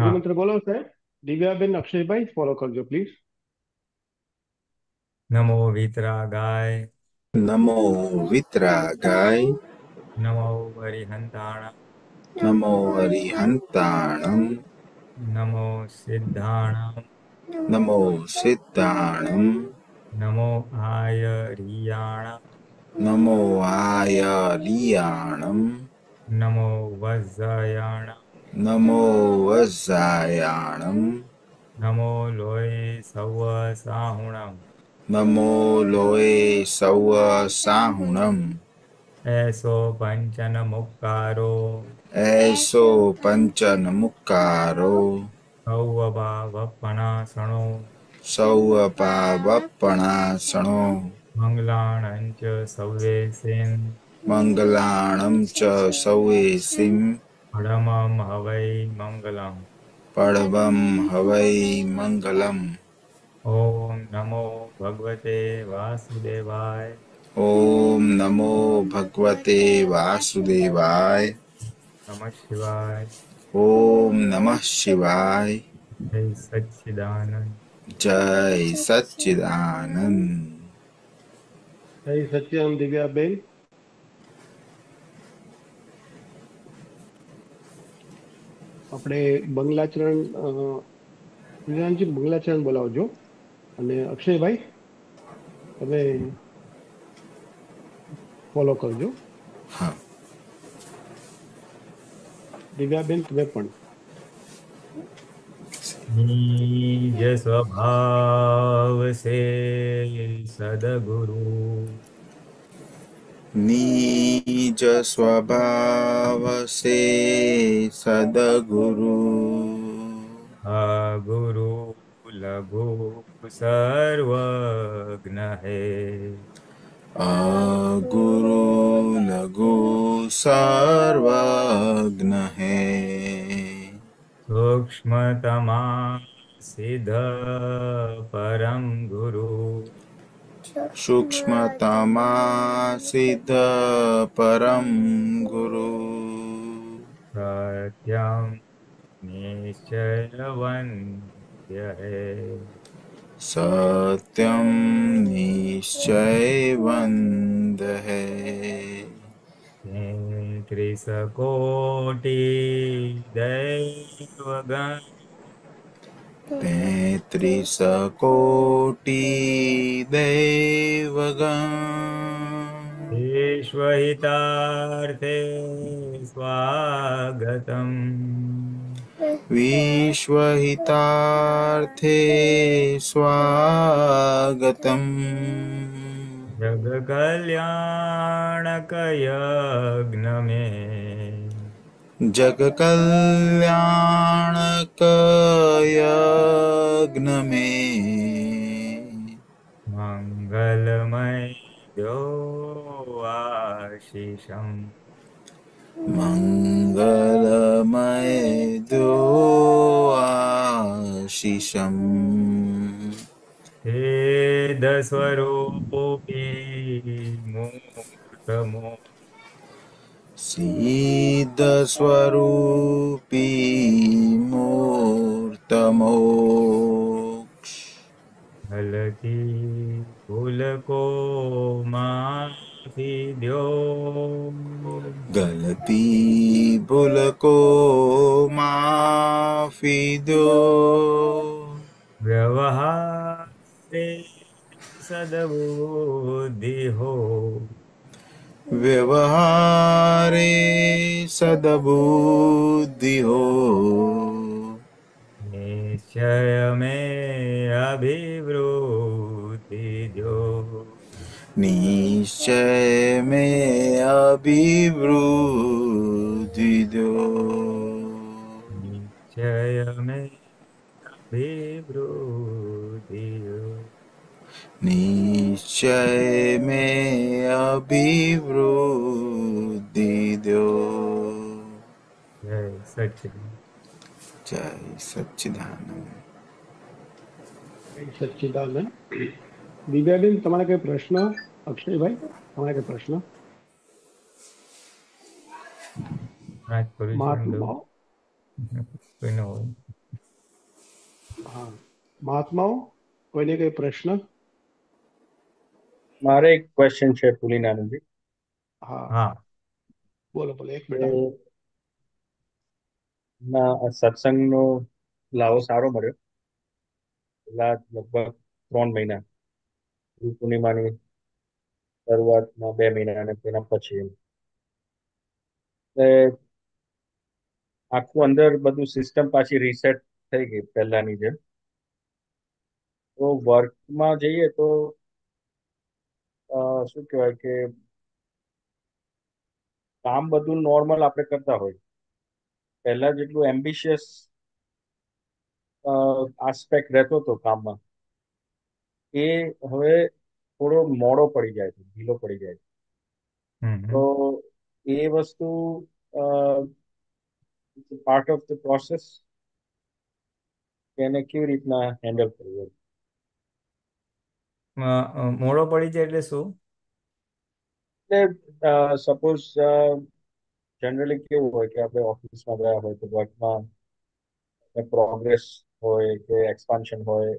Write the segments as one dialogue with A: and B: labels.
A: હા નિમંત્રણ
B: બોલાવશે દિવ્યાબેન અક્ષયભાઈ ફોલો કરજો પ્લીઝ
A: નમો વિતરાગાય નમો વિતરાગાય નમો હરિહંતાણ નમો હરિહંતાણમ નમો સિદ્ધાણમ નમો સિદ્ધાણમ નમો આય રિયાણ નમો આય રિયાણમ નમો વજ્રયાણ नमो वसायाणम् नमो लोये सव साहुणम् नमो लोये सव साहुणम् ऐसो पञ्चन मुक्कारो ऐसो पञ्चन मुक्कारो सौवपावप्पणासणो सौवपावप्पणासणो मङ्गलाणं च सौवेसिं मङ्गलाणं च सौवेसिम् पढ़मं हवै मङ्गलम् पढ़वं हवै मङ्गलम् ॐ नमो भगवते वासुदेवाय ॐ नमो भगवते वासुदेवाय नमः शिवाय ॐ नमः शिवाय
B: जय सच्चिदानंद
A: जय सच्चिदानंद
B: जय सच्चिदानंद दिव्या बेन આપણે બંગલાચરણ વિરાનજી બંગલાચરણ બોલાવજો અને અક્ષયભાઈ તમે ફોલો કરજો હા દિવ્યાબેન તમે પણ
A: નિજ સ્વભાવ સે સદગુરુ निज स्वभाव से सदगुरु गुरु लघु सर्वज्ञ है अगुरु लघु सर्वज्ञ है सूक्ष्मतमा सिद्ध परम गुरु સૂક્ષ્મતમા સિદ્ધ પરમ ગુરુ પ્રત્યમ નિશ્ચયવંત્ય સત્યમ નિશ્ચયવંદ હે ત્રીસકોટી દૈવગણ તેત્રીસ કોટી દેવગણ વિશ્વહિતાર્થે સ્વાગતમ વિશ્વહિતાર્થે સ્વાગતમ જગકલ્યાણકયજ્ઞ મે जगकल्याणकयनमे मङ्गलमय आशिषम् मङ्गलमय दो हे दस्वरूपोऽपि मूर्तमो સિદ્ધસ્વરૂપી મૂર્તમો હલકી ફૂલકો માફી દ્યો ગલતી ભૂલકો માફી દો વ્યવહાર સદબુદ્ધિ હો व्यवहारे सदबुद्धि हो निश्चय में अभिवृद्धि जो निश्चय में अभिवृद्धि जो निश्चय में अभिवृद्धि निश्चय में अभिवृद्धि दो जय सच्चिदानंद जय सच्चिदानंद
B: सच्चिदानंद દિવ્યાબેન તમારા કઈ પ્રશ્ન અક્ષયભાઈ તમારા કઈ પ્રશ્ન મહાત્માઓ કોઈને કઈ પ્રશ્ન
C: મારે એક ક્વેશ્ચન છે પુલિન હા બોલો બોલો એક મિનિટ ના સત્સંગનો લાવો સારો મળ્યો છેલ્લા લગભગ ત્રણ મહિના પૂર્ણિમાની શરૂઆતમાં બે મહિના અને તેના પછી એમ આખું અંદર બધું સિસ્ટમ પાછી રીસેટ થઈ ગઈ પહેલાની જેમ તો વર્કમાં જઈએ તો શું કહેવાય કે કામ બધું નોર્મલ આપણે કરતા હોય પહેલા જેટલું એમ્બિશિયસ આસ્પેક્ટ રહેતો હતો કામમાં એ હવે થોડો મોડો પડી જાય છે ઢીલો પડી જાય છે તો એ વસ્તુ પાર્ટ ઓફ ધ પ્રોસેસ એને કેવી રીતના હેન્ડલ કરવું
D: મોડો પડી જાય એટલે શું
C: એટલે સપોઝ જનરલી કેવું હોય કે આપણે ઓફિસમાં ગયા હોય તો વર્કમાં પ્રોગ્રેસ હોય કે એક્સપાન્શન હોય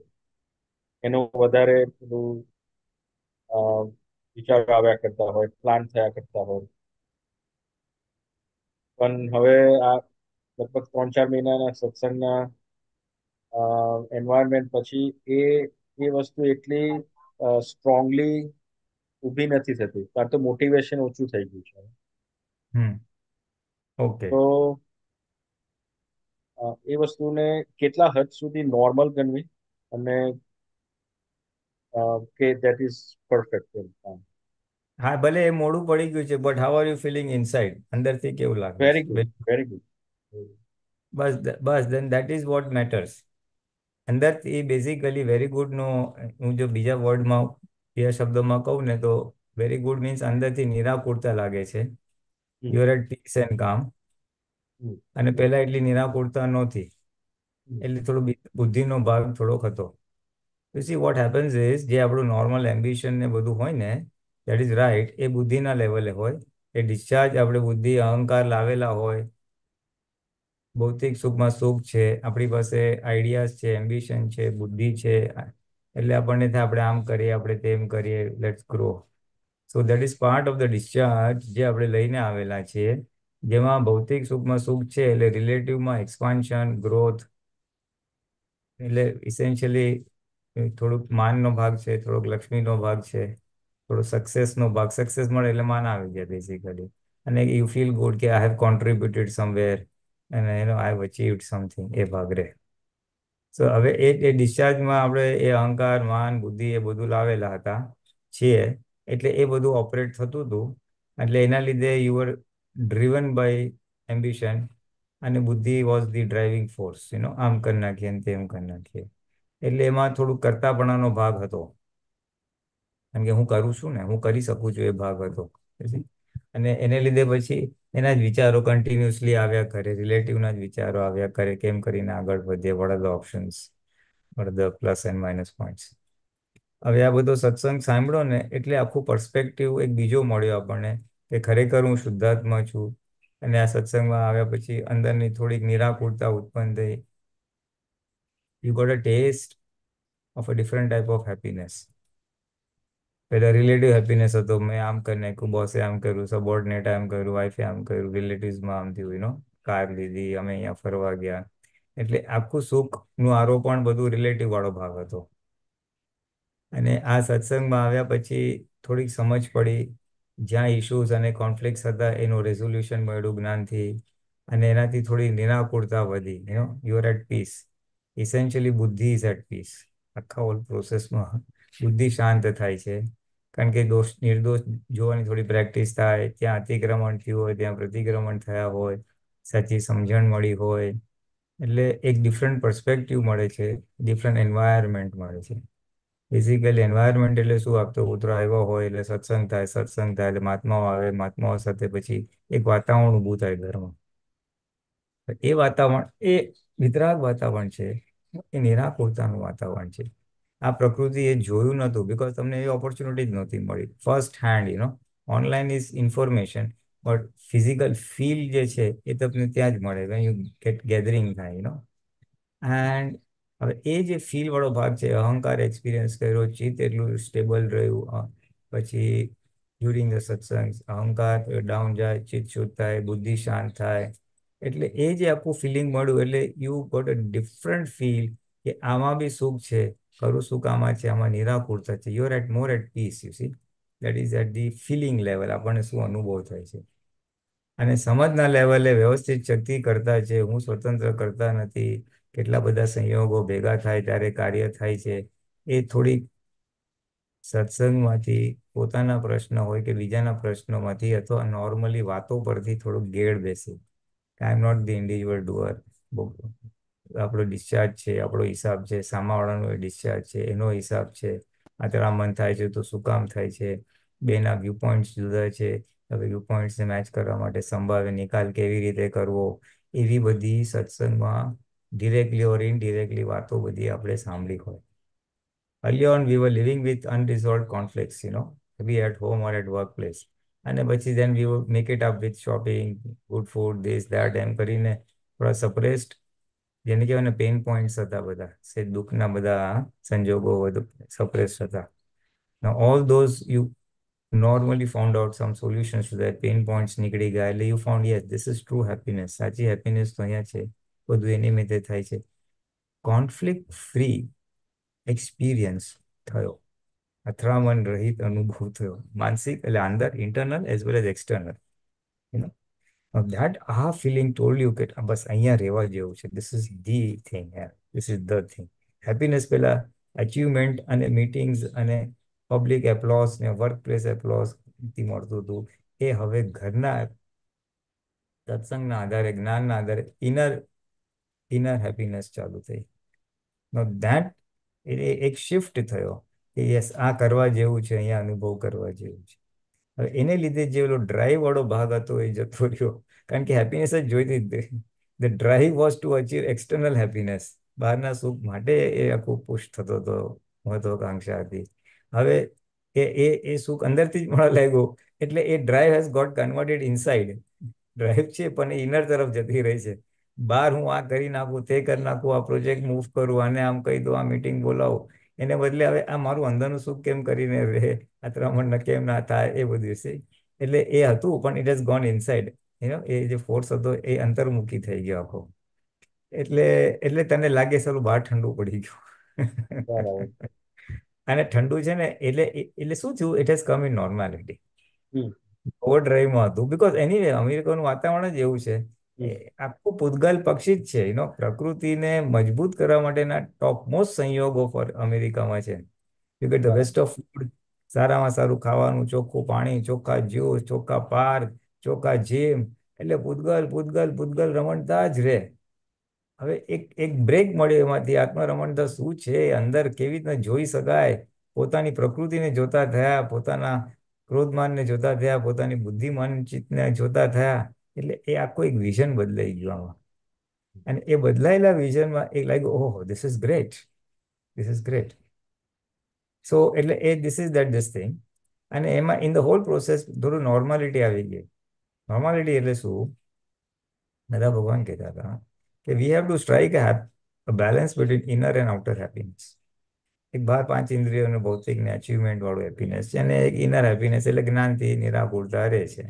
C: એનું વધારે પેલું વિચારો આવ્યા કરતા હોય પ્લાન થયા કરતા હોય પણ હવે આ લગભગ ત્રણ ચાર મહિનાના સત્સંગના એન્વાયરમેન્ટ પછી એ એ વસ્તુ એટલી સ્ટ્રોંગલી ઊભી નથી થતી કાં તો મોટિવેશન ઓછું થઈ ગયું છે ઓકે તો એ વસ્તુને
D: કેટલા હદ સુધી નોર્મલ ગણવી અને
C: કે ધેટ ઇઝ પરફેક્ટ
D: હા ભલે એ મોડું પડી ગયું છે but how are you feeling inside અંદરથી કેવું લાગે વેરી ગુડ વેરી ગુડ બસ બસ then that is what matters અંદરથી બેઝિકલી વેરી ગુડ નો હું જો બીજા વર્ડમાં પ્રિય શબ્દોમાં કહું ને તો વેરી ગુડ મીન્સ અંદરથી નિરાકુરતા લાગે છે યુઆર એટ પીસ એન્ડ કામ અને પહેલા એટલી નિરાકુરતા નહોતી એટલે થોડો બુદ્ધિનો ભાગ થોડોક હતો you see what happens is જે આપણું નોર્મલ એમ્બિશન ને બધું હોય ને દેટ ઇઝ રાઈટ એ બુદ્ધિના લેવલે હોય એ ડિસ્ચાર્જ આપણે બુદ્ધિ અહંકાર લાવેલા હોય ભૌતિક સુખમાં સુખ છે આપણી પાસે આઈડિયાઝ છે એમ્બિશન છે બુદ્ધિ છે એટલે આપણને થાય આપણે આમ કરીએ આપણે તેમ કરીએ let's grow so that is part of the discharge જે આપણે લઈને આવેલા છીએ જેમાં ભૌતિક સુખમાં સુખ છે એટલે રિલેટિવમાં એક્સપાન્શન ગ્રોથ એટલે ઇસેન્શિયલી થોડુંક માનનો ભાગ છે થોડોક લક્ષ્મીનો ભાગ છે થોડો સક્સેસનો ભાગ સક્સેસ મળે એટલે માન આવી જાય બેઝિકલી અને યુ ફીલ ગુડ કે આઈ હેવ કોન્ટ્રીબ્યુટેડ સમવેર અને એનો આઈ હેવ અચીવડ સમથિંગ એ ભાગ રહે સો હવે એ એ ડિસ્ચાર્જમાં આપણે એ અહંકાર માન બુદ્ધિ એ બધું લાવેલા હતા છીએ એટલે એ બધું ઓપરેટ થતું હતું એટલે એના લીધે યુ ડ્રીવન બાય એમ્બિશન અને બુદ્ધિ was the driving force you know આમ કરી નાખીએ અને તેમ કરી નાખીએ એટલે એમાં થોડું કરતાપણાનો ભાગ હતો કારણ કે હું કરું છું ને હું કરી શકું છું એ ભાગ હતો અને એને લીધે પછી એના જ વિચારો કન્ટિન્યુઅસલી આવ્યા કરે રિલેટિવના જ વિચારો આવ્યા કરે કેમ કરીને આગળ વધીએ what are the options what the plus and minus points હવે આ બધો સત્સંગ સાંભળો ને એટલે આખું પર્સપેક્ટિવ એક બીજો મળ્યો આપણને કે ખરેખર હું શુદ્ધાત્મા છું અને આ સત્સંગમાં આવ્યા પછી અંદરની થોડીક નિરાકુરતા ઉત્પન્ન થઈ you got a taste of a different type of happiness પેલા રિલેટિવ હેપીનેસ હતો મેં આમ કરી નાખ્યું બોસે આમ કર્યું સબોર્ડિનેટ આમ કર્યું વાઈફે આમ કર્યું રિલેટિવ્સમાં આમ થયું નો કાર લીધી અમે અહીંયા ફરવા ગયા એટલે આખું સુખનું આરોપણ બધું રિલેટિવ વાળો ભાગ હતો અને આ સત્સંગમાં આવ્યા પછી થોડીક સમજ પડી જ્યાં ઇશ્યુઝ અને કોન્ફ્લિક્સ હતા એનું રેઝોલ્યુશન મળ્યું જ્ઞાનથી અને એનાથી થોડી નિરાકુરતા વધી you you are at peace essentially બુદ્ધિ ઇઝ એટ પીસ આખા ઓલ પ્રોસેસમાં બુદ્ધિ શાંત થાય છે કારણ કે દોષ નિર્દોષ જોવાની થોડી પ્રેક્ટિસ થાય ત્યાં અતિક્રમણ થયું હોય ત્યાં પ્રતિક્રમણ થયા હોય સાચી સમજણ મળી હોય એટલે એક ડિફરન્ટ પર્સપેક્ટિવ મળે છે ડિફરન્ટ એન્વાયરમેન્ટ મળે છે બેઝિકલી એન્વાયરમેન્ટ એટલે શું આપતો કૂતરો આવ્યો હોય એટલે સત્સંગ થાય સત્સંગ થાય એટલે મહાત્માઓ આવે મહાત્માઓ સાથે પછી એક વાતાવરણ ઊભું થાય ઘરમાં એ વાતાવરણ એ વિતરાગ વાતાવરણ છે એ નિરાકુરતાનું વાતાવરણ છે આ પ્રકૃતિ એ જોયું નહોતું બિકોઝ તમને એ ઓપોર્ચ્યુનિટી જ નહોતી મળી first hand you know online is information but physical feel જે છે એ તમને ત્યાં જ મળે વેન યુ ગેટ ગેધરિંગ થાય યુ નો એન્ડ હવે એ જે ફીલ વાળો ભાગ છે અહંકાર એક્સપિરિયન્સ કર્યો ચિત્ત એટલું સ્ટેબલ રહ્યું પછી ડ્યુરિંગ ધ સત્સંગ અહંકાર ડાઉન જાય ચિત્ત શુદ્ધ થાય બુદ્ધિ શાંત થાય એટલે એ જે આખું ફિલિંગ મળ્યું એટલે you got a different feel કે આમાં બી સુખ છે કલુસુકામાં છે આમાં નિરાકુરતા છે you are at more at peace you see that is at the feeling level આપણને શું અનુભવ થાય છે અને સમજના લેવલે વ્યવસ્થિત શક્તિ કરતા છે હું સ્વતંત્ર કરતા નથી કેટલા બધા સંયોગો ભેગા થાય ત્યારે કાર્ય થાય છે એ થોડીક સત્સંગમાંથી પોતાના પ્રશ્ન હોય કે બીજાના પ્રશ્નોમાંથી અથવા નોર્મલી વાતો પરથી થોડુંક ગેડ બેસે I am not the individual doer આપણો ડિસ્ચાર્જ છે આપણો હિસાબ છે સામાવાળાનો ડિસ્ચાર્જ છે એનો હિસાબ છે આ તળામણ થાય છે તો શું કામ થાય છે બેના વ્યૂ પોઈન્ટ્સ જુદા છે હવે વ્યૂ પોઈન્ટ્સને મેચ કરવા માટે સંભાવે નિકાલ કેવી રીતે કરવો એવી બધી સત્સંગમાં ડિરેક્ટલી ઓર ઇનડિરેક્ટલી વાતો બધી આપણે સાંભળી હોય early on we were living with unresolved conflicts you know be at home or at work place અને પછી then we make it up with shopping good food this that એમ કરીને થોડા સપ્રેસ્ડ જેને કહેવાય પેઇન પોઈન્ટ્સ હતા બધા સે દુઃખના બધા સંજોગો સપ્રેસ હતા all those you normally normally out some solution solutions to that pain નીકળી ગયા એટલે you found yes this is true happiness સાચી હેપીનેસ તો અહીંયા છે બધું એની મેતે થાય છે કોન્ફ્લિક્ટ ફ્રી એક્સપિરિયન્સ થયો અથડામણ રહિત અનુભવ થયો માનસિક એટલે અંદર internal as well as external you know that આ ફિલિંગ ટોલ્ડ યુ કે બસ અહીંયા રહેવા જેવું છે this is the thing this is the thing happiness પેલા અચીવમેન્ટ અને મીટિંગ્સ અને પબ્લિક એપ્લોસ ને વર્કપ્લેસ એપ્લોસ થી મળતું હતું એ હવે ઘરના સત્સંગના આધારે જ્ઞાનના આધારે ઇનર ઇનર હેપીનેસ ચાલુ થઈ નો ધેટ એ એક શિફ્ટ થયો કે યસ આ કરવા જેવું છે અહીંયા અનુભવ કરવા જેવું છે હવે એને લીધે જે ઓલો ડ્રાઈવ વાળો ભાગ હતો એ જતો રહ્યો કારણ કે હેપીનેસ જ જોઈતી જ the drive was to achieve external happiness બહારના સુખ માટે એ આખું પુષ્ટ થતો હતો મહત્વાકાંક્ષા હતી હવે એ એ એ સુખ અંદરથી જ મળવા લાગ્યો એટલે એ drive has got converted inside drive છે પણ એ ઇનર તરફ જતી રહી છે બહાર હું આ કરી નાખું તે કરી નાખું આ પ્રોજેક્ટ મૂવ કરું આને આમ કહી દઉં આ મીટિંગ બોલાવું એને બદલે હવે આ મારું અંદરનું સુખ કેમ કરીને રહે આ ત્રમણ કેમ ના થાય એ બધું વિશે એટલે એ હતું પણ it has gone inside you એ જે ફોર્સ હતો એ અંતર્મુખી થઈ ગયો આખો એટલે એટલે તને લાગે સારું બહાર ઠંડુ પડી ગયું અને ઠંડુ છે ને એટલે એટલે શું થયું it has come in normality over ડ્રાઈવમાં હતું બીકોઝ એની અમેરિકાનું વાતાવરણ જ એવું છે આખું પૂતગલ પક્ષી જ છે એનો પ્રકૃતિને મજબૂત કરવા માટેના ટોપ મોસ્ટ સંયોગો ફોર અમેરિકામાં છે you get the best of food સારામાં સારું ખાવાનું ચોખ્ખું પાણી ચોખ્ખા જ્યુસ ચોખ્ખા પાર્ક ચોખ્ખા જીમ એટલે પૂતગલ પૂતગલ પૂતગલ રમણતા જ રહે હવે એક એક બ્રેક મળ્યો એમાંથી આત્મરમણતા શું છે અંદર કેવી રીતના જોઈ શકાય પોતાની પ્રકૃતિને જોતા થયા પોતાના ક્રોધમાનને જોતા થયા પોતાની બુદ્ધિમાન ચિત્તને જોતા થયા એટલે એ આખું એક વિઝન બદલાઈ ગયું આમાં અને એ બદલાયેલા વિઝનમાં એક લાગ્યું ઓહો this is great this is great so એટલે એ this is that this thing અને એમાં ઇન ધ હોલ પ્રોસેસ થોડું નોર્માલિટી આવી ગઈ નોર્માલિટી એટલે શું દાદા ભગવાન કહેતા હતા કે we have to strike a balance between inner and outer happiness એક બાર પાંચ ઇન્દ્રિયોનું ભૌતિક ને અચીવમેન્ટ વાળું હેપીનેસ છે અને એક ઇનર હેપીનેસ એટલે જ્ઞાનથી નિરાકુળતા રહે છે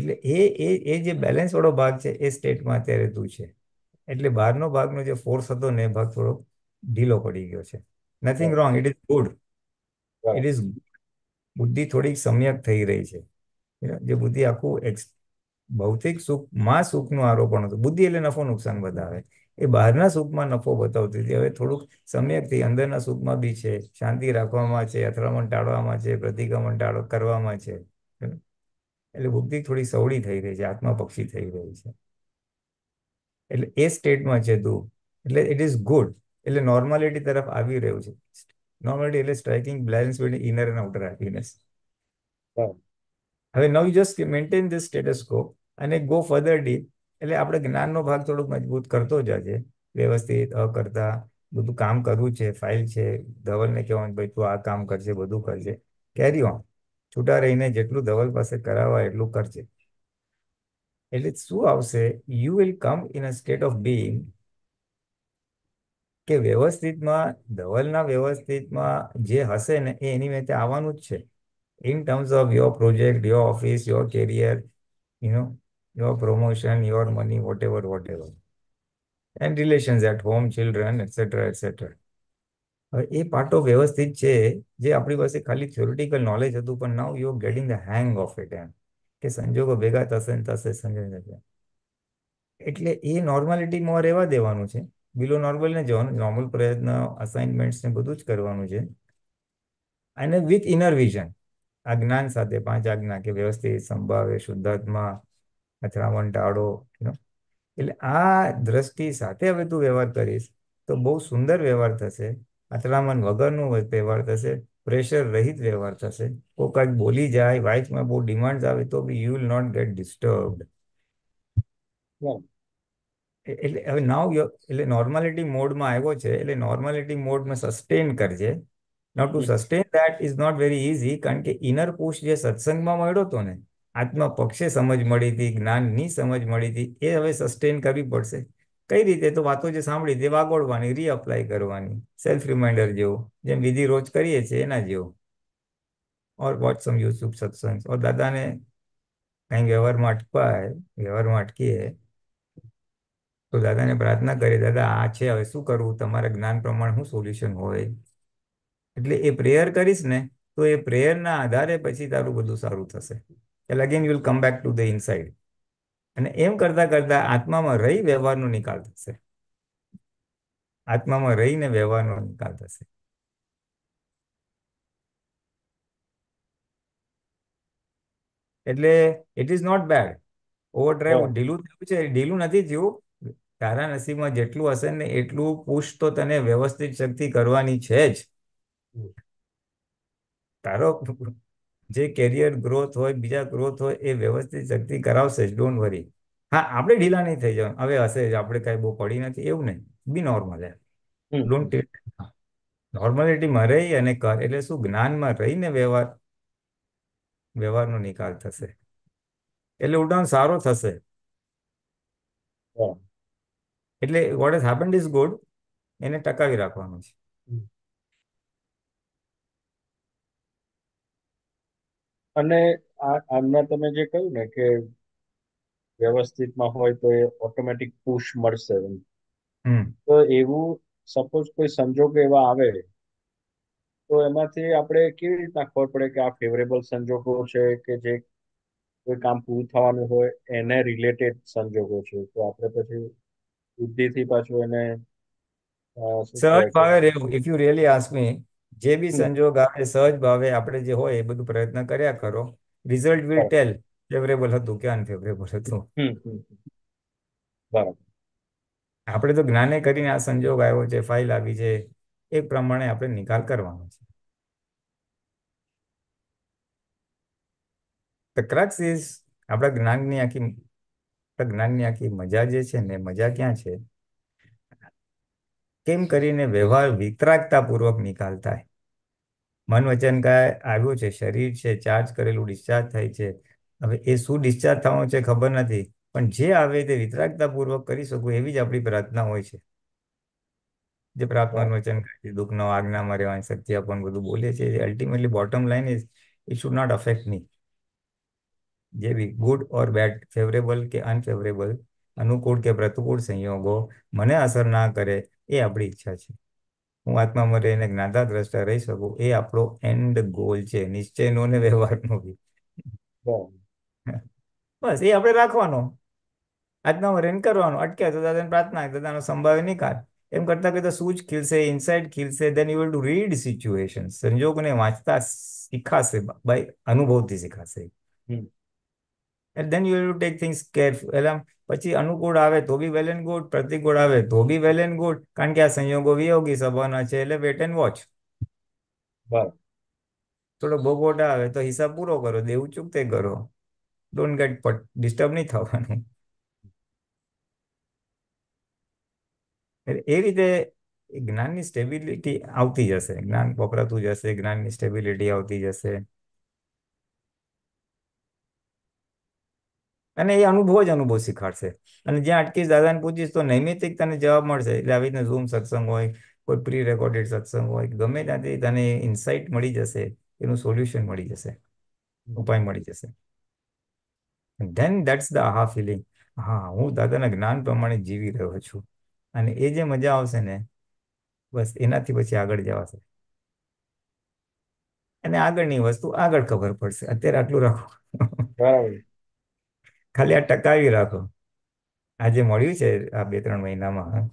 D: એટલે એ એ એ જે બેલેન્સ વાળો ભાગ છે એ સ્ટેટમાં અત્યારે તું છે એટલે બહારનો ભાગનો જે ફોર્સ હતો ને એ ભાગ થોડો ઢીલો પડી ગયો છે nothing wrong it is good it is બુદ્ધિ થોડીક સમ્યક થઈ રહી છે જે બુદ્ધિ આખું ભૌતિક સુખ માં સુખનું આરોપણ હતું બુદ્ધિ એટલે નફો નુકસાન બતાવે એ બહારના સુખમાં નફો બતાવતી હતી હવે થોડુંક સમ્યકથી અંદરના સુખમાં બી છે શાંતિ રાખવામાં છે અથડામણ ટાળવામાં છે પ્રતિક્રમણ ટાળો કરવામાં છે એટલે બુદ્ધિ થોડી સવળી થઈ ગઈ છે આત્મપક્ષી થઈ ગઈ છે એટલે એ સ્ટેટમાં છે દુઃખ એટલે ઇટ ઇઝ ગુડ એટલે નોર્માલિટી તરફ આવી રહ્યું છે નોર્માલિટી એટલે striking balance between inner and outer happiness હવે નવ જસ્ટ મેન્ટેન ધીસ સ્ટેટસ કો અને ગો ફર્ધર ડીપ એટલે આપણે જ્ઞાનનો ભાગ થોડોક મજબૂત કરતો જજે વ્યવસ્થિત અકર્તા બધું કામ કરવું છે ફાઇલ છે ધવલને કહેવાનું ભાઈ તું આ કામ કરશે બધું કરશે કેરી ઓન છૂટા રહીને જેટલું ધવલ પાસે કરાવવા એટલું કરજે એટલે શું આવશે you will come in a state of being કે વ્યવસ્થિતમાં ધવલના વ્યવસ્થિતમાં જે હશે ને એ એની રીતે આવવાનું જ છે in terms of your project your office your career you know your promotion your money whatever whatever and relations at home children etcetera etcetera હવે એ પાટો વ્યવસ્થિત છે જે આપણી પાસે ખાલી થિયોરિટિકલ નોલેજ હતું પણ now you are getting the hang of it એમ કે સંજોગો ભેગા થશે ને થશે સંજોગ થશે એટલે એ નોર્માલિટીમાં રહેવા દેવાનું છે બિલો નોર્મલ ને જવાનું નોર્મલ પ્રયત્ન અસાઇનમેન્ટ્સ ને બધું જ કરવાનું છે અને વિથ ઇનર વિઝન આ જ્ઞાન સાથે પાંચ આજ્ઞા કે વ્યવસ્થિત સંભાવે શુદ્ધાત્મા અથડામણ ટાળો એટલે આ દ્રષ્ટિ સાથે હવે તું વ્યવહાર કરીશ તો બહુ સુંદર વ્યવહાર થશે અથડામણ વગરનું વ્યવહાર થશે પ્રેશર રહિત વ્યવહાર થશે કોઈ કાંઈક બોલી જાય વાઇફમાં બહુ ડિમાન્ડ આવે તો બી you will not get disturb એટલે હવે નાવ એટલે નોર્માલિટી મોડમાં આવ્યો છે એટલે નોર્માલિટી મોડમાં સસ્ટેન કરજે now to sustain that is not very easy કારણ કે ઇનર પુશ જે સત્સંગમાં મળ્યો હતો ને આત્મા પક્ષે સમજ મળી હતી જ્ઞાનની સમજ મળી હતી એ હવે સસ્ટેન કરવી પડશે કઈ રીતે તો વાતો જે સાંભળી તે વાગોળવાની રીઅપ્લાય કરવાની સેલ્ફ રિમાઇન્ડર જેવો જેમ વિધિ રોજ કરીએ છીએ એના જેવો ઓર વોટ સમ યુટ્યુબ સત્સંગ ઓર દાદાને કઈ વ્યવહારમાં અટકાય વ્યવહારમાં અટકીએ તો દાદાને પ્રાર્થના કરે દાદા આ છે હવે શું કરવું તમારા જ્ઞાન પ્રમાણે શું સોલ્યુશન હોય એટલે એ પ્રેયર કરીશ ને તો એ પ્રેયરના આધારે પછી તારું બધું સારું થશે એટલે again you will come back to the inside અને એમ કરતા કરતા આત્મામાં રહી વ્યવહારનો નિકાલ થશે આત્મામાં રહીને વ્યવહારનો નિકાલ થશે એટલે it is not bad over drive ઢીલું થયું છે ઢીલું નથી થયું તારા નસીબમાં જેટલું હશે ને એટલું પુશ તો તને વ્યવસ્થિત શક્તિ કરવાની છે જ તારો જે કેરિયર ગ્રોથ હોય બીજા ગ્રોથ હોય એ વ્યવસ્થિત શક્તિ કરાવશે જ ડોન્ટ વરી હા આપણે ઢીલા નહીં થઈ જવાનું હવે હશે જ આપણે કઈ બહુ પડી નથી એવું નહીં બી નોર્મલ ડોન્ટ નોર્માલિટીમાં રહી અને કર એટલે શું જ્ઞાનમાં રહીને વ્યવહાર વ્યવહારનો નિકાલ થશે એટલે ઉડાણ સારો થશે એટલે what is happened is good એને ટકાવી રાખવાનું છે અને આમના તમે જે કહ્યું ને
C: કે વ્યવસ્થિતમાં હોય તો એ ઓટોમેટિક પુશ મળશે તો એવું સપોઝ કોઈ સંજોગ એવા આવે તો એમાંથી આપણે કેવી રીતના ખબર પડે કે આ ફેવરેબલ સંજોગો છે કે જે કોઈ કામ પૂરું થવાનું હોય એને રિલેટેડ સંજોગો છે તો આપણે પછી બુદ્ધિથી પાછું
D: એને search fire if you really ask me જે બી સંજોગ આવે સહજ ભાવે આપણે જે હોય એ બધું પ્રયત્ન કર્યા કરો રિઝલ્ટ વિલ ટેલ ફેવરેબલ હતું કે અનફેવરેબલ હતું આપણે તો જ્ઞાને કરીને આ સંજોગ આવ્યો છે ફાઇલ આવી છે એ પ્રમાણે આપણે નિકાલ કરવાનો છે તક્રાક્સ આપણા જ્ઞાનની આખી આપણા જ્ઞાનની આખી મજા જે છે ને મજા ક્યાં છે કેમ કરીને વ્યવહાર વિતરાગતાપૂર્વક નિકાલ થાય મન વચન કાય આવ્યું છે શરીર છે ચાર્જ કરેલું ડિસ્ચાર્જ થાય છે હવે એ શું ડિસ્ચાર્જ થવાનું છે ખબર નથી પણ જે આવે તે વિતરાગતાપૂર્વક કરી શકું એવી જ આપણી પ્રાર્થના હોય છે જે પ્રાપ્ત મન વચન કાય દુઃખનો આજ્ઞામાં રહેવાની શક્તિ આપણને બધું બોલે છે ultimately bottom line is it should not affect me જે બી ગુડ ઓર બેડ ફેવરેબલ કે અનફેવરેબલ અનુકૂળ કે પ્રતિકૂળ સંયોગો મને અસર ના કરે એ આપણી ઈચ્છા છે હું આત્મામાં રહીને જ્ઞાતા દ્રષ્ટા રહી શકું એ આપણો એન્ડ ગોલ છે નિશ્ચયનો ને વ્યવહારનો બી બસ એ આપણે રાખવાનો આત્મામાં રહીને કરવાનો અટક્યા તો દાદાને પ્રાર્થના દાદાનો સંભાવે નિકાલ એમ કરતા કરતા શું ખીલશે ઇનસાઇડ ખીલશે then you will to read situation સંજોગને વાંચતા શીખાશે બાય અનુભવથી શીખાશે then you will to take things careful એટલે પછી અનુકૂળ આવે તો બી વેલ એન્ડ ગુડ પ્રતિકૂળ આવે તો બી વેલ એન્ડ ગુડ કારણ કે આ સંયોગો વિયોગી સભાના છે એટલે વેટ એન્ડ વોચ થોડો ભોગવટ આવે તો હિસાબ પૂરો કરો દેવું ચૂકતે કરો ડોન્ટ ગેટ ડિસ્ટર્બ નહીં થવાનું એ રીતે જ્ઞાનની સ્ટેબિલિટી આવતી જશે જ્ઞાન વપરાતું જશે જ્ઞાનની સ્ટેબિલિટી આવતી જશે અને એ અનુભવ જ અનુભવ શીખવાડશે અને જ્યાં અટકીશ દાદાને પૂછીશ તો નૈમિતિક તને જવાબ મળશે એટલે આવી રીતે ઝૂમ સત્સંગ હોય કોઈ પ્રી રેકોર્ડેડ સત્સંગ હોય ગમે ત્યાંથી તને ઇન્સાઇટ મળી જશે એનું સોલ્યુશન મળી જશે ઉપાય મળી જશે then that's the aha feeling હા હું દાદાના જ્ઞાન પ્રમાણે જીવી રહ્યો છું અને એ જે મજા આવશે ને બસ એનાથી પછી આગળ જવાશે અને આગળની વસ્તુ આગળ ખબર પડશે અત્યારે આટલું રાખો બરાબર ખાલી આ ટકાવી રાખો આજે મળ્યું છે આ બે ત્રણ મહિનામાં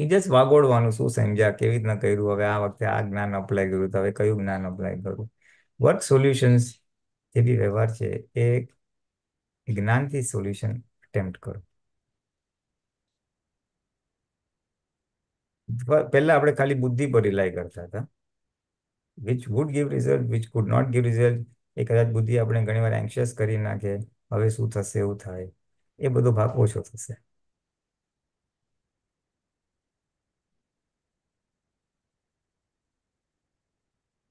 D: એ જસ્ટ વાગોડવાનું શું સમજ્યા કેવી રીતના કર્યું હવે આ વખતે આ જ્ઞાન અપ્લાય કર્યું તો હવે કયું જ્ઞાન અપ્લાય કરવું વર્ક સોલ્યુશન્સ જે બી વ્યવહાર છે એ જ્ઞાનથી સોલ્યુશન અટેમ્પ્ટ કરો પહેલા આપણે ખાલી બુદ્ધિ પર રિલાય કરતા હતા which would give result which could not give result એ કદાચ બુદ્ધિ આપણે ઘણીવાર એન્શિયસ કરી નાખે હવે શું થશે એવું થાય એ બધો ભાગ ઓછો થશે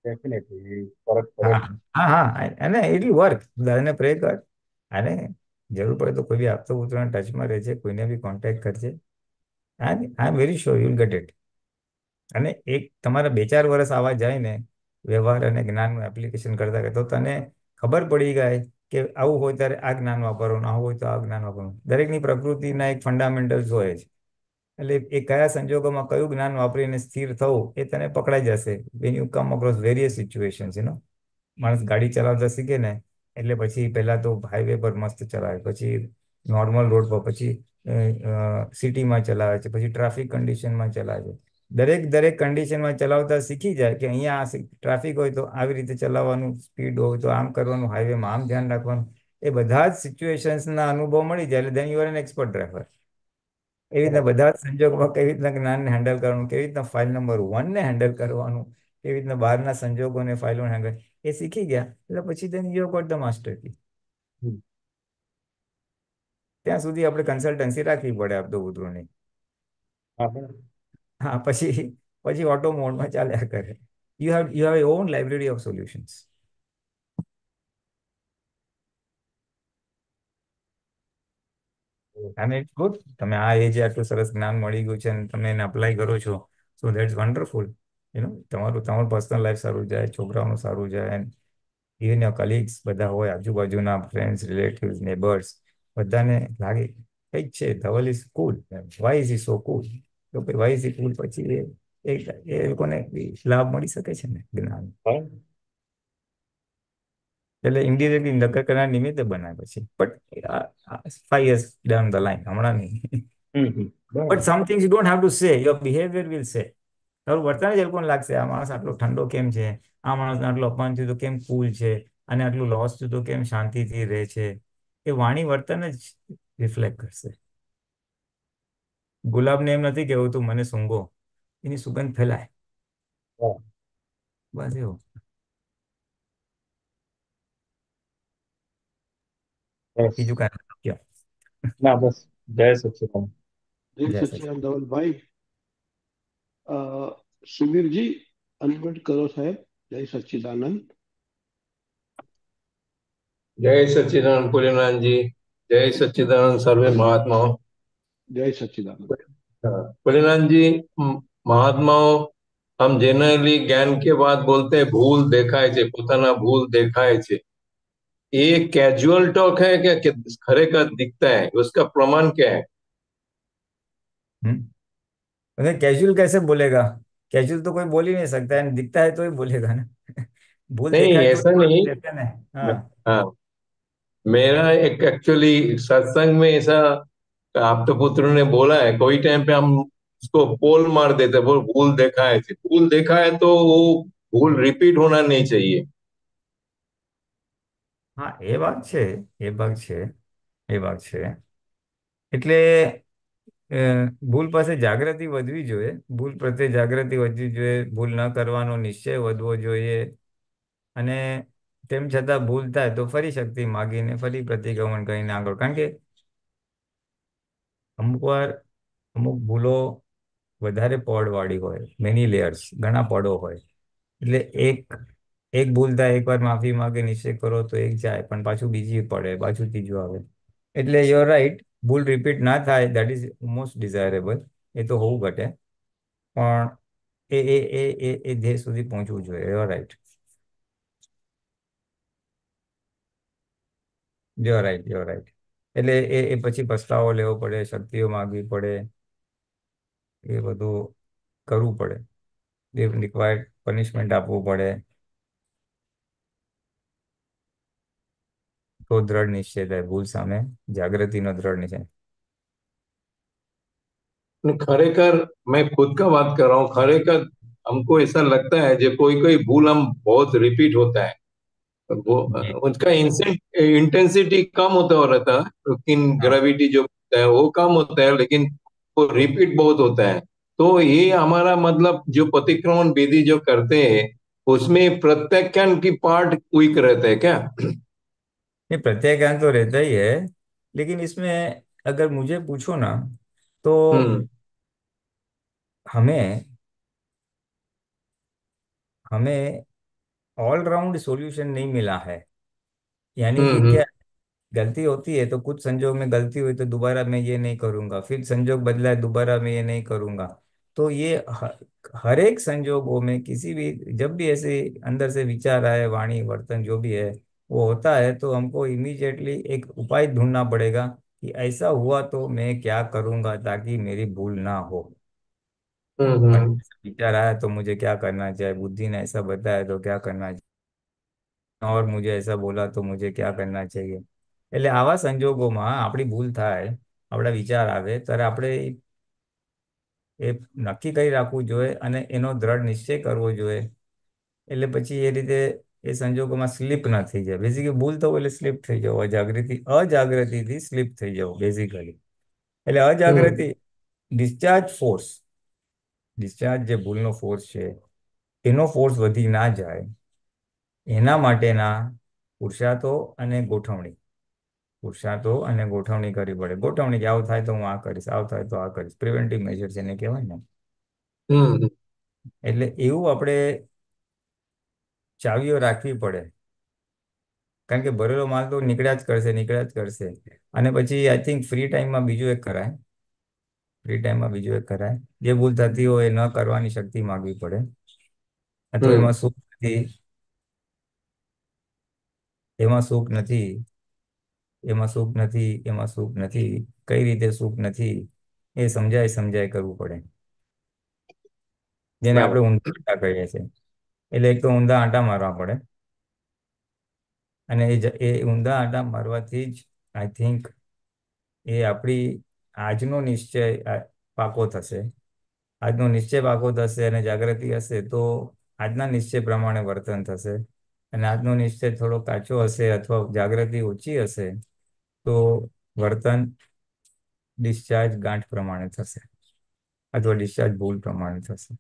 D: હા વર્ક દાદાને પ્રે કર અને જરૂર પડે તો કોઈ બી આપતો પુત્રના ટચમાં રહેજે કોઈને બી કોન્ટેક્ટ કરજે I very sure you get it અને એક તમારા બે ચાર વર્ષ આવા જાય ને વ્યવહાર અને જ્ઞાનનું એપ્લિકેશન કરતા કરતા તને ખબર પડી ગઈ કે આવું હોય ત્યારે આ જ્ઞાન વાપરવાનું આવું હોય તો આ જ્ઞાન વાપરવાનું દરેકની પ્રકૃતિના એક ફંડામેન્ટલ્સ હોય છે એટલે એ કયા સંજોગોમાં કયું જ્ઞાન વાપરીને સ્થિર થવું એ તને પકડાઈ જશે when you come across various situation you માણસ ગાડી ચલાવતા શીખે ને એટલે પછી પહેલા તો હાઈવે પર મસ્ત ચલાવે પછી નોર્મલ રોડ પર પછી સિટીમાં ચલાવે છે પછી ટ્રાફિક કન્ડિશનમાં ચલાવે છે દરેક દરેક કન્ડિશનમાં ચલાવતા શીખી જાય કે અહીંયા ટ્રાફિક હોય તો આવી રીતે ચલાવવાનું સ્પીડ હોય તો આમ કરવાનું હાઈવેમાં આમ ધ્યાન રાખવાનું એ બધા જ સિચ્યુએશન્સના અનુભવ મળી જાય એટલે then you are an expert driver એવી રીતના બધા જ સંજોગોમાં કેવી રીતના જ્ઞાનને હેન્ડલ કરવાનું કેવી રીતના ફાઇલ નંબર વનને હેન્ડલ કરવાનું કેવી રીતના બહારના સંજોગોને ફાઇલો હેન્ડલ એ શીખી ગયા એટલે પછી then you got the master key ત્યાં સુધી આપણે કન્સલ્ટન્સી રાખવી પડે આપતો પુત્રોની આપણે હા પછી પછી ઓટો મોડમાં ચાલ્યા કરે you have you have on library of solutions અને ઇટ્સ ગુડ તમે આ એજે આટલું સરસ જ્ઞાન મળી ગયું છે અને તમે એને અપ્લાય કરો છો so that's wonderful you know તમારું તમારું પર્સનલ લાઈફ સારું જાય છોકરાઓનું સારું જાય એન્ડ ઇવન યોર કલીગ્સ બધા હોય આજુબાજુના ફ્રેન્ડ્સ રિલેટિવ્સ નેબર્સ બધાને લાગે કંઈક છે Dhaval is cool why is he so cool તો ભાઈ વાય પછી એ લોકોને લાભ મળી શકે છે ને જ્ઞાન એટલે ઇન્ડિરેક્ટલી નક્કર કરનાર નિમિત્તે બનાવે પછી but five years down the line હમણાં નહીં but something you don't have to say your behaviour will say તારું વર્તન જ એ લાગશે આ માણસ આટલો ઠંડો કેમ છે આ માણસને આટલું અપમાન થયું તો કેમ કુલ છે અને આટલું લોસ થયું તો કેમ શાંતિથી રહે છે એ વાણી વર્તન જ રિફ્લેક્ટ કરશે गुलाब ने एम नहीं कहू तू मैंने सूंगो ए सुगंध फैलाय बस एवं
C: ना बस जय जय
B: धवल सुमीर जी अनवर्ट करो साहब जय सचिदानंद
E: जय सचिदानंद पुलनाथ जी जय सचिदानंद सर्वे महात्मा जय सच्चिदानंद परिणाम जी મહાત્માઓ આમ જનરલી જ્ઞાન કે વાત બોલતે ભૂલ દેખાય છે પોતાના ભૂલ દેખાય છે એ કેજ્યુઅલ ટોક હે કે ખરેખર દિખતા હે उसका प्रमाण क्या है
D: हम्म। अरे कैजुअल कैसे बोलेगा कैजुअल तो कोई बोल ही नहीं सकता है दिखता है तो ही बोलेगा ना भूल नहीं तो ऐसा तो नहीं हाँ।
E: हाँ। मेरा एक एक्चुअली सत्संग में ऐसा आप तो पुत्र બોલાય કોઈ ટાઈમ कोई टाइम पे हम उसको पोल मार देते बोल भूल देखा है भूल देखा ભૂલ રિપીટ હોના નહીં चाहिए
D: હા એ વાત છે એ ભાગ છે એ વાત છે એટલે ભૂલ પાસે જાગૃતિ વધવી જોઈએ ભૂલ પ્રત્યે જાગૃતિ વધવી જોઈએ ભૂલ ન કરવાનો નિશ્ચય વધવો જોઈએ અને તેમ છતાં ભૂલ થાય તો ફરી શક્તિ માગીને ફરી પ્રતિક્રમણ કરીને આગળ કારણ કે અમુક વાર અમુક ભૂલો વધારે પડવાળી હોય મેની લેયર્સ ઘણા પડો હોય એટલે એક એક ભૂલ થાય એકવાર માફી માગે નિશ્ચય કરો તો એક જાય પણ પાછું બીજી પડે પાછું ત્રીજું આવે એટલે યોર રાઈટ ભૂલ રિપીટ ના થાય દેટ ઇઝ મોસ્ટ ડિઝાયરેબલ એ તો હોવું ઘટે પણ એ એ એ એ એ ધ્યેય સુધી પહોંચવું જોઈએ you're right you're right you're right એટલે એ એ પછી પસ્તાવો લેવો પડે શક્તિઓ માગવી પડે એ બધું કરવું પડે રિક્વાયર્ડ પનિશમેન્ટ આપવું પડે તો દ્રઢ નિશ્ચય થાય ભૂલ સામે જાગૃતિનો દ્રઢ નિશ્ચય
E: ખરેખર મેં ખુદ કા વાત कर रहा हूँ खरेखर हमको ऐसा लगता है जो कोई कोई भूल हम बहुत रिपीट होता है वो हाँ, उनका इंटेंसिटी कम होता हो रहता है लेकिन हाँ। ग्रेविटी जो होता है वो कम होता है लेकिन वो रिपीट बहुत होता है तो ये हमारा मतलब जो प्रतिक्रमण विधि जो करते हैं उसमें प्रत्याख्यान की पार्ट क्विक रहता है क्या
D: नहीं प्रत्याख्यान तो रहता ही है लेकिन इसमें अगर मुझे पूछो ना तो हम्म। हमें हमें ऑलराउंड सॉल्यूशन नहीं मिला है यानी कि हम्म, क्या हम्म। गलती होती है तो कुछ संजोग में गलती हुई तो दोबारा मैं ये नहीं करूंगा फिर संजोग बदला है दोबारा मैं ये नहीं करूंगा तो ये हर एक संजोगों में किसी भी जब भी ऐसे अंदर से विचार आए वाणी वर्तन जो भी है वो होता है तो हमको इमीजिएटली एक उपाय ढूंढना पड़ेगा कि ऐसा हुआ तो मैं क्या करूंगा ताकि मेरी भूल ना हो हम्म हम्म विचार आया तो मुझे क्या करना चाहिए बुद्धि ने ऐसा बताया तो क्या करना चाहिए और मुझे ऐसा बोला તો મુझે ક્યાં કરના चाहिए એટલે આવા સંજોગોમાં આપણી ભૂલ થાય આપણા વિચાર આવે ત્યારે આપણે એ નક્કી કરી રાખવું જોઈએ અને એનો દ્રઢ નિશ્ચય કરવો જોઈએ એટલે પછી એ રીતે એ સંજોગોમાં સ્લીપ ન થઈ જાય બેઝિકલી ભૂલ થવું એટલે સ્લીપ થઈ જવું અજાગૃતિ અજાગૃતિથી સ્લીપ થઈ જવું બેઝિકલી એટલે હમ્મ અજાગૃતિ ડિસ્ચાર્જ ફોર્સ ડિસ્ચાર્જ જે ભૂલનો ફોર્સ છે એનો ફોર્સ વધી ના જાય એના માટેના પુરુષાર્થો અને ગોઠવણી પુરુષાર્થો અને ગોઠવણી કરવી પડે ગોઠવણી કે આવું થાય તો હું આ કરીશ આવું થાય તો આ કરીશ પ્રિવેન્ટિવ છે એને કહેવાય ને એટલે એવું આપણે ચાવીઓ રાખવી પડે કારણ કે ભરેલો માલ તો નીકળ્યા જ કરશે નીકળ્યા જ કરશે અને પછી આઈ થિંક ફ્રી ટાઈમમાં બીજું એક કરાય ફ્રી ટાઈમમાં બીજું એક કરાય જે ભૂલ થતી હોય એ ન કરવાની શક્તિ માગવી પડે અથવા એમાં સુખ નથી એમાં સુખ નથી એમાં સુખ નથી એમાં સુખ નથી કઈ રીતે સુખ નથી એ સમજાય સમજાય કરવું પડે જેને આપણે ઊંધા આંટા કહીએ છીએ એટલે એક તો ઊંધા આંટા મારવા પડે અને એ ઊંધા આંટા મારવાથી જ આઈ થિંક એ આપણી આજનો નિશ્ચય પાકો થશે આજનો નિશ્ચય પાકો થશે અને જાગૃતિ હશે તો આજના નિશ્ચય પ્રમાણે વર્તન થશે અને આજનો નિશ્ચય થોડો કાચો હશે અથવા જાગૃતિ ઓછી હશે તો વર્તન ડિસ્ચાર્જ ગાંઠ પ્રમાણે થશે અથવા ડિસ્ચાર્જ ભૂલ પ્રમાણે થશે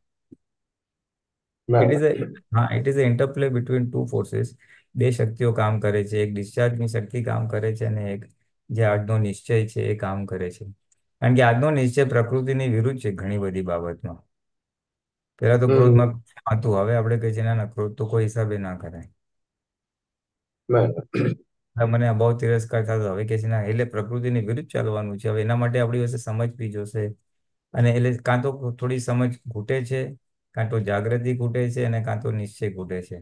D: ઇટ ઇઝ હા it is a interplay between two forces બે શક્તિઓ કામ કરે છે એક ડિસ્ચાર્જની શક્તિ કામ કરે છે અને એક જે આજનો નિશ્ચય છે એ કામ કરે છે કારણ કે આજનો નિશ્ચય પ્રકૃતિની વિરુદ્ધ છે ઘણી બધી બાબતમાં પેલા તો ક્રોધમાં હતું હવે આપણે કહીએ છીએ ના ક્રોધ તો કોઈ હિસાબે ના કરાય મને બહુ તિરસ્કાર થતો હવે કે છે ના એટલે પ્રકૃતિની વિરુદ્ધ ચાલવાનું છે હવે એના માટે આપણી પાસે સમજ પી જોશે અને એટલે કાં તો થોડી સમજ ઘૂટે છે કાં તો જાગૃતિ ઘૂટે છે અને કાં તો નિશ્ચય ઘૂટે છે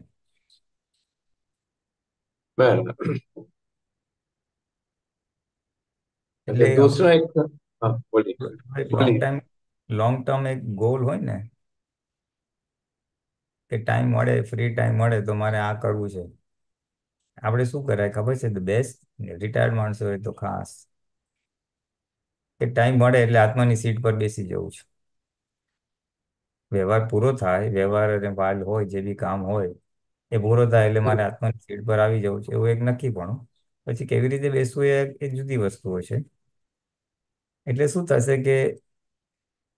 E: એટલે દોસ્તો એક
D: લોંગ ટર્મ એક ગોલ હોય ને કે ટાઈમ મળે ફ્રી ટાઈમ મળે તો મારે આ કરવું છે આપણે શું કરાય ખબર છે ધ બેસ્ટ રિટાયર્ડ માણસો હોય તો ખાસ કે ટાઈમ મળે એટલે આત્માની સીટ પર બેસી જવું છે વ્યવહાર પૂરો થાય વ્યવહાર અને વાલ હોય જે બી કામ હોય એ પૂરો થાય એટલે મારે આત્માની સીટ પર આવી જવું છે એવું એક નક્કી પણ પછી કેવી રીતે બેસવું એ જુદી વસ્તુઓ છે એટલે શું થશે કે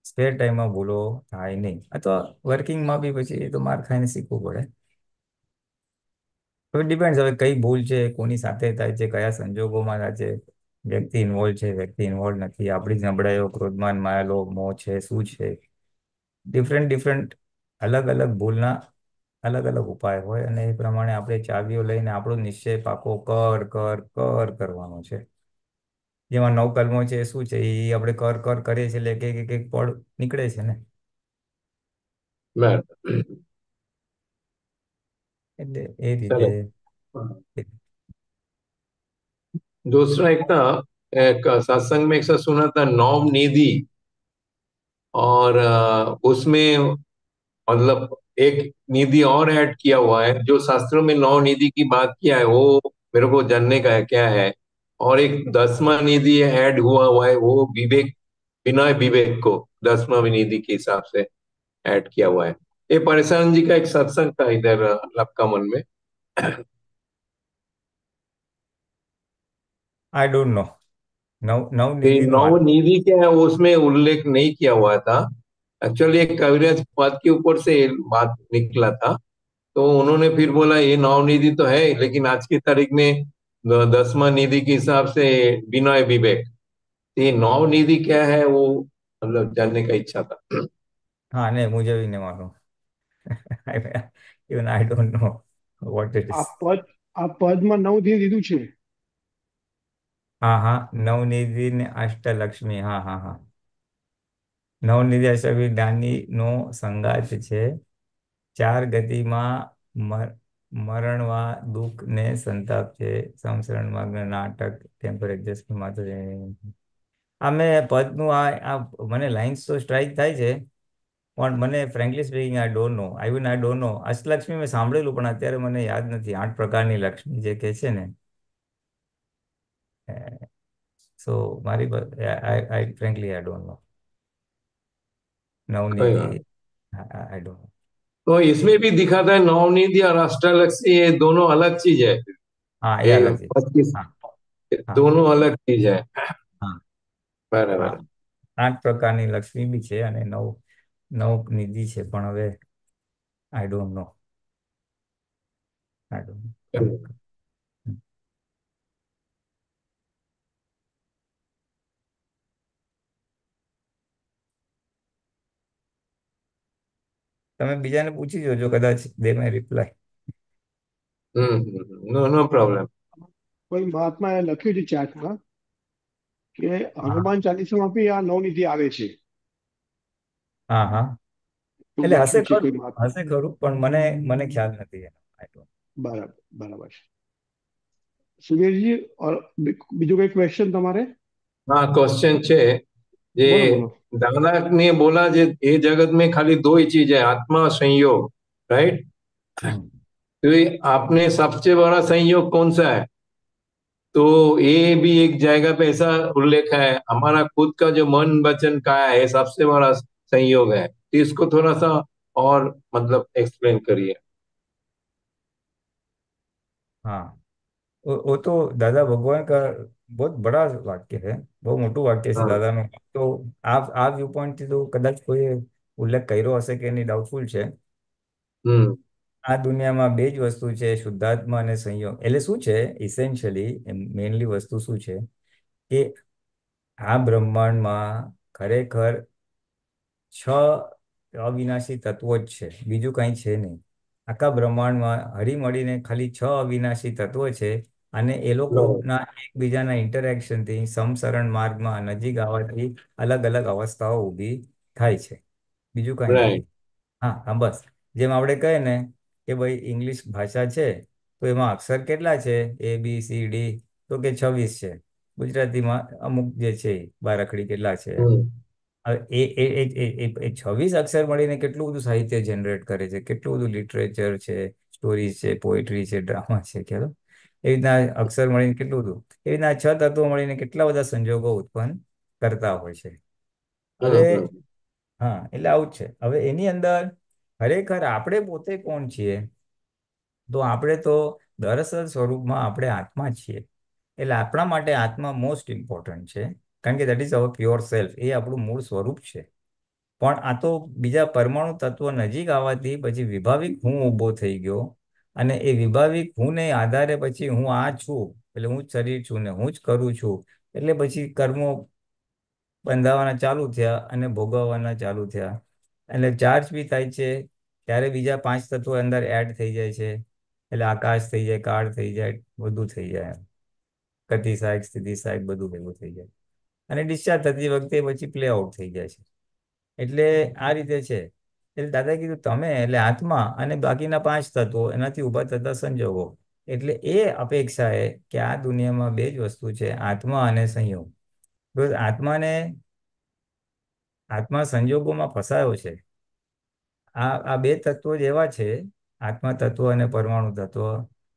D: સ્પેર ટાઈમમાં ભૂલો થાય નહીં અથવા વર્કિંગમાં બી પછી એ તો માર ખાઈને શીખવું પડે તો ડિપેન્ડ હવે કઈ ભૂલ છે કોની સાથે થાય છે કયા સંજોગોમાં થાય છે વ્યક્તિ ઇન્વોલ્વ છે વ્યક્તિ ઇન્વોલ્વ નથી આપણી જ નબળાઈઓ ક્રોધમાન માયાલો મોહ છે શું છે ડિફરન્ટ ડિફરન્ટ અલગ અલગ ભૂલના અલગ અલગ ઉપાય હોય અને એ પ્રમાણે આપણે ચાવીઓ લઈને આપણો નિશ્ચય પાકો કર કર કર કરવાનો છે જેમાં નવ કલમો છે શું છે એ આપણે કર કર કરીએ છીએ એટલે એક એક પડ નીકળે છે ને એટલે એ રીતે
E: दूसरा एक था एक सत्संग में एक सा सुना था नौम निधि और उसमें मतलब एक निधि और ऐड किया हुआ है जो शास्त्रों में नौ निधि की बात किया है वो मेरे को जानने का है क्या है और एक दसवा निधि ऐड हुआ हुआ है वो विवेक बिना विवेक को दसवा निधि के हिसाब से ऐड किया हुआ है ये परेशान जी का एक सत्संग था इधर लपका मन में
D: आई डोंट नो नौ नौ
E: निधि क्या है उसमें उल्लेख नहीं किया हुआ था एक्चुअली एक कविराज पद के ऊपर से बात निकला था तो उन्होंने फिर बोला ये नवनिधि तो है लेकिन आज की तारीख में द, दसवा निधि के हिसाब से विनय विवेक ये नौ निधि क्या है वो मतलब जानने का इच्छा
D: था हाँ नहीं मुझे भी नहीं मालूम even I don't know what it is. આ
B: પદ આ પદમાં નવથી દીધું છે
D: હા હા નવનિધિ ને અષ્ટલક્ષ્મી હા હા હા નવનિધિ અષ્ટમી દાની નો સંગાત છે ચાર ગતિમાં મરણમાં દુઃખ ને સંતાપ છે સંસરણ નાટક ટેમ્પર એડજસ્ટમેન્ટ માત્ર અમે પદનું આ મને લાઇન્સ તો સ્ટ્રાઇક થાય છે પણ મને ફ્રેન્કલી સ્પીકિંગ આ ડોનો આવ્યું આ ડોનો અષ્ટલક્ષ્મી મેં સાંભળેલું પણ અત્યારે મને યાદ નથી આઠ પ્રકારની લક્ષ્મી જે કે છે ને સો મારી આઈ ફ્રેન્કલી આઈ ડોન્ટ નો નવની આઈ ડોન્ટ तो इसमें भी दिखाता है नवनीति और
E: अष्टालक्ष ये दोनों अलग चीज है हाँ ये अलग
D: चीज हाँ, हाँ, दोनों अलग चीज है हाँ, બરાબર આઠ પ્રકારની લક્ષ્મી બી છે અને નવ નવ નિધિ છે પણ હવે I don't know I don't તમે બીજાને પૂછી જોજો કદાચ દે મે રિપ્લાય
B: હમ નો નો પ્રોબ્લેમ કોઈ મહાત્માએ લખ્યું છે ચાર્ટમાં કે હનુમાન ચાલીસામાં બી આ નવનિધિ આવે છે
D: હા હા એટલે હશે ખરું હશે ખરું પણ મને મને ખ્યાલ નથી એનો
B: બરાબર બરાબર છે સુધીરજી બીજું કઈ ક્વેશ્ચન તમારે હા ક્વેશ્ચન છે दादा ने बोला
E: जे ये जगत में खाली दो ही चीज है आत्मा संयोग राइट हाँ। तो आपने सबसे बड़ा संयोग कौन सा है तो ये भी एक जगह पे ऐसा उल्लेख है हमारा खुद का जो मन वचन का है सबसे बड़ा संयोग है तो इसको थोड़ा सा और मतलब एक्सप्लेन करिए
D: हाँ वो तो दादा भगवान का बहुत बड़ा वाक्य है બહુ મોટું વાક્ય છે દાદાનું તો આ આ વ્યૂ પોઈન્ટ તો કદાચ કોઈએ ઉલ્લેખ કર્યો હશે કે એની ડાઉટફુલ છે આ દુનિયામાં બે જ વસ્તુ છે શુદ્ધાત્મા અને સંયોગ એટલે શું છે ઇસેન્શિયલી મેઇનલી વસ્તુ શું છે કે આ બ્રહ્માંડમાં ખરેખર છ અવિનાશી તત્વો જ છે બીજું કંઈ છે નહીં આખા બ્રહ્માંડમાં હળી મળીને ખાલી છ અવિનાશી તત્વો છે અને એ લોકોના એકબીજાના ઇન્ટરેક્શનથી સમસરણ માર્ગમાં નજીક આવવાથી અલગ અલગ અવસ્થાઓ ઊભી થાય છે બીજું કઈ હા બસ જેમ આપણે કહે ને કે ભાઈ ઇંગ્લિશ ભાષા છે તો એમાં અક્ષર કેટલા છે એ બી સી ડી તો કે છવ્વીસ છે ગુજરાતીમાં અમુક જે છે બારખડી કેટલા છે એ એ છવ્વીસ અક્ષર મળીને કેટલું બધું સાહિત્ય જનરેટ કરે છે કેટલું બધું લિટરેચર છે સ્ટોરીઝ છે પોએટ્રી છે ડ્રામા છે ખ્યાલ એવી રીતના અક્ષર મળીને કેટલું હતું એવી રીતના છ તત્વો મળીને કેટલા બધા સંજોગો ઉત્પન્ન કરતા હોય છે હવે હા એટલે આવું જ છે હવે એની અંદર ખરેખર આપણે પોતે કોણ છીએ તો આપણે તો દરસલ સ્વરૂપમાં આપણે આત્મા છીએ એટલે આપણા માટે આત્મા મોસ્ટ ઇમ્પોર્ટન્ટ છે કારણ કે that is our pure self એ આપણું મૂળ સ્વરૂપ છે પણ આ તો બીજા પરમાણુ તત્વ નજીક આવવાથી પછી વિભાવિક હું ઊભો થઈ ગયો અને એ વિભાવિક હુંને આધારે પછી હું આ છું એટલે હું શરીર છું ને હું જ કરું છું એટલે પછી કર્મો બંધાવવાના ચાલુ થયા અને ભોગવવાના ચાલુ થયા એટલે ચાર્જ બી થાય છે ત્યારે બીજા પાંચ તત્વો અંદર એડ થઈ જાય છે એટલે આકાશ થઈ જાય કાળ થઈ જાય બધું થઈ જાય ગતિ સહાયક સ્થિતિ સહાયક બધું ભેગું થઈ જાય અને ડિસ્ચાર્જ થતી વખતે પછી પ્લે આઉટ થઈ જાય છે એટલે આ રીતે છે એટલે દાદાએ કીધું તમે એટલે આત્મા અને બાકીના પાંચ તત્વો એનાથી ઊભા થતા સંજોગો એટલે એ અપેક્ષા એ કે આ દુનિયામાં બે જ વસ્તુ છે આત્મા અને સંયોગ બસ આત્માને આત્મા સંજોગોમાં ફસાયો છે આ આ બે તત્વો જેવા છે આત્મા તત્વ અને પરમાણુ તત્વ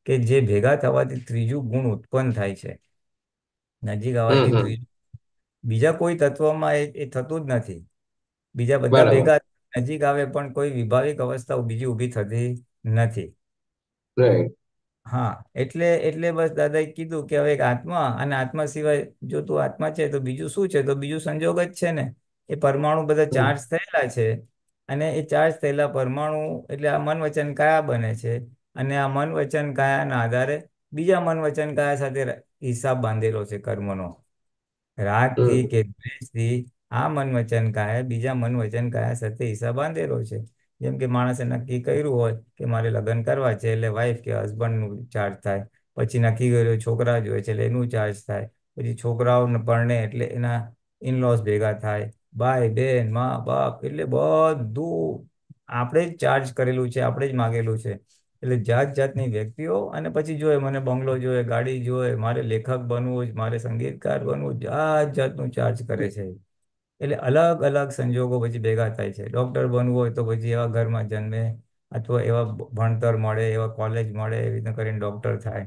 D: કે જે ભેગા થવાથી ત્રીજું ગુણ ઉત્પન્ન થાય છે નજીક આવવાથી બીજા કોઈ તત્વમાં એ થતું જ નથી બીજા બધા ભેગા નજીક આવે પણ કોઈ વિભાવિક અવસ્થા બીજી ઊભી થતી નથી હા એટલે એટલે બસ દાદાએ કીધું કે હવે આત્મા અને આત્મા સિવાય જો તું આત્મા છે તો બીજું શું છે તો બીજું સંજોગ જ છે ને એ પરમાણુ બધા ચાર્જ થયેલા છે અને એ ચાર્જ થયેલા પરમાણુ એટલે આ મન વચન કાયા બને છે અને આ મન વચન કાયાના આધારે બીજા મન વચન કાયા સાથે હિસાબ બાંધેલો છે કર્મનો રાગથી hmm. કે દ્વેષથી આ મન વચન કાયા બીજા મન વચન કાયા સાથે હિસાબ બાંધેલો છે જેમ કે માણસે નક્કી કર્યું હોય કે મારે લગ્ન કરવા છે એટલે વાઈફ કે હસબન્ડનું ચાર્જ થાય પછી નક્કી કર્યું છોકરા જોઈએ છે એટલે એનું ચાર્જ થાય પછી છોકરાઓ પરણે એટલે એના ઇનલોસ ભેગા થાય ભાઈ બેન મા બાપ એટલે બધું આપણે જ ચાર્જ કરેલું છે આપણે જ માગેલું છે એટલે જાત જાતની વ્યક્તિઓ અને પછી જોએ મને બંગલો જોઈએ ગાડી જોઈએ મારે લેખક બનવું મારે સંગીતકાર બનવું જાત જાતનું ચાર્જ કરે છે એટલે અલગ અલગ સંજોગો પછી ભેગા થાય છે ડૉક્ટર બનવું હોય તો પછી એવા ઘરમાં જન્મે અથવા એવા ભણતર મળે એવા કોલેજ મળે એવી રીતે કરીને ડૉક્ટર થાય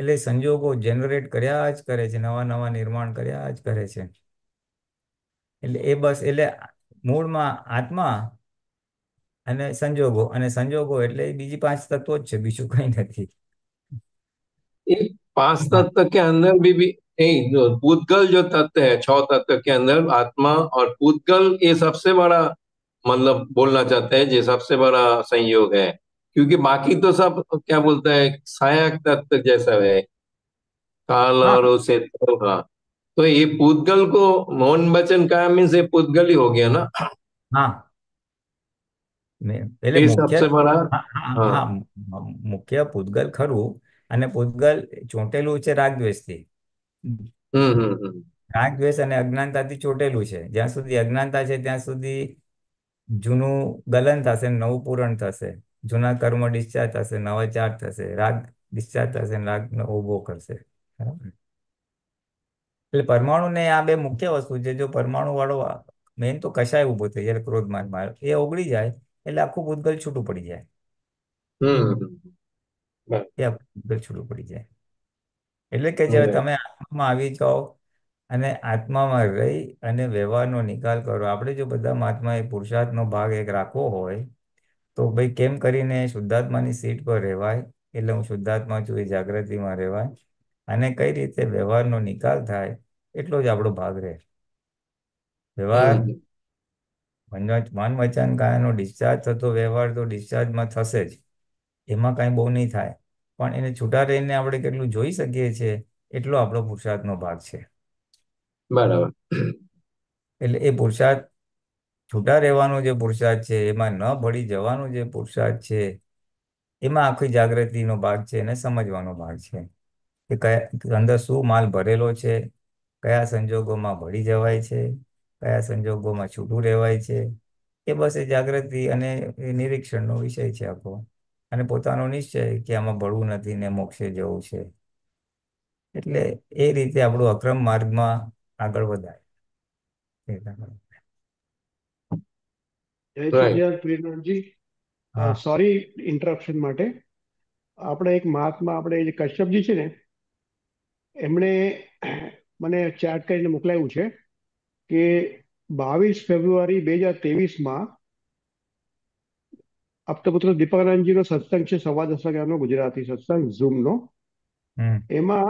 D: એટલે સંજોગો જનરેટ કર્યા જ કરે છે નવા નવા નિર્માણ કર્યા જ કરે છે એટલે એ બસ એટલે મૂળમાં આત્મા અને સંજોગો અને સંજોગો એટલે બીજી પાંચ તત્વો જ છે બીજું કંઈ નથી એ પાંચ તત્વ કે અંદર બી नहीं
E: जो भूतगल जो तत्व है छ तत्व के अंदर आत्मा और पूतगल ये सबसे बड़ा मतलब बोलना चाहते हैं जो सबसे बड़ा संयोग है क्योंकि बाकी तो सब क्या बोलता है सहायक तत्व जैसा है काल हाँ। और उसे तो हाँ। तो ये पूतगल को मोहन बचन का मीन से पूतगल ही हो गया ना
A: हाँ
D: એટલે મુખ્ય હા મુખ્ય પૂતગલ ખરું અને પૂતગલ ચોંટેલું છે રાગદ્વેષથી રાગ દ્વેષ અને અજ્ઞાનતાથી ચોટેલું છે જ્યાં સુધી અજ્ઞાનતા છે ત્યાં સુધી જૂનું ગલન થશે નવું પૂરણ થશે જૂના કર્મ ડિસ્ચાર્જ થશે નવા ચાર થશે રાગ ડિસ્ચાર્જ થશે રાગ ઉભો કરશે એટલે પરમાણુ ને આ બે મુખ્ય વસ્તુ છે જો પરમાણુ વાળો મેન તો કશાય ઉભો થઈ જાય ક્રોધ માર્ગ એ ઓગળી જાય એટલે આખું ભૂતગલ છૂટું પડી જાય હમ બરાબર છૂટું પડી જાય એટલે કે જ્યારે તમે આત્મામાં આવી જાઓ અને આત્મામાં રહી અને વ્યવહારનો નિકાલ કરો આપણે જો બધા આત્મા એ પુરુષાર્થનો ભાગ એક રાખવો હોય તો ભાઈ કેમ કરીને શુદ્ધાત્માની સીટ પર રહેવાય એટલે હું શુદ્ધાત્મા છું એ જાગૃતિમાં રહેવાય અને કઈ રીતે વ્યવહારનો નિકાલ થાય એટલો જ આપણો ભાગ રહે વ્યવહાર મન વચન કાયાનો ડિસ્ચાર્જ થતો વ્યવહાર તો ડિસ્ચાર્જમાં થશે જ એમાં કાંઈ બહુ નહીં થાય પણ એને છૂટા રહીને આપણે કેટલું જોઈ શકીએ છીએ એટલો આપણો પુરુષાર્થનો ભાગ છે બરાબર એટલે એ પુરુષાર્થ છૂટા રહેવાનો જે પુરુષાર્થ છે એમાં ન ભળી જવાનો જે પુરુષાર્થ છે એમાં આખી જાગૃતિનો ભાગ છે અને સમજવાનો ભાગ છે કે કયા અંદર શું માલ ભરેલો છે કયા સંજોગોમાં ભળી જવાય છે કયા સંજોગોમાં છૂટું રહેવાય છે એ બસ એ જાગૃતિ અને નિરીક્ષણનો વિષય છે આખો અને પોતાનો નિશ્ચય કે આમાં ભળવું નથી ને મોક્ષે જવું છે એટલે એ રીતે આપણું અક્રમ માર્ગમાં આગળ વધાય
B: સોરી ઇન્ટરપ્શન માટે આપણે એક મહાત્મા આપણે જે કશ્યપજી છે ને એમણે મને ચાર્ટ કરીને મોકલાયું છે કે બાવીસ ફેબ્રુઆરી બે હજાર તેવીસમાં આપતપુત્ર દીપકાનંદજીનો સત્સંગ છે સવા દસ વાગ્યાનો ગુજરાતી સત્સંગ ઝૂમનો એમાં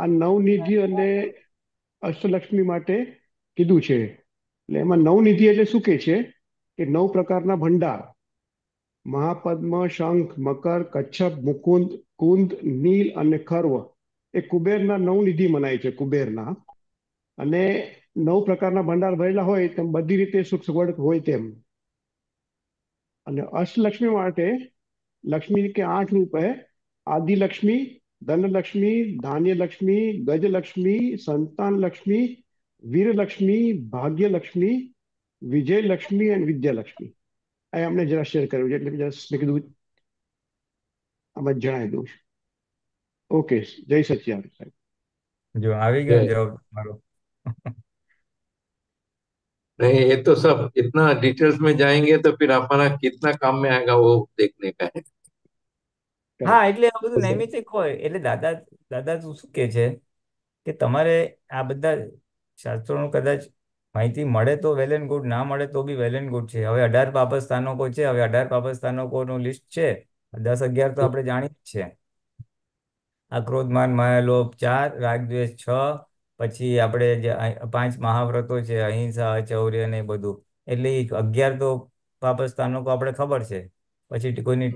B: આ નવનિધિ અને અષ્ટલક્ષ્મી માટે કીધું છે એટલે એમાં નવનિધિ એટલે શું કે છે કે નવ પ્રકારના ભંડાર મહાપદ્મ શંખ મકર કચ્છપ મુકુંદ કુંદ નીલ અને ખર્વ એ કુબેરના નવનિધિ મનાય છે કુબેરના અને નવ પ્રકારના ભંડાર ભરેલા હોય તેમ બધી રીતે સુખ સગવડ હોય તેમ અને અષ્ટ લક્ષ્મી માર્તે લક્ષ્મી કે 8 રૂપએ આદિ લક્ષ્મી ધન લક્ષ્મી ધાનીય લક્ષ્મી ગજ લક્ષ્મી સંતાન લક્ષ્મી વીર લક્ષ્મી ભાગ્ય લક્ષ્મી વિજય લક્ષ્મી એન્ડ વિદ્યા લક્ષ્મી આ આપણે જરા શેર કર્યું એટલે જ સ્મે કીધું અમત જાય દોશ ઓકે જય સત્યાર્થાઈ જે આવી ગયા જવાબ તમારો नहीं ये तो सब इतना
E: डिटेल्स में जाएंगे तो फिर हमारा कितना काम में आएगा वो देखने का है
D: હા એટલે આ બધું નૈમિતિક હોય એટલે દાદા દાદા તું શું કે છે કે તમારે આ બધા શાસ્ત્રોનું કદાચ માહિતી મળે તો વેલ એન્ડ ગુડ ના મળે તો બી વેલ એન્ડ ગુડ છે હવે અઢાર પાપસ્થાનકો છે હવે અઢાર પાપસ્થાનકોનું લિસ્ટ છે દસ અગિયાર તો આપણે જાણીએ જ છે આ ક્રોધમાન માયા લોભ ચાર રાગદ્વેષ છ પછી આપણે પાંચ મહાવ્રતો છે અહિંસા ચૌર્ય ને બધું એટલે અગિયાર તો પાપસ્થાનો આપણે ખબર છે પછી કોઈની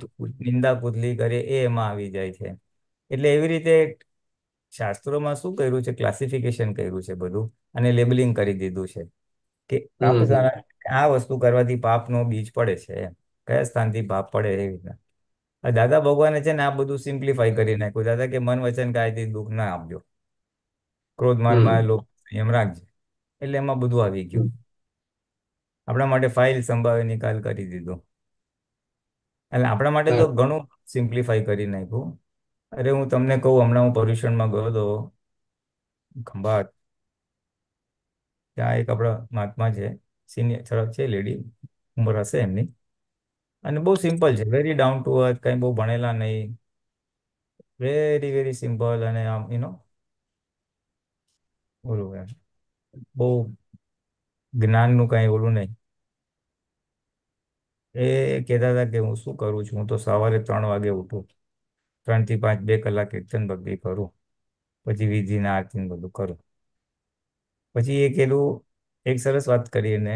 D: નિંદા કુદલી કરે એ એમાં આવી જાય છે એટલે એવી રીતે શાસ્ત્રોમાં શું કર્યું છે ક્લાસિફિકેશન કર્યું છે બધું અને લેબલિંગ કરી દીધું છે કે આ વસ્તુ કરવાથી પાપનો બીજ પડે છે કયા સ્થાનથી પાપ પડે એવી રીતના દાદા ભગવાને છે ને આ બધું સિમ્પ્લિફાઈ કરી નાખ્યું દાદા કે મન વચન કાયથી દુઃખ ના આપજો ક્રોધ માન માં લોભ એમ રાખજે એટલે એમાં બધું આવી ગયું આપણા માટે ફાઇલ સંભાવે નિકાલ કરી દીધો એટલે આપણા માટે તો ઘણું સિમ્પ્લિફાઈ કરી નાખ્યું અરે હું તમને કહું હમણાં હું પર્યુષણમાં ગયો હતો ખંભાત ત્યાં એક આપણા મહાત્મા છે સિનિયર છે લેડી ઉંમર હશે એમની અને બહુ સિમ્પલ છે વેરી ડાઉન ટુ અર્થ કંઈ બહુ ભણેલા નહીં વેરી વેરી સિમ્પલ અને આમ યુ નો ઓલું એમ બહુ જ્ઞાનનું કાંઈ ઓલું નહીં એ કહેતા હતા કે હું શું કરું છું હું તો સવારે ત્રણ વાગે ઉઠું ત્રણથી પાંચ બે કલાક કીર્તન ભક્તિ કરું પછી વિધિના આરતીને બધું કરું પછી એ કહેલું એક સરસ વાત કરી એને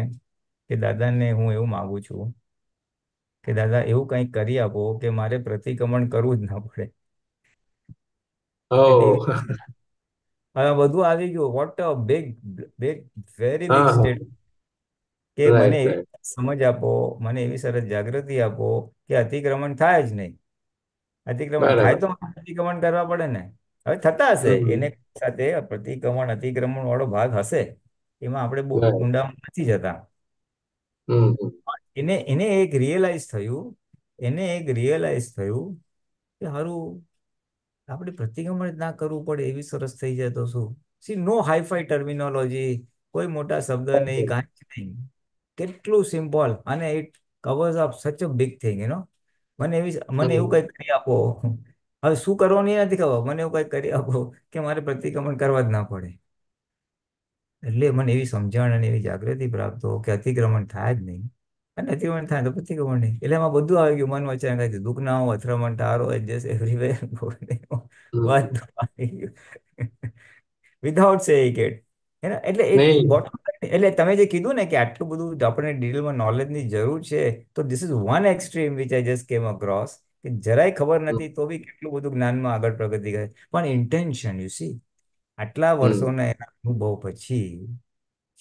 D: કે દાદાને હું એવું માગું છું કે દાદા એવું કંઈક કરી આપો કે મારે પ્રતિક્રમણ કરવું જ ના પડે હવે બધું આવી ગયું what a big big very big state કે મને સમજ આપો મને એવી સરસ જાગૃતિ આપો કે અતિક્રમણ થાય જ નહીં અતિક્રમણ થાય તો અતિક્રમણ કરવા પડે ને હવે થતા હશે એને સાથે પ્રતિક્રમણ અતિક્રમણ વાળો ભાગ હશે એમાં આપણે બહુ ઊંડામાં નથી જતા એને એને એક રિયલાઇઝ થયું એને એક રિયલાઇઝ થયું કે સારું આપણે પ્રતિક્રમણ ના કરવું પડે એવી સરસ થઈ જાય તો શું સી નો હાઈફાઈ ટર્મિનોલોજી કોઈ મોટા શબ્દ નહીં કાંઈ નહીં કેટલું સિમ્પલ અને it covers up such a big thing you know મને એવી મને એવું કંઈક કરી આપો હવે શું કરવાનું નથી ખબર મને એવું કંઈક કરી આપો કે મારે પ્રતિક્રમણ કરવા જ ના પડે એટલે મને એવી સમજણ અને એવી જાગૃતિ પ્રાપ્ત હો કે અતિક્રમણ થાય જ નહીં અને અતિક્રમણ થાય તો પ્રતિક્રમણ નહીં એટલે એમાં બધું આવી ગયું મન વચન કાંઈ દુઃખનાઓ અથડામણ ટારો એડજસ્ટ એવરીવેર બધું આવી ગયું વિધાઉટ સે કેટ એટલે એટલે તમે જે કીધું ને કે આટલું બધું આપણને ડિટેલમાં નોલેજની જરૂર છે તો this is one extreme which I just came across કે જરાય ખબર નથી તો બી કેટલું બધું જ્ઞાનમાં આગળ પ્રગતિ કરે પણ ઇન્ટેન્શન યુ સી આટલા વર્ષોના એના અનુભવ પછી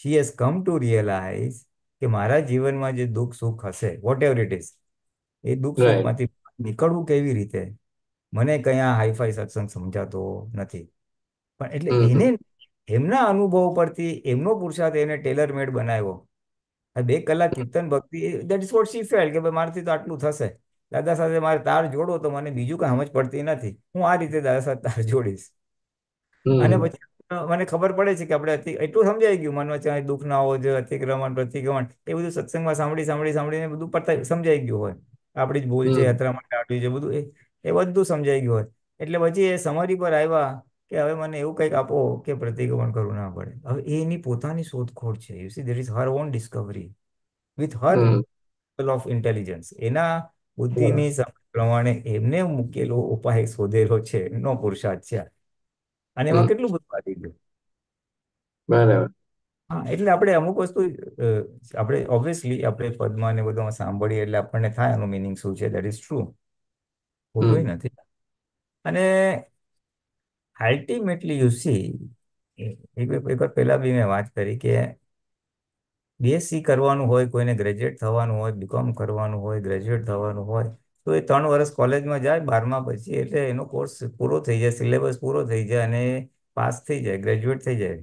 D: she has come to realise કે મારા જીવનમાં જે દુઃખ સુખ હશે વોટ એવર ઇટ ઇઝ એ દુઃખ સુખમાંથી નીકળવું કેવી રીતે મને કયા આ હાઈફાઈ સત્સંગ સમજાતો નથી પણ એટલે એને એમના અનુભવ પરથી એમનો પુરુષાર્થ એને ટેલર મેડ બનાવ્યો બે કલાક કીર્તન ભક્તિ that is what she felt કે ભાઈ મારાથી તો આટલું થશે દાદા સાથે મારે તાર જોડો તો મને બીજું કઈ સમજ પડતી નથી હું આ રીતે દાદા સાથે તાર જોડીશ અને પછી મને ખબર પડે છે કે આપણે એટલું સમજાઈ ગયું મનમાં ચાહે દુઃખ ના હોવો જોઈએ અતિક્રમણ પ્રતિક્રમણ એ બધું સત્સંગમાં સાંભળી સાંભળી સાંભળીને બધું પડતા સમજાઈ ગયું હોય આપણી જ ભૂલ છે યાત્રા માટે આટલી છે બધું એ એ બધું સમજાઈ ગયું હોય એટલે પછી એ સમરી પર આવ્યા કે હવે મને એવું કંઈક આપો કે પ્રતિક્રમણ કરવું ના પડે હવે એની પોતાની શોધખોળ છે you see that is her own discovery with her of intelligence એના બુદ્ધિની પ્રમાણે એમને મૂકેલો ઉપાય શોધેલો છે એમનો પુરુષાર્થ છે અને એમાં
C: કેટલું બધું આવી ગયું
E: બરાબર
D: હા એટલે આપણે અમુક વસ્તુ આપણે ઓબ્વિયસલી આપણે પદ્મા ને બધું સાંભળીએ એટલે આપણને થાય એનું મિનિંગ શું છે દેટ ઇઝ ટ્રુ ખોટું નથી અને અલ્ટિમેટલી યુ સી એક વાર પહેલા બી મેં વાત કરી કે બીએસસી કરવાનું હોય કોઈને ગ્રેજ્યુએટ થવાનું હોય બીકોમ કરવાનું હોય ગ્રેજ્યુએટ થવાનું હોય તો એ ત્રણ વર્ષ કોલેજમાં જાય બારમા પછી એટલે એનો કોર્સ પૂરો થઈ જાય સિલેબસ પૂરો થઈ જાય અને પાસ થઈ જાય ગ્રેજ્યુએટ થઈ જાય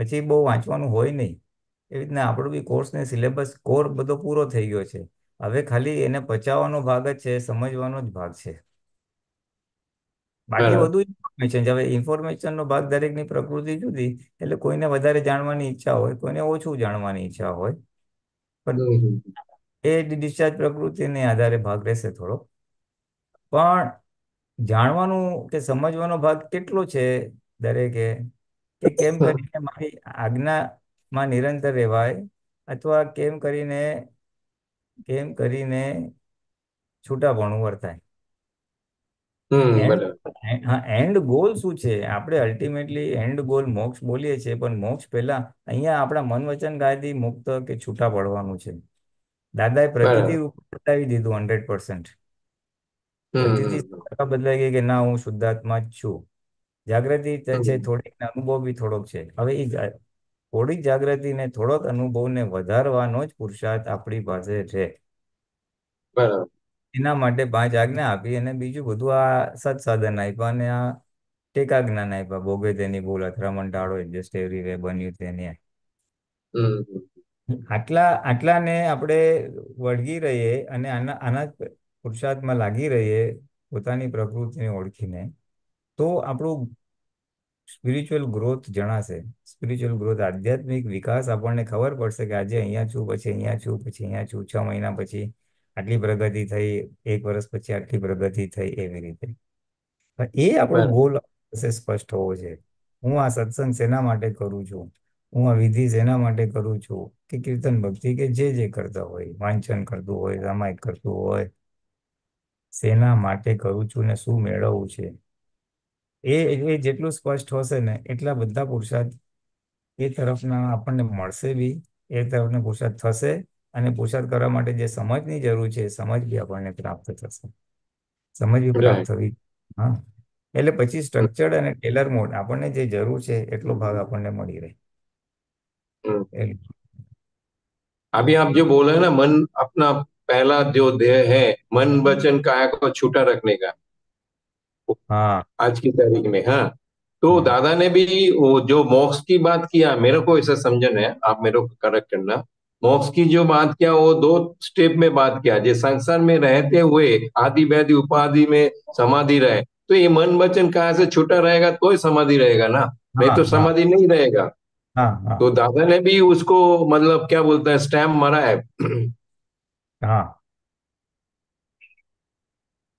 D: પછી બહુ વાંચવાનું હોય નહીં એવી રીતના આપણો બી કોર્સને સિલેબસ કોર બધો પૂરો થઈ ગયો છે હવે ખાલી એને પચાવવાનો ભાગ જ છે સમજવાનો જ ભાગ છે બાકી બધું ઇન્ફોર્મેશન હવે ઇન્ફોર્મેશનનો ભાગ દરેકની પ્રકૃતિ જુદી એટલે કોઈને વધારે જાણવાની ઈચ્છા હોય કોઈને ઓછું જાણવાની ઈચ્છા હોય પણ એ ડિસ્ચાર્જ પ્રકૃતિને આધારે ભાગ રહેશે થોડો પણ જાણવાનું કે સમજવાનો ભાગ કેટલો છે દરેકે કે કેમ કરીને મારી આજ્ઞામાં નિરંતર રહેવાય અથવા કેમ કરીને કેમ કરીને છૂટાપણું વર્તાય હા એન્ડ ગોલ શું છે આપણે અલ્ટિમેટલી એન્ડ ગોલ મોક્ષ બોલીએ છીએ પણ મોક્ષ પહેલા અહીંયા આપણા મન વચન ગાયથી મુક્ત કે છૂટા પડવાનું છે દાદાએ પ્રકૃતિ ઉપર બતાવી દીધું હંડ્રેડ પર્સન્ટ પ્રકૃતિ બદલાઈ ગઈ કે ના હું શુદ્ધાત્મા જ છું જાગૃતિ છે થોડીક અનુભવ બી થોડોક છે હવે એ થોડીક ને થોડોક અનુભવ ને વધારવાનો જ પુરુષાર્થ આપણી પાસે છે એના માટે પાંચ આજ્ઞા આપી અને બીજું બધું આ સત્સાધન આપ્યા અને આ ટેકા જ્ઞાન આપ્યા ભોગે તેની બોલ અથડામણ ટાળો એડજસ્ટ એવરી વે બન્યું તેની આટલા આટલાને આપણે વળગી રહીએ અને આના આના પુરુષાર્થમાં લાગી રહીએ પોતાની પ્રકૃતિને ઓળખીને તો આપણું સ્પિરિચ્યુઅલ ગ્રોથ જણાશે સ્પિરિચ્યુઅલ ગ્રોથ આધ્યાત્મિક વિકાસ આપણને ખબર પડશે કે આજે અહીંયા છું પછી અહીંયા છું પછી અહીંયા છું છ મહિના પછી આટલી પ્રગતિ થઈ એક વર્ષ પછી આટલી પ્રગતિ થઈ એવી રીતે એ આપણો ગોલ સ્પષ્ટ હોવો છે હું આ સત્સંગ શેના માટે કરું છું હું આ વિધિ જેના માટે કરું છું કે કીર્તન ભક્તિ કે જે જે કરતા હોય વાંચન કરતું હોય રામાયણ કરતું હોય શેના માટે કરું છું ને શું મેળવવું છે એ એ જેટલું સ્પષ્ટ હશે ને એટલા બધા પુરુષાર્થ એ તરફના આપણને મળશે બી એ તરફને પુરુષાર્થ થશે અને પુરુષાર્થ કરવા માટે જે સમજની જરૂર છે સમજ બી આપણને પ્રાપ્ત થશે સમજ બી પ્રાપ્ત થવી હા એટલે પછી સ્ટ્રક્ચર્ડ અને ટેલર મોડ આપણને જે જરૂર છે એટલો ભાગ આપણને મળી રહે
E: हम्म। अभी आप जो बोल रहे हैं ना मन अपना पहला जो ध्येय है मन हम्म। वचन काया को छूटा रखने का हाँ आज की तारीख में हाँ तो हम्म। दादा ने भी वो जो मोक्ष की बात किया मेरे को ऐसा समझना है आप मेरे को करेक्ट करना मोक्ष की जो बात किया वो दो स्टेप में बात किया जो संसार में रहते हुए आदि व्याधि उपाधि में समाधि रहे तो ये मन वचन कहा से छूटा रहेगा तो ही समाधि रहेगा ना नहीं हाँ, तो हाँ। समाधि नहीं रहेगा हाँ, हाँ. तो दादा ने भी उसको मतलब क्या बोलता है स्टैम्प मारा है
D: હા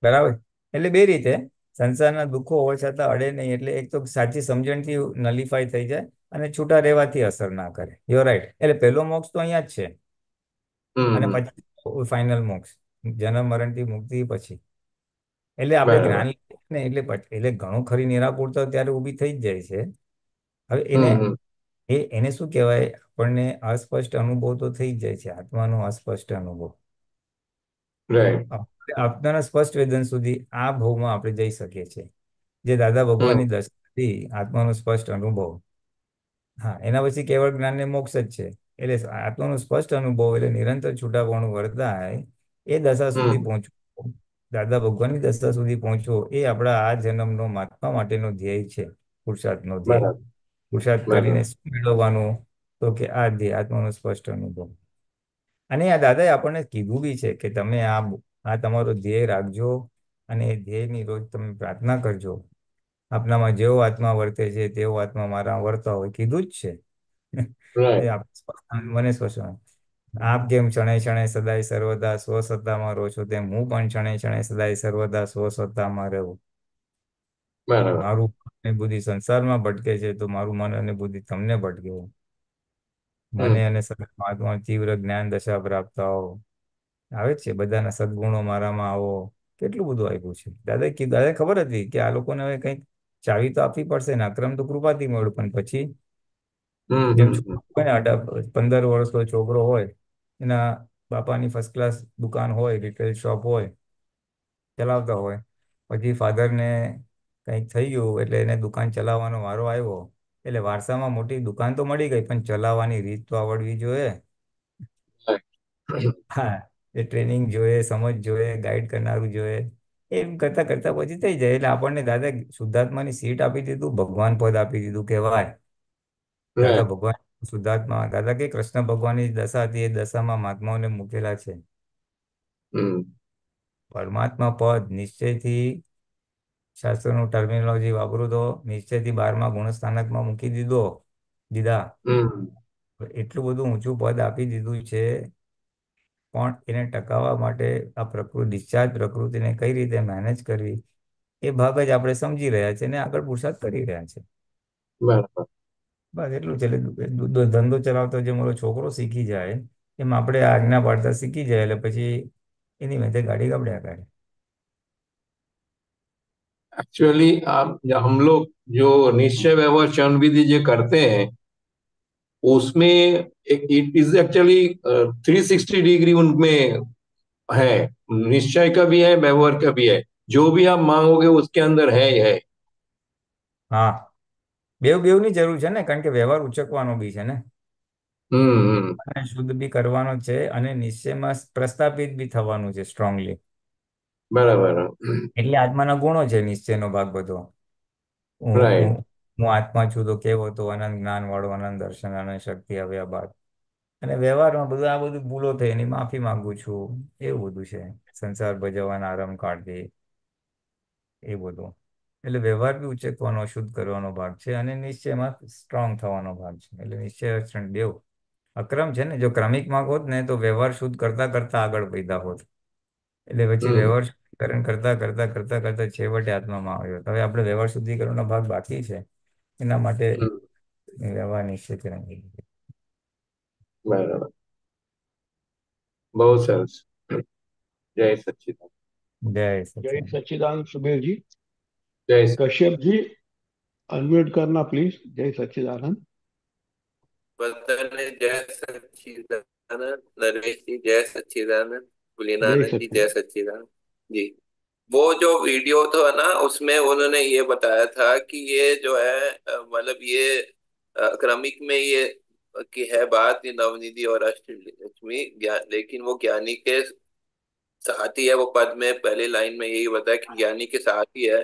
D: બરાબર એટલે બે રીતે સંસારના દુઃખો હોવા છતાં અડે નહીં એટલે એક તો સાચી સમજણથી નલિફાય થઈ જાય અને છૂટા રહેવાથી અસર ના કરે યોર રાઈટ એટલે પહેલો મોક્ષ તો અહીંયા જ છે અને પછી ફાઇનલ મોક્ષ જન્મ મરણથી મુક્તિ પછી એટલે આપણે જ્ઞાન ને એટલે એટલે ઘણું ખરી નિરાકુરતા ત્યારે ઊભી થઈ જ જાય છે હવે એને એ એને શું કહેવાય આપણને અસ્પષ્ટ અનુભવ તો થઈ જ જાય છે આત્માનો અસ્પષ્ટ અનુભવ આપનારા સ્પષ્ટ વેદન સુધી આ ભાવમાં આપણે જઈ શકીએ છીએ જે દાદા ભગવાનની દર્શનથી આત્માનો સ્પષ્ટ અનુભવ હા એના પછી કેવળ જ્ઞાન ને મોક્ષ જ છે એટલે આત્માનો સ્પષ્ટ અનુભવ એટલે નિરંતર છૂટાપણું વર્તાય એ દશા સુધી પહોંચવું દાદા ભગવાનની દશા સુધી પહોંચવો એ આપણા આ જન્મનો મહાત્મા માટેનો ધ્યેય છે પુરુષાર્થનો ધ્યેય પુરુષાર્થ કરીને શું મેળવવાનું તો કે આ આત્માનો સ્પષ્ટ અનુભવ અને આ દાદાએ આપણને કીધું બી છે કે તમે આ આ તમારો ધ્યેય રાખજો અને એ ધ્યેયની રોજ તમે પ્રાર્થના કરજો આપનામાં જેવો આત્મા વર્તે છે તેવો આત્મા મારા વર્તા હોય કીધું જ છે મને સ્પષ્ટ આપ જેમ ક્ષણે ક્ષણે સદાય સર્વદા સ્વસત્તામાં રહો છો તેમ હું પણ ક્ષણે ક્ષણે સદાય સર્વદા સ્વસત્તામાં રહું મારું મન અને બુદ્ધિ સંસારમાં ભટકે છે તો મારું મન અને બુદ્ધિ તમને ભટકે મને અને પરમાત્મા તીવ્ર જ્ઞાન દશા પ્રાપ્ત આવો આવે છે બધાના સદગુણો મારામાં આવો કેટલું બધું આપ્યું છે દાદા કીધું દાદા ખબર હતી કે આ લોકોને હવે કંઈક ચાવી તો આપવી પડશે ને અક્રમ તો કૃપાથી મળ્યું પણ પછી જેમ પંદર વર્ષનો છોકરો હોય એના બાપાની ફર્સ્ટ ક્લાસ દુકાન હોય રિટેલ શોપ હોય ચલાવતા હોય પછી ફાધરને કંઈક થઈ ગયું એટલે એને દુકાન ચલાવવાનો વારો આવ્યો એટલે વારસામાં મોટી દુકાન તો મળી ગઈ પણ ચલાવવાની રીત તો આવડવી જોઈએ હા એ ટ્રેનિંગ જોઈએ સમજ જોઈએ ગાઈડ કરનારું જોઈએ એમ કરતા કરતા પછી થઈ જાય એટલે આપણને દાદા શુદ્ધાત્માની સીટ આપી દીધું ભગવાન પદ આપી દીધું કહેવાય દાદા ભગવાન શુદ્ધાત્મા દાદા કે કૃષ્ણ ભગવાનની દશા હતી એ દશામાં મહાત્માઓને મૂકેલા છે પરમાત્મા પદ નિશ્ચયથી શાસ્ત્રોનું ટર્મિનોલોજી વાપરું તો નીચેથી બારમાં ગુણસ્થાનકમાં મૂકી દીધો દીધા એટલું બધું ઊંચું પદ આપી દીધું છે પણ એને ટકાવવા માટે આ પ્રકૃતિ ડિસ્ચાર્જ પ્રકૃતિને કઈ રીતે મેનેજ કરવી એ ભાગ જ આપણે સમજી રહ્યા છે અને આગળ પુરસાદ કરી રહ્યા છે બસ એટલું છે ધંધો ચલાવતો જે મારો છોકરો શીખી જાય એમ આપણે આજ્ઞા પાડતા શીખી જાય એટલે પછી એની મેં ગાડી ગાબડ્યા કાઢે
E: एक्चुअली आप हम लोग जो निश्चय व्यवहार चरण विधि जो करते हैं उसमें एक इट इज एक्चुअली 360 डिग्री उनमें है निश्चय का भी है व्यवहार का भी है जो भी आप मांगोगे
D: उसके अंदर है ही है હા हाँ। बेव બેવની જરૂર છે ને કારણ કે વ્યવહાર ઉચકવાનો બી છે ને અને શુદ્ધ બી કરવાનો છે અને નિશ્ચયમાં પ્રસ્થાપિત બી થવાનું છે સ્ટ્રોંગલી બરાબર એટલે આત્માના ગુણો છે નિશ્ચયનો ભાગ બધો હું આત્મા છું તો કેવો તો અનંત જ્ઞાન વાળો અનંત દર્શન અનંત શક્તિ હવે બાદ અને વ્યવહારમાં બધું આ બધું ભૂલો થઈ એની માફી માંગુ છું એવું બધું છે સંસાર ભજવવાનો આરંભ કાઢી એ બધું એટલે વ્યવહાર બી ઉચકવાનો શુદ્ધ કરવાનો ભાગ છે અને નિશ્ચયમાં સ્ટ્રોંગ થવાનો ભાગ છે એટલે નિશ્ચય દેવ અક્રમ છે ને જો ક્રમિકમાં હોત ને તો વ્યવહાર શુદ્ધ કરતા કરતા આગળ પૈદા હોત એટલે પછી વ્યવહાર શુદ્ધિકરણ કરતા કરતા કરતા કરતા છેવટે આત્મામાં આવ્યો હવે આપણે વ્યવહાર શુદ્ધિકરણનો ભાગ બાકી છે એના માટે વ્યવહાર નિશ્ચિત બરાબર
E: બહુ સરસ
B: જય સચ્ચિદાન જય જય સચ્ચિદાન સુબીરજી જય કશ્યપજી અનમ્યુટ કરના પ્લીઝ જય સચ્ચિદાનંદ
F: બધાને જય સચ્ચિદાનંદ નરેશજી જય સચ્ચિદાનંદ ગુલીનાનંદજી જય સચ્ચિદાનંદ जी वो जो वीडियो था ना उसमें उन्होंने ये बताया था कि ये जो है मतलब ये क्रमिक में ये की है बात ये नवनिधि और ज्ञान लेकिन वो ज्ञानी के साथ ही है वो पद में पहले लाइन में यही बताया कि ज्ञानी के साथ ही है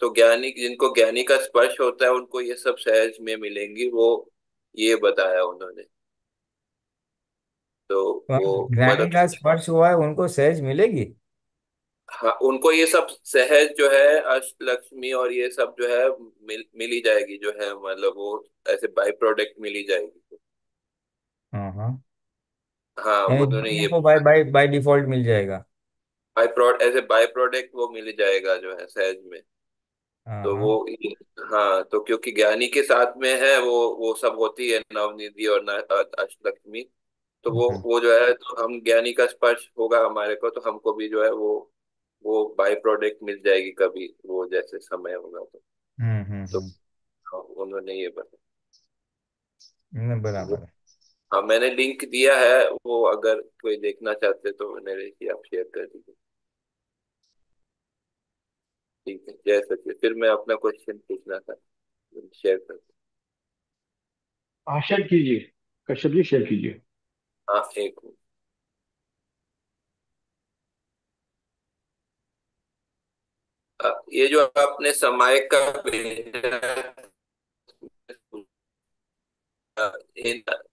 F: तो ज्ञानी जिनको ज्ञानी का स्पर्श होता है उनको ये सब सहज में मिलेंगी वो ये बताया उन्होंने तो वो
D: ज्ञानी का स्पर्श हुआ है उनको सहज मिलेगी
F: हाँ उनको ये सब सहज जो है अष्टलक्ष्मी और ये सब जो है मिल मिली जाएगी जो है मतलब वो ऐसे बाय प्रोडक्ट मिली जाएगी हाँ हाँ हाँ वो दोनों ये उनको
D: बाय बाय बाय डिफॉल्ट मिल जाएगा
F: बाय प्रोड ऐसे बाय प्रोडक्ट वो मिल जाएगा जो है सहज में हाँ, तो हाँ वो हाँ तो क्योंकि ज्ञानी के साथ में है वो वो सब होती है नवनिधि और न- अष्टलक्ष्मी तो वो हम्म। वो जो है तो हम ज्ञानी का स्पर्श होगा हमारे को तो हमको भी जो है वो वो बाय प्रोडक्ट मिल जाएगी कभी वो जैसे समय होगा तो हम्म, हम्म, तो हम्म। हाँ, उन्होंने ये
C: बताया बराबर
F: हाँ मैंने लिंक दिया है वो अगर कोई देखना चाहते तो मैंने जी आप शेयर कर दीजिए ठीक है जय सचिव फिर मैं अपना क्वेश्चन पूछना था शेयर कर
B: हाँ शेयर कीजिए कश्यप जी शेयर कीजिए
C: हाँ एक मिनट ये
F: जो आपने समय का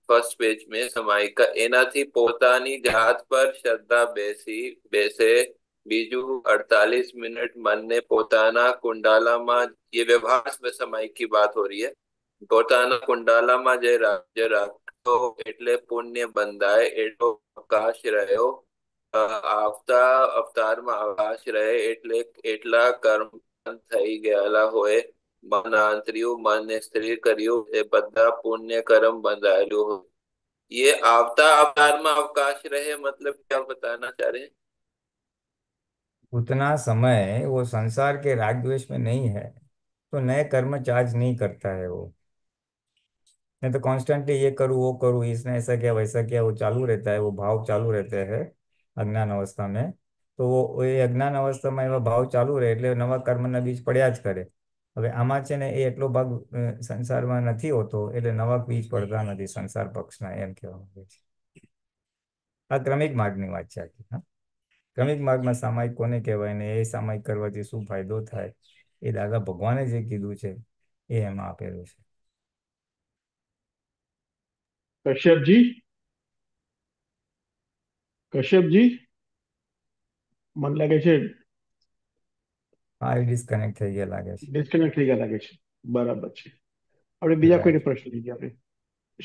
F: फर्स्ट पेज में समय का एना थी पोता जात पर श्रद्धा बेसी बेसे बीजू 48 मिनट मन ने पोताना कुंडाला मा ये व्यवहार में समय की बात हो रही है पोताना कुंडाला मा जय राज्य राख तो एटले पुण्य बंदाए एटो आकाश रहे आपता अवतार में आवास रहे એટલે એટલા કર્મ થઈ ગયાલા હોય બન્નાંત્રીઓ મન સ્થિર કર્યો તે બંદા પુણ્ય કરમ બંદાયલો યે આવતા અવતારમાં અવકાશ રહે મતલબ શું બતાના ચારે
D: ભૂતના સમય વો સંસાર કે રાગવેશ મે નહીં હે તો નય કર્મ ચાજ નહીં કરતા હે વો મે તો કોન્સ્ટન્ટલી યે કરું વો કરું ઈ સ્નેહ કે વૈસક્ય વો ચાલુ રહેતા હે વો ભાવ ચાલુ રહેતે હે અજ્ઞાન અવસ્થામાં તો એ અજ્ઞાન અવસ્થામાં એવા ભાવ ચાલુ રહે એટલે નવા કર્મના બીજ પડ્યા જ કરે હવે આમાં છે ને એ એટલો ભાગ સંસારમાં નથી હોતો એટલે નવા બીજ પડતા નથી સંસાર પક્ષના એમ કહેવા માંગે છે આ ક્રમિક માર્ગની વાત છે આખી હા ક્રમિક માર્ગમાં સામાયિક કોને કહેવાય ને એ સામાયિક કરવાથી શું ફાયદો થાય એ દાદા ભગવાને જે કીધું છે એ એમાં આપેલું
B: છે કશ્યપજી કશ્યપજી મને લાગે છે હા ડિસ્કનેક્ટ થઈ ગયા લાગે છે ડિસ્કનેક્ટ થઈ ગયા લાગે છે બરાબર છે આપણે બીજા કોઈને પ્રશ્ન લઈએ આપણે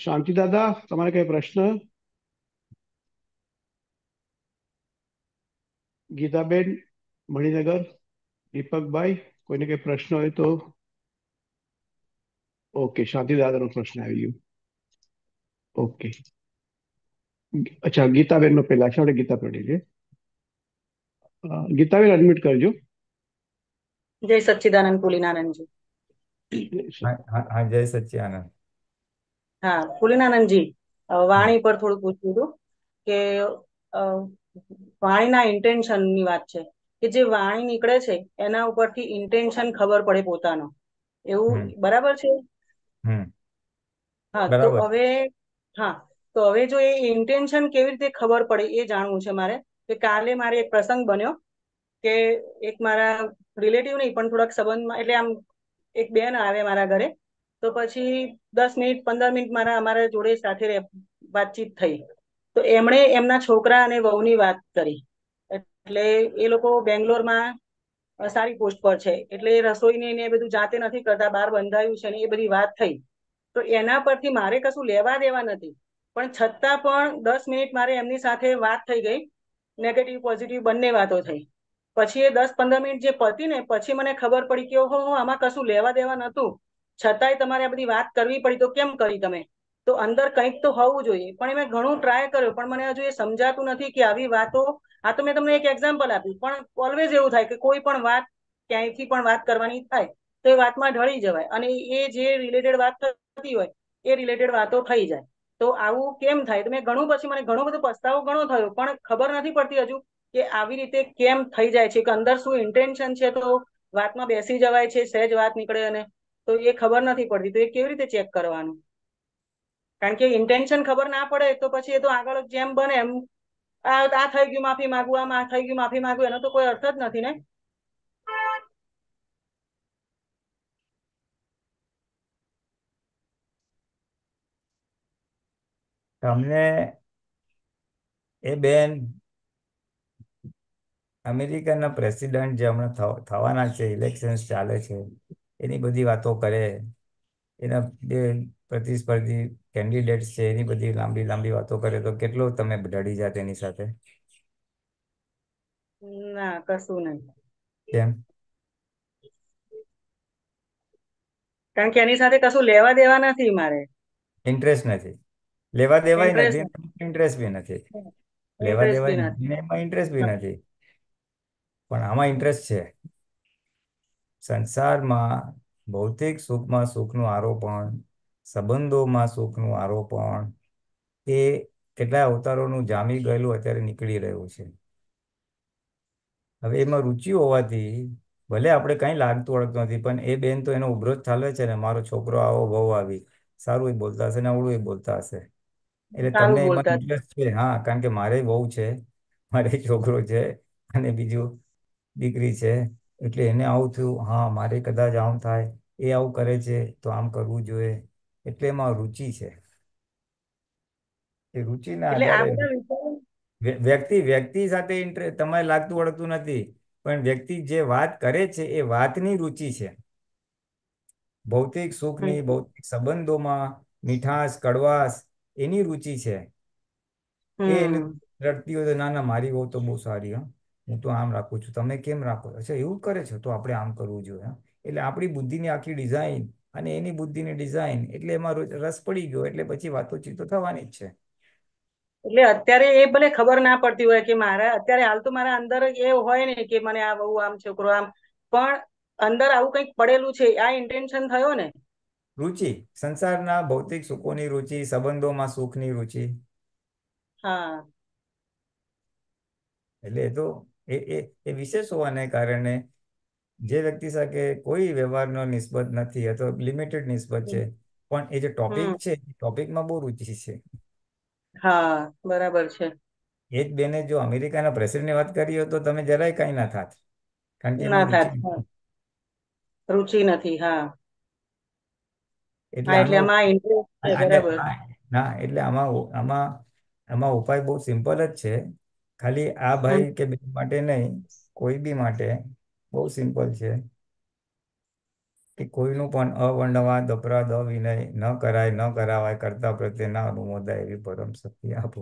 B: શાંતિ દાદા તમારે કઈ પ્રશ્ન ગીતાબેન મણિનગર દીપકભાઈ કોઈને કઈ પ્રશ્ન હોય તો ઓકે શાંતિ દાદાનો પ્રશ્ન આવી ગયો ઓકે અચ્છા ગીતાબેનનો પહેલા છે આપણે ગીતા પટેલ છે ગીતાબેન એડમિટ કરજો
G: જય સચ્ચિદાનંદ પુલિનાનંદજી
D: હા જય સચ્ચિદાનંદ
G: હા પુલિનાનંદજી વાણી પર થોડું પૂછ્યું હતું કે વાણીના ઇન્ટેન્શન ની વાત છે કે જે વાણી નીકળે છે એના ઉપરથી ઇન્ટેન્શન ખબર પડે પોતાનો એવું બરાબર છે હા તો હવે હા તો હવે જો એ ઇન્ટેન્શન કેવી રીતે ખબર પડે એ જાણવું છે મારે કે કાલે મારે એક પ્રસંગ બન્યો કે એક મારા રિલેટિવ નહીં પણ થોડાક સંબંધમાં એટલે આમ એક બેન આવે મારા ઘરે તો પછી દસ મિનિટ પંદર મિનિટ મારા અમારા જોડે સાથે વાતચીત થઈ તો એમણે એમના છોકરા અને વહુની વાત કરી એટલે એ લોકો બેંગ્લોરમાં સારી પોસ્ટ પર છે એટલે રસોઈને એ બધું જાતે નથી કરતા બહાર બંધાયું છે ને એ બધી વાત થઈ તો એના પરથી મારે કશું લેવા દેવા નથી પણ છતાં પણ દસ મિનિટ મારે એમની સાથે વાત થઈ ગઈ નેગેટિવ પોઝિટિવ બંને વાતો થઈ પછી એ દસ પંદર મિનિટ જે પતી ને પછી મને ખબર પડી કે ઓહો આમાં કશું લેવા દેવા નહોતું છતાંય તમારે આ બધી વાત કરવી પડી તો કેમ કરી તમે તો અંદર કંઈક તો હોવું જોઈએ પણ મેં ઘણું ટ્રાય કર્યો પણ મને હજુ એ સમજાતું નથી કે આવી વાતો આ તો મેં તમને એક એક્ઝામ્પલ આપ્યું પણ ઓલવેઝ એવું થાય કે કોઈ પણ વાત ક્યાંયથી પણ વાત કરવાની થાય તો એ વાતમાં ઢળી જવાય અને એ જે રિલેટેડ વાત થતી હોય એ રિલેટેડ વાતો થઈ જાય તો આવું કેમ થાય તો મેં ઘણું પછી મને ઘણો બધો પસ્તાવો ઘણો થયો પણ ખબર નથી પડતી હજુ કે આવી રીતે કેમ થઈ જાય છે કે અંદર શું ઇન્ટેન્શન છે તો વાતમાં બેસી જવાય છે સહેજ વાત નીકળે અને તો એ ખબર નથી પડતી તો એ કેવી રીતે ચેક કરવાનું કારણ કે ઇન્ટેન્શન ખબર ના પડે તો પછી એ તો આગળ જેમ બને એમ આ થઈ ગયું માફી માંગુ આ થઈ ગયું માફી માંગુ એનો તો કોઈ અર્થ જ નથી ને
D: તમને એ બેન અમેરિકાના પ્રેસિડેન્ટ જે હમણાં થવાના છે ઇલેક્શન ચાલે છે એની બધી વાતો કરે એના જે પ્રતિસ્પર્ધી કેન્ડિડેટ છે એની બધી લાંબી લાંબી વાતો કરે તો કેટલો તમે ડડી જાત એની સાથે
G: ના કશું નહીં કેમ કારણ કે એની સાથે કશું લેવા દેવા નથી મારે
D: ઇન્ટરેસ્ટ નથી લેવા દેવાય નથી ઇન્ટરેસ્ટ બી નથી લેવા દેવાય ઇન્ટરેસ્ટ બી નથી પણ આમાં ઇન્ટરેસ્ટ છે સંસારમાં ભૌતિક સુખમાં સુખનું આરોપણ સંબંધોમાં સુખનું આરોપણ એ કેટલા અવતારોનું જામી ગયેલું અત્યારે નીકળી રહ્યું છે હવે એમાં રુચિ હોવાથી ભલે આપણે કઈ લાગતું ઓળખતું નથી પણ એ બેન તો એનો ઉભરો જ ચાલે છે ને મારો છોકરો આવો બહુ આવી સારું એ બોલતા હશે ને આવડું એ બોલતા હશે
G: એટલે તમને એમાં બોલતા
D: ઇન્ટરેસ્ટ છે હા કારણ કે મારે વહુ છે મારે છોકરો છે અને બીજું દીકરી છે એટલે એને આવું થયું હા મારે કદાચ આમ થાય એ આવું કરે છે તો આમ કરવું જોઈએ એટલે એમાં રુચિ છે એ રુચિના એટલે આધારે આપના
C: વિચારો
D: વ્યક્તિ વ્યક્તિ સાથે ઇન્ટરેસ્ટ તમારે લાગતું વળગતું નથી પણ વ્યક્તિ જે વાત કરે છે એ વાતની રુચિ છે ભૌતિક સુખની ભૌતિક સંબંધોમાં મીઠાશ કડવાશ એની રુચિ છે એ રડતી હોય ના ના મારી વહુ તો બહુ સારી હો હું તો આમ રાખું છું તમે કેમ રાખો અચ્છા એવું કરે છે તો આપણે આમ કરવું જોઈએ એટલે આપણી બુદ્ધિની આખી ડિઝાઇન અને એની બુદ્ધિની ડિઝાઇન એટલે એમાં રસ પડી ગયો એટલે પછી વાતોચીત તો થવાની જ છે
G: એટલે અત્યારે એ ભલે ખબર ના પડતી હોય કે મારા અત્યારે હાલ તો મારા અંદર એ હોય ને કે મને આ બહુ આમ છોકરો આમ પણ અંદર આવું કંઈક પડેલું છે આ ઇન્ટેન્શન થયો ને
D: રુચિ સંસારના ભૌતિક સુખોની રુચિ સંબંધોમાં સુખની રુચિ હા એટલે તો એ એ એ વિશેષ હોવાને કારણે જે વ્યક્તિ સાથે કોઈ વ્યવહારનો નિસ્બત નથી અથવા લિમિટેડ નિસ્બત છે પણ એ જે ટોપિક છે ટોપિકમાં બહુ રુચિ છે હા બરાબર છે એ જ બેને જો અમેરિકાના પ્રેસિડેન્ટની વાત કરી તો તમે જરાય કઈ ના થાત કારણ કે
G: રુચિ નથી હા
D: એટલે આમાં આમાં આમાં ઉપાય બહુ સિમ્પલ જ છે ખાલી આ ભાઈ કે બેન માટે નહીં કોઈ બી માટે બહુ સિમ્પલ છે કે કોઈનું પણ અવર્ણવા દપરા દ વિનય ન કરાય ન કરાવાય કરતા પ્રત્યે ના અનુમોદાય એવી પરમ શક્તિ આપો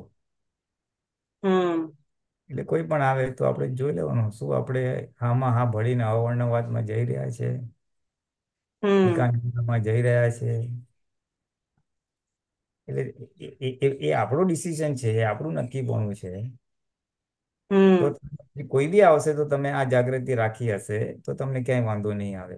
D: હમ એટલે કોઈ પણ આવે તો આપણે જોઈ લેવાનું શું આપણે હામાં હા ભળીને અવર્ણવાદમાં જઈ રહ્યા છે નિકાલમાં જઈ રહ્યા છે એટલે એ આપણું ડિસિઝન છે આપણું નક્કી પણ છે તો કોઈ બી આવશે તો તમે આ જાગૃતિ રાખી હશે તો તમને ક્યાંય વાંધો નહીં આવે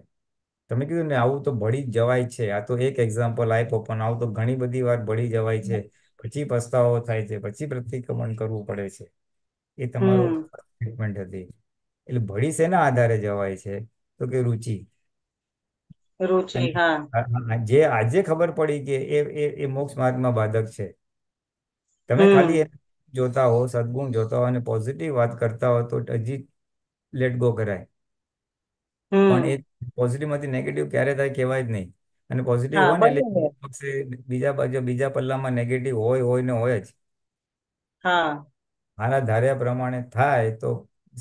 D: તમે કીધું ને આવું તો ભળી જવાય છે આ તો એક એક્ઝામ્પલ આપ્યો પણ આવું તો ઘણી બધી વાર ભળી જવાય છે પછી પસ્તાવો થાય છે પછી પ્રતિક્રમણ કરવું પડે છે એ તમારું સ્ટેટમેન્ટ હતી એટલે ભળી શેના આધારે જવાય છે તો કે રુચિ જે આજે ખબર પડી કે એ એ એ મોક્ષ માર્ગમાં બાધક છે તમે ખાલી જોતા હો સદગુણ જોતા હો અને પોઝિટિવ વાત કરતા હો તો હજી લેટ ગો કરાય પણ એ પોઝિટિવ માંથી નેગેટિવ ક્યારે થાય કહેવાય જ નહીં અને પોઝિટિવ હોય ને એટલે બીજા બાજુ બીજા પલ્લામાં નેગેટિવ હોય હોય ને હોય જ મારા ધાર્યા પ્રમાણે થાય તો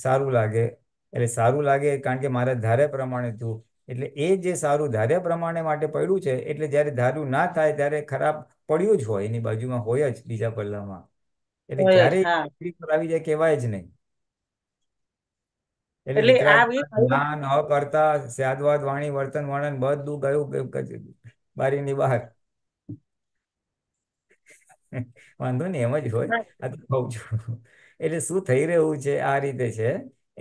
D: સારું લાગે એટલે સારું લાગે કારણ કે મારા ધાર્યા પ્રમાણે તું એટલે એ જે સારું ધાર્યા પ્રમાણે માટે પડ્યું છે એટલે જ્યારે ધાર્યું ના થાય ત્યારે ખરાબ પડ્યું જ હોય એની બાજુમાં હોય જ બીજા પલ્લામાં એટલે ક્યારે આવી જાય કહેવાય જ નહીં એટલે જ્ઞાન કરતા સ્યાદવાદ વાણી વર્તન વર્ણન બધું ગયું બારીની બહાર વાંધો નહીં એમ જ હોય આ તો કહું છું એટલે શું થઈ રહ્યું છે આ રીતે છે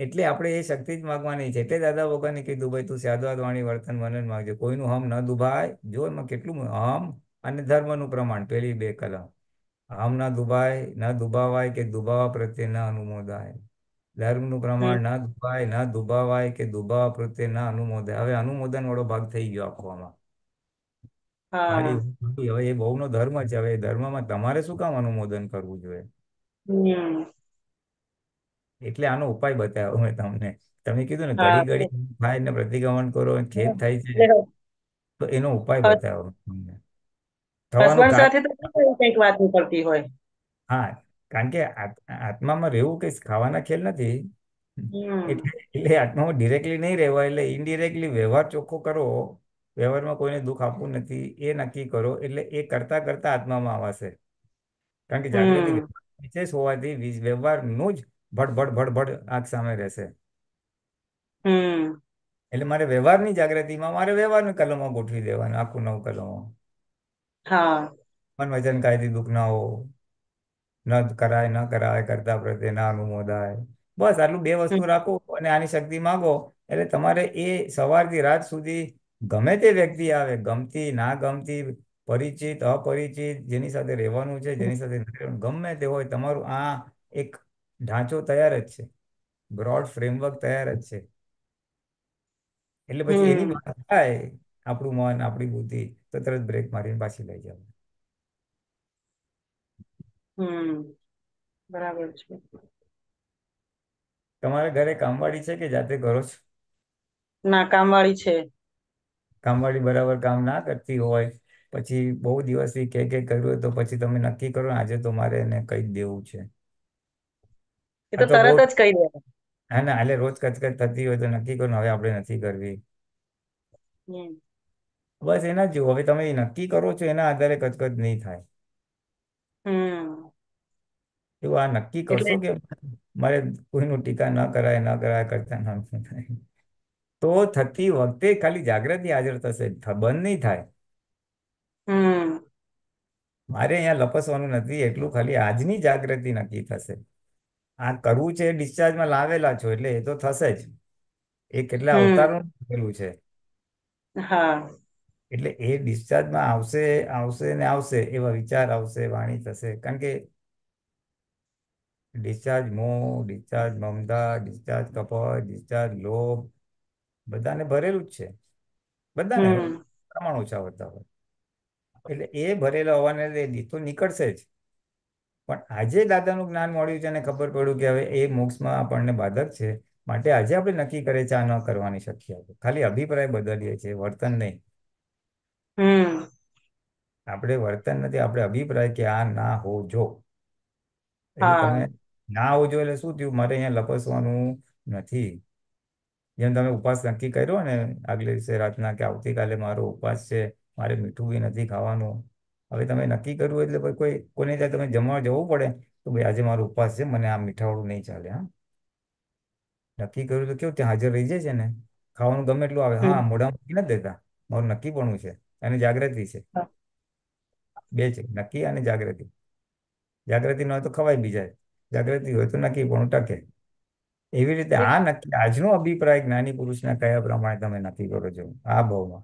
D: એટલે આપણે એ શક્તિ જ માગવાની છે એટલે દાદા ભગવાને કીધું ભાઈ તું સ્યાદવાદ વાણી વર્તન વનન માગજો કોઈનું હમ ન દુભાય જો એમાં કેટલું હમ અને ધર્મનું પ્રમાણ પેલી બે કલમ હમ ના દુભાય ન દુભાવાય કે દુભાવા પ્રત્યે ના અનુમોદાય ધર્મનું પ્રમાણ ના દુભાય ના દુભાવાય કે દુભાવા પ્રત્યે ના અનુમોદાય હવે અનુમોદન વાળો ભાગ થઈ ગયો આપવામાં હવે એ નો ધર્મ છે હવે ધર્મમાં તમારે શું કામ અનુમોદન કરવું જોઈએ એટલે આનો ઉપાય બતાવ્યો મેં તમને તમે કીધું ને ઘડી ઘડી થાય ને પ્રતિક્રમણ કરો ખેદ થાય છે તો એનો ઉપાય બતાવો તમને હા કારણ કે આત્મામાં રહેવું કઈ ખાવાના ખેલ નથી એટલે આત્મામાં ડિરેક્ટલી નહીં રહેવા એટલે ઇનડિરેક્ટલી વ્યવહાર ચોખ્ખો કરો વ્યવહારમાં કોઈને દુઃખ આપવું નથી એ નક્કી કરો એટલે એ કરતા કરતા આત્મામાં આવશે કારણ કે જાગૃતિ વિશેષ હોવાથી વ્યવહારનું જ ભટ ભટ ભટ ભટ આંખ સામે રહેશે એટલે મારે વ્યવહારની જાગૃતિમાં મારે વ્યવહારનું કલમો ગોઠવી દેવાનું આખું નવ કલમો મન વચન કાયદી દુઃખ ના હો ન કરાય ન કરાય કરતા પ્રત્યે ના અનુમોદાય બસ આટલું બે વસ્તુ રાખો અને આની શક્તિ માગો એટલે તમારે એ સવારથી રાત સુધી ગમે તે વ્યક્તિ આવે ગમતી ના ગમતી પરિચિત અપરિચિત જેની સાથે રહેવાનું છે જેની સાથે ગમે તે હોય તમારું આ એક ઢાંચો તૈયાર જ છે બ્રોડ ફ્રેમવર્ક તૈયાર જ છે એટલે પછી એની વાત થાય આપણું મન આપણી બુદ્ધિ તો તરત બ્રેક મારીને પાછી લઈ જવું
C: હમ બરાબર છે
D: તમારા ઘરે કામવાળી છે કે જાતે કરો છો ના કામવાળી છે કામવાળી બરાબર કામ ના કરતી હોય પછી બહુ દિવસથી કે કે કર્યું તો પછી તમે નક્કી કરો આજે તો મારે એને કહી દેવું છે
G: એ તો તરત જ કહી દેવાનું
D: હા ના એટલે રોજ કચકચ થતી હોય તો નક્કી કરો હવે આપણે નથી કરવી બસ એના જેવું હવે તમે નક્કી કરો છો એના આધારે કચકચ નહીં થાય એવું આ નક્કી કરશો કે મારે કોઈનું ટીકા ન કરાય ન કરાય કરતા ન તો થતી વખતે ખાલી જાગૃતિ હાજર થશે બંધ નહીં થાય મારે અહીંયા લપસવાનું નથી એટલું ખાલી આજની જાગૃતિ નક્કી થશે આ કરવું છે ડિસ્ચાર્જમાં લાવેલા છો એટલે એ તો થશે જ એ કેટલા અવતારનું લખેલું છે એટલે એ ડિસ્ચાર્જમાં આવશે આવશે ને આવશે એવા વિચાર આવશે વાણી થશે કારણ કે ડિસ્ચાર્જ મોહ ડિસ્ચાર્જ મમતા ડિસ્ચાર્જ કપટ ડિસ્ચાર્જ લોભ બધાને ભરેલું જ છે બધાને પ્રમાણ ઓછા હોતા હોય એટલે એ ભરેલા હોવાને લીધે તો નીકળશે જ પણ આજે દાદાનું જ્ઞાન મળ્યું છે અને ખબર પડ્યું કે હવે એ મોક્ષમાં આપણને બાધક છે માટે આજે આપણે નક્કી કરે છે આ ન કરવાની શક્યતા ખાલી અભિપ્રાય બદલીએ છીએ વર્તન નહીં આપણે વર્તન નથી આપણે અભિપ્રાય કે આ ના હોજો તમે ના જો એટલે શું થયું મારે અહીંયા લપસવાનું નથી જેમ તમે ઉપવાસ નક્કી કર્યો ને આગલે દિવસે રાતના કે આવતીકાલે મારો ઉપવાસ છે મારે મીઠું બી નથી ખાવાનું હવે તમે નક્કી કર્યું એટલે ભાઈ કોઈ કોઈને ત્યાં તમે જમવા જવું પડે તો ભાઈ આજે મારો ઉપવાસ છે મને આ મીઠાવાળું નહીં ચાલે હા નક્કી કર્યું તો કેવું ત્યાં હાજર રહી જાય છે ને ખાવાનું ગમે એટલું આવે હા મોઢામાં નથી દેતા મારું નક્કીપણું છે અને જાગૃતિ છે બે છે નક્કી અને જાગૃતિ જાગૃતિ ન હોય તો ખવાય બીજા જાગૃતિ હોય તો નક્કી પણ ટકે એવી રીતે આ નક્કી આજનો અભિપ્રાય જ્ઞાની પુરુષના કયા પ્રમાણે તમે નક્કી કરો છો આ ભાવમાં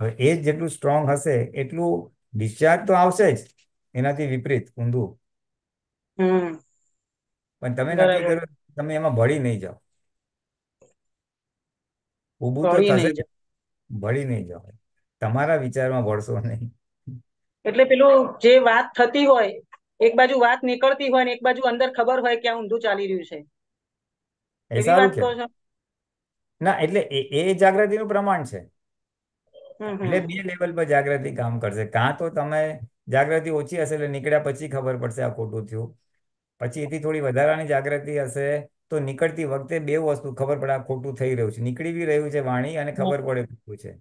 D: હવે એ જેટલું સ્ટ્રોંગ હશે એટલું ડિસ્ચાર્જ તો આવશે જ એનાથી વિપરીત ઊંધું પણ તમે નક્કી કર્યું તમે એમાં ભળી નહીં જાઓ ઊભું તો થશે ભળી નહીં જાઓ તમારા વિચારમાં ભળશો નહીં
G: એટલે પેલું જે વાત થતી હોય એક બાજુ વાત નીકળતી હોય ને એક બાજુ અંદર ખબર હોય કે આ ઊંધું ચાલી રહ્યું છે એવી વાત કહો છો
D: ના એટલે એ જાગૃતિનું પ્રમાણ છે એટલે બે લેવલ પર જાગૃતિ કામ કરશે કાં તો તમે જાગૃતિ ઓછી હશે એટલે નીકળ્યા પછી ખબર પડશે આ ખોટું થયું પછી એથી થોડી વધારાની જાગૃતિ હશે તો નીકળતી વખતે બે વસ્તુ ખબર પડે આ ખોટું થઈ રહ્યું છે નીકળી બી રહ્યું છે વાણી અને ખબર પડે ખોટું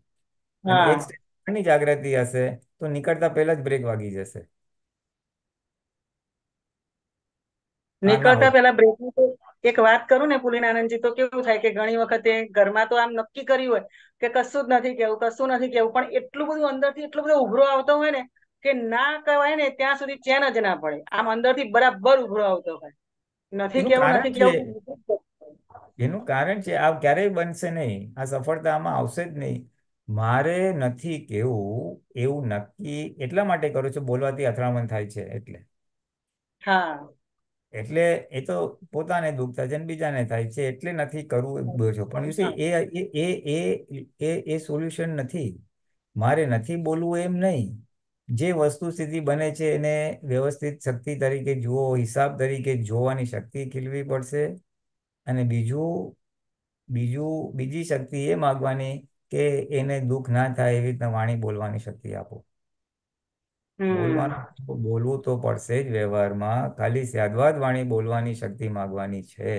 D: છે જાગૃતિ હશે તો નીકળતા પહેલા જ બ્રેક વાગી જશે નીકળતા
G: પહેલા બ્રેક એક વાત કરું ને પુલીન આનંદજી તો કેવું થાય કે ઘણી વખતે ઘરમાં તો આમ નક્કી કર્યું હોય કે કશું જ નથી કેવું કશું નથી કેવું પણ એટલું બધું અંદરથી એટલો બધો ઉભરો આવતો હોય ને કે ના કહેવાય ને ત્યાં સુધી ચેન જ ના પડે આમ અંદરથી બરાબર ઉભરો આવતો હોય
D: નથી કેવું નથી કેવું એનું કારણ છે આ ક્યારેય બનશે નહીં આ સફળતામાં આવશે જ નહીં મારે નથી કેવું એવું નક્કી એટલા માટે કરું છું બોલવાથી અથડામણ થાય છે એટલે હા એટલે એ તો પોતાને દુઃખ થાય છે બીજાને થાય છે એટલે નથી કરવું બોલ્યો પણ એ એ એ એ એ સોલ્યુશન નથી મારે નથી બોલવું એમ નહીં જે વસ્તુ સ્થિતિ બને છે એને વ્યવસ્થિત શક્તિ તરીકે જુઓ હિસાબ તરીકે જોવાની શક્તિ ખીલવી પડશે અને બીજું બીજું બીજી શક્તિ એ માગવાની કે એને દુઃખ ના થાય એવી રીતના વાણી બોલવાની શક્તિ આપો બોલવાનું બોલવું તો પડશે જ વ્યવહારમાં ખાલી સ્યાદવાદ વાણી બોલવાની શક્તિ માગવાની છે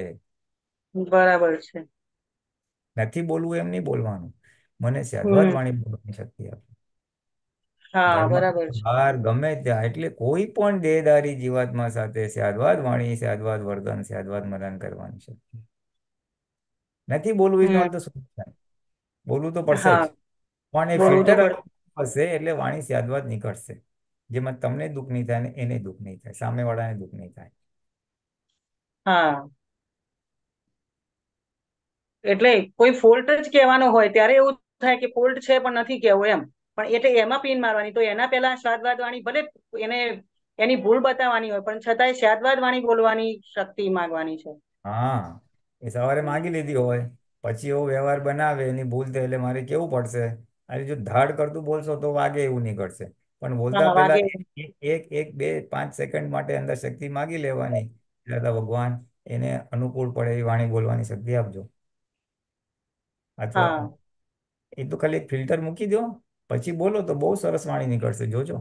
D: બરાબર છે નથી બોલવું એમ નહીં બોલવાનું મને સ્યાદવાદ વાણી બોલવાની શક્તિ આપે ગમે ત્યાં એટલે કોઈ પણ દેહદારી જીવાત્મા સાથે સ્યાદવાદ વાણી સ્યાદવાદ વર્તન સ્યાદવાદ મદાન કરવાની શક્તિ નથી બોલવું ઇઝ નોટ ધ બોલવું તો પડશે પણ એ ફિલ્ટર હશે એટલે વાણી સ્યાદવાદ નીકળશે જેમાં તમને દુઃખ નહીં થાય એને દુઃખ નહીં થાય સામેવાળાને દુઃખ નહીં થાય
G: હા એટલે કોઈ ફોલ્ટ જ કહેવાનો હોય ત્યારે એવું થાય કે ફોલ્ટ છે પણ નથી કહેવું એમ પણ એટલે એમાં પિન મારવાની તો એના પહેલા સ્વાદવાદ વાણી ભલે એને એની ભૂલ બતાવવાની હોય પણ છતાંય સ્વાદવાદ વાણી બોલવાની શક્તિ માંગવાની છે
D: હા એ સવારે માંગી લીધી હોય પછી એવો વ્યવહાર બનાવે એની ભૂલ થાય એટલે મારે કેવું પડશે અને જો ધાડ કરતું બોલશો તો વાગે એવું નીકળશે પણ બોલતા પહેલા એક એક બે પાંચ સેકન્ડ માટે અંદર શક્તિ માગી લેવાની દાદા ભગવાન એને અનુકૂળ પડે એ વાણી બોલવાની શક્તિ આપજો અથવા એ તો ખાલી ફિલ્ટર મૂકી દો પછી બોલો તો બહુ સરસ વાણી નીકળશે જોજો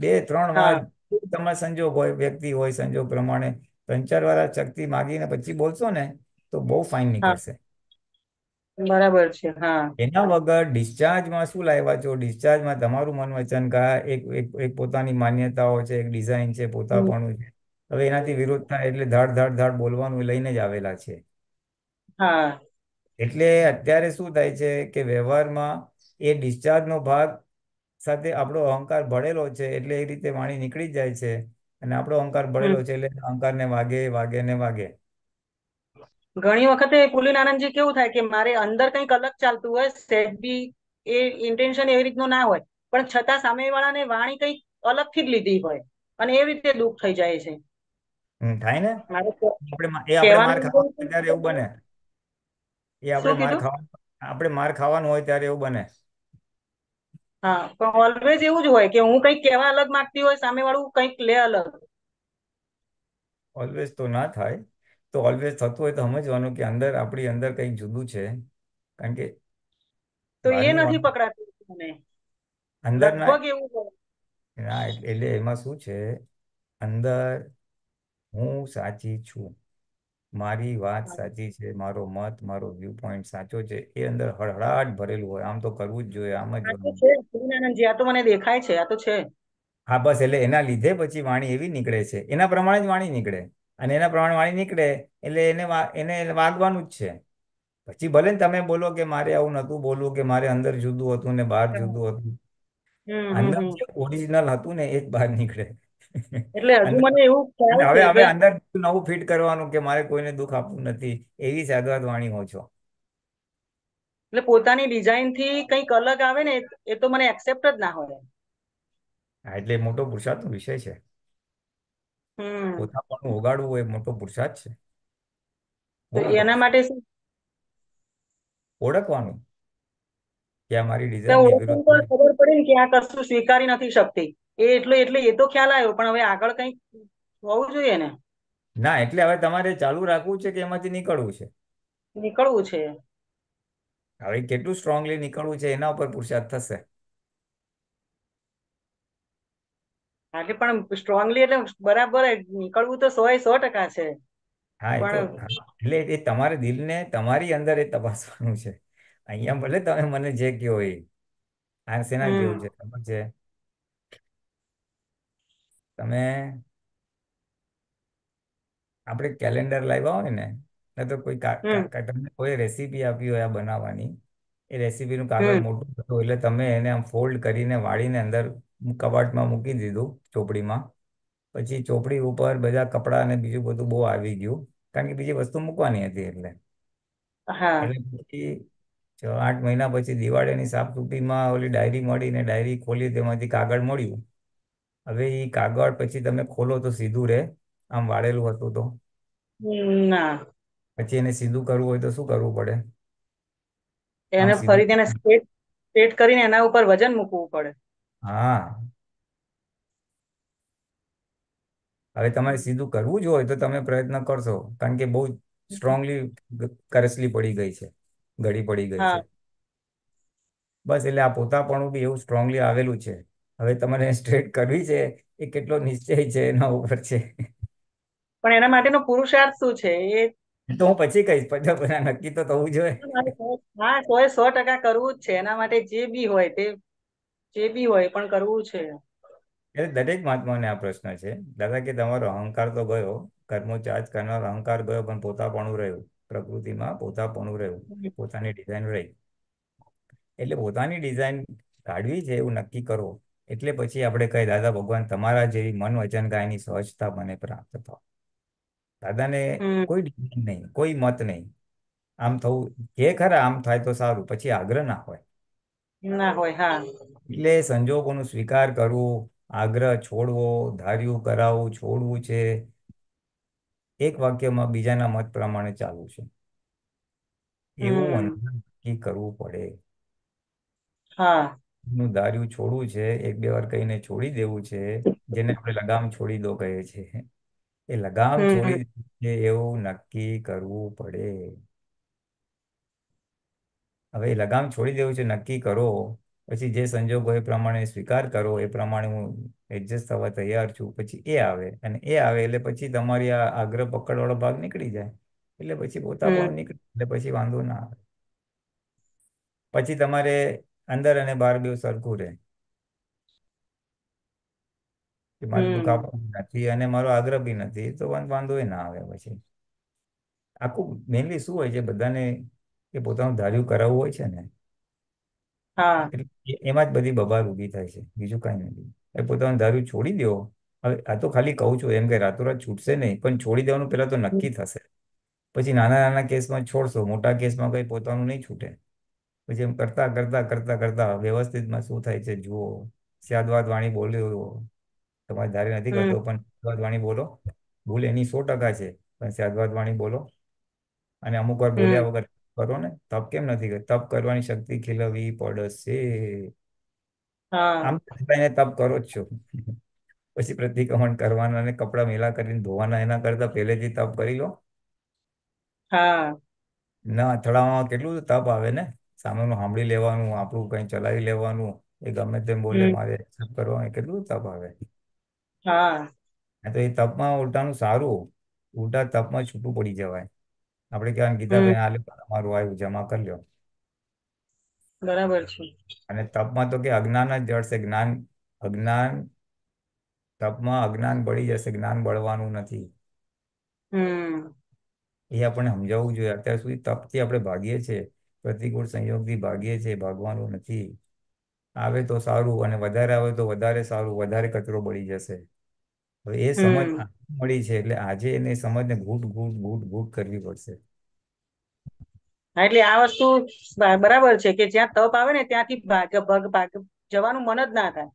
D: બે ત્રણ વાર તમે સંજોગ હોય વ્યક્તિ હોય સંજોગ પ્રમાણે ત્રણ ચાર વાર શક્તિ માગીને પછી બોલશો ને તો બહુ ફાઇન નીકળશે બરાબર છે હા એના વગર ડિસ્ચાર્જમાં શું લાવ્યા છો ડિસ્ચાર્જમાં તમારું મન વચન કા એક એક પોતાની માન્યતાઓ છે એક ડિઝાઇન છે પોતાપણું છે હવે એનાથી વિરોધ થાય એટલે ધાડ ધાડ ધાડ બોલવાનું લઈને જ આવેલા છે હા એટલે અત્યારે શું થાય છે કે વ્યવહારમાં એ ડિસ્ચાર્જનો ભાગ સાથે આપણો અહંકાર ભળેલો છે એટલે એ રીતે વાણી નીકળી જાય છે અને આપણો અહંકાર ભળેલો છે એટલે અહંકારને વાગે વાગે ને વાગે
G: ઘણી વખતે પુલિન આનંદજી કેવું થાય કે મારે અંદર કંઈક અલગ ચાલતું હોય સેટ બી એ ઇન્ટેન્શન એવી રીતનું ના હોય પણ છતાં સામેવાળાને વાણી કંઈક અલગથી જ લીધી હોય અને એ રીતે દુઃખ થઈ જાય છે
D: થાય ને ત્યારે એવું બને એ આપણે માર ખાવાનું આપણે માર ખાવાનું હોય ત્યારે એવું બને હા પણ ઓલવેઝ
G: એવું જ હોય કે હું કંઈક કહેવા અલગ માંગતી હોય સામેવાળું કંઈક લે અલગ
D: ઓલવેઝ તો ના થાય તો ઓલવેઝ થતું હોય તો સમજવાનું કે અંદર આપણી અંદર કંઈક જુદું છે કારણ કે તો એ નથી
G: પકડાતું અંદર ના
D: એટલે એમાં શું છે અંદર હું સાચી છું મારી વાત સાચી છે મારો મત મારો વ્યૂ પોઈન્ટ સાચો છે એ અંદર હળહળાટ ભરેલું હોય આમ તો કરવું જ જોઈએ આમ જ આ તો મને દેખાય છે આ તો છે હા બસ એટલે એના લીધે પછી વાણી એવી નીકળે છે એના પ્રમાણે જ વાણી નીકળે અને એના પ્રમાણે વાણી નીકળે એટલે એને એને વાગવાનું જ છે પછી ભલે ને તમે બોલો કે મારે આવું નતું બોલવું કે મારે અંદર જુદું હતું ને બહાર જુદું હતું અંદર ઓરિજિનલ હતું ને એ જ બહાર નીકળે એટલે હવે હવે અંદર નવું ફિટ કરવાનું કે મારે કોઈને દુઃખ આપવું નથી એવી સાગવાદ વાણી હો છો
G: એટલે પોતાની ડિઝાઇન થી કંઈક અલગ આવે ને એ તો મને એક્સેપ્ટ જ ના હોય
D: એટલે મોટો પુરુષાર્થ વિષય છે પોતાપણું ઉગાડવું એ મોટો પુરુષાર્થ છે તો એના માટે શું ઓળખવાનું કે આ મારી ડિઝાઇન
G: ખબર પડી ને કે આ કશું સ્વીકારી નથી શકતી એ એટલો એટલે એ તો ખ્યાલ આવ્યો પણ હવે આગળ કઈ હોવું જોઈએ ને
D: ના એટલે હવે તમારે ચાલુ રાખવું છે કે એમાંથી નીકળવું છે નીકળવું છે હવે કેટલું સ્ટ્રોંગલી નીકળવું છે એના ઉપર પુરુષાર્થ થશે એટલે પણ સ્ટ્રોંગલી એટલે બરાબર નીકળવું તો સો સો ટકા છે હા એટલે એ તમારે દિલને તમારી અંદર એ તપાસવાનું છે અહીંયા ભલે તમે મને જે કહો એ આ જેવું છે ખબર છે તમે આપણે કેલેન્ડર લાવ્યા હોય ને ને તો કોઈ તમને કોઈ રેસીપી આપી હોય આ બનાવવાની એ રેસીપીનું કાગળ મોટું થતું એટલે તમે એને આમ ફોલ્ડ કરીને વાળીને અંદર કબાટમાં મૂકી દીધું ચોપડીમાં પછી ચોપડી ઉપર બધા કપડા અને બીજું બધું બહુ આવી ગયું કારણ કે બીજી વસ્તુ મૂકવાની હતી એટલે પછી છ આઠ મહિના પછી દિવાળીની સાફસૂફીમાં ઓલી ડાયરી મળી ને ડાયરી ખોલી તેમાંથી કાગળ મળ્યું હવે એ કાગળ પછી તમે ખોલો તો સીધું રે આમ વાળેલું હતું તો ના પછી એને સીધું કરવું હોય તો શું કરવું પડે
G: એને ફરી તેને સ્ટેટ કરીને એના ઉપર વજન મૂકવું પડે
D: હા હવે તમારે સીધું કરવું જ હોય તો તમે પ્રયત્ન કરશો કારણ કે બહુ સ્ટ્રોંગલી કરસલી પડી ગઈ છે ઘડી પડી ગઈ છે બસ એટલે આ પોતાપણું બી એવું સ્ટ્રોંગલી આવેલું છે હવે તમારે સ્ટ્રેટ કરવી છે એ કેટલો નિશ્ચય છે એના ઉપર છે પણ
G: એના માટેનો પુરુષાર્થ શું છે
D: એ તો હું પછી કહીશ પછી નક્કી તો થવું જોઈએ
G: હા સો સો ટકા કરવું જ છે એના માટે જે બી હોય તે જે હોય પણ કરવું
D: છે એટલે દરેક મહાત્માને આ પ્રશ્ન છે દાદા કે તમારો અહંકાર તો ગયો કર્મોચાર્જ કરનાર અહંકાર ગયો પણ પોતાપણું રહ્યું પ્રકૃતિમાં પોતાપણું રહ્યું પોતાની ડિઝાઇન રહી એટલે પોતાની ડિઝાઇન કાઢવી છે એવું નક્કી કરો એટલે પછી આપણે કહીએ દાદા ભગવાન તમારા જેવી મન વચન ગાયની સહજતા મને પ્રાપ્ત થાવ દાદાને કોઈ ડિઝાઇન નહીં કોઈ મત નહીં આમ થવું જે ખરા આમ થાય તો સારું પછી આગ્રહ ના હોય ના હોય હા એટલે સંજોગોનો સ્વીકાર કરવો આગ્રહ છોડવો ધાર્યું કરાવવું છોડવું છે એક વાક્યમાં બીજાના મત પ્રમાણે ચાલુ છે એવું નક્કી કરવું પડે હા ધાર્યું છોડવું છે એક બે વાર કહીને છોડી દેવું છે જેને આપણે લગામ છોડી દો કહીએ છીએ એ લગામ છોડી છે એવું નક્કી કરવું પડે હવે લગામ છોડી દેવું છે નક્કી કરો પછી જે સંજોગ હોય એ પ્રમાણે સ્વીકાર કરો એ પ્રમાણે હું એડજસ્ટ થવા તૈયાર છું પછી એ આવે અને એ આવે એટલે પછી તમારી આ આગ્રહ પકડવાળો ભાગ નીકળી જાય એટલે પછી પોતા ભાવ નીકળે એટલે પછી વાંધો ના આવે પછી તમારે અંદર અને બહાર બે સરખું રહે મારું દુખાવો નથી અને મારો આગ્રહ બી નથી તો વાંધો એ ના આવે પછી આખું મેનલી શું હોય છે બધાને એ પોતાનું ધાર્યું કરાવવું હોય છે ને એમાં જ બધી બબાર ઉભી થાય છે બીજું કઈ નથી એ પોતાનું ધાર્યું છોડી દેવો હવે આ તો ખાલી કહું છું એમ કે રાતોરાત છૂટશે નહીં પણ છોડી દેવાનું પેલા તો નક્કી થશે પછી નાના નાના કેસમાં છોડશો મોટા કેસમાં કઈ પોતાનું નહીં છૂટે પછી એમ કરતા કરતા કરતા કરતા વ્યવસ્થિતમાં શું થાય છે જુઓ સ્યાદવાદ વાણી બોલ્યો તમારે ધારી નથી કરતો પણ સ્યાદવાદ વાણી બોલો ભૂલ એની સો ટકા છે પણ સ્યાદવાદ વાણી બોલો અને અમુક વાર બોલ્યા વગર કરો ને તપ કેમ નથી તપ કરવાની શક્તિ ખીલવી પડશે આમ તપ કરો જ છો પછી પ્રતિક્રમણ કરવાના અને કપડા મેલા કરીને ધોવાના એના કરતા પહેલેથી તપ કરી લો ના અથડામાં કેટલું તપ આવે ને સામેનું સાંભળી લેવાનું આપણું કઈ ચલાવી લેવાનું એ ગમે તેમ બોલે મારે એક્સેપ્ટ કરવા કેટલું તપ આવે હા તો એ તપમાં ઉલટાનું સારું ઉલટા તપમાં છૂટું પડી જવાય આપણે કહેવાનું ગીતાબેન આ લ્યો તમારું આવ્યું જમા કરી લ્યો બરાબર છે અને તપમાં તો કે અજ્ઞાન જ જળશે જ્ઞાન અજ્ઞાન તપમાં અજ્ઞાન બળી જશે જ્ઞાન બળવાનું નથી એ આપણે સમજાવવું જોઈએ અત્યાર સુધી તપથી આપણે ભાગીએ છીએ પ્રતિકૂળ સંયોગથી ભાગીએ છીએ ભાગવાનું નથી આવે તો સારું અને વધારે આવે તો વધારે સારું વધારે કચરો બળી જશે હવે એ સમજ મળી છે એટલે આજે એને સમજને ઘૂંટ ઘૂંટ ઘૂંટ ઘૂંટ કરવી પડશે
G: હા, એટલે આ વસ્તુ બરાબર છે કે જ્યાં તપ આવે ને ત્યાંથી ભાગ ભાગ ભાગ જવાનું મન જ ના થાય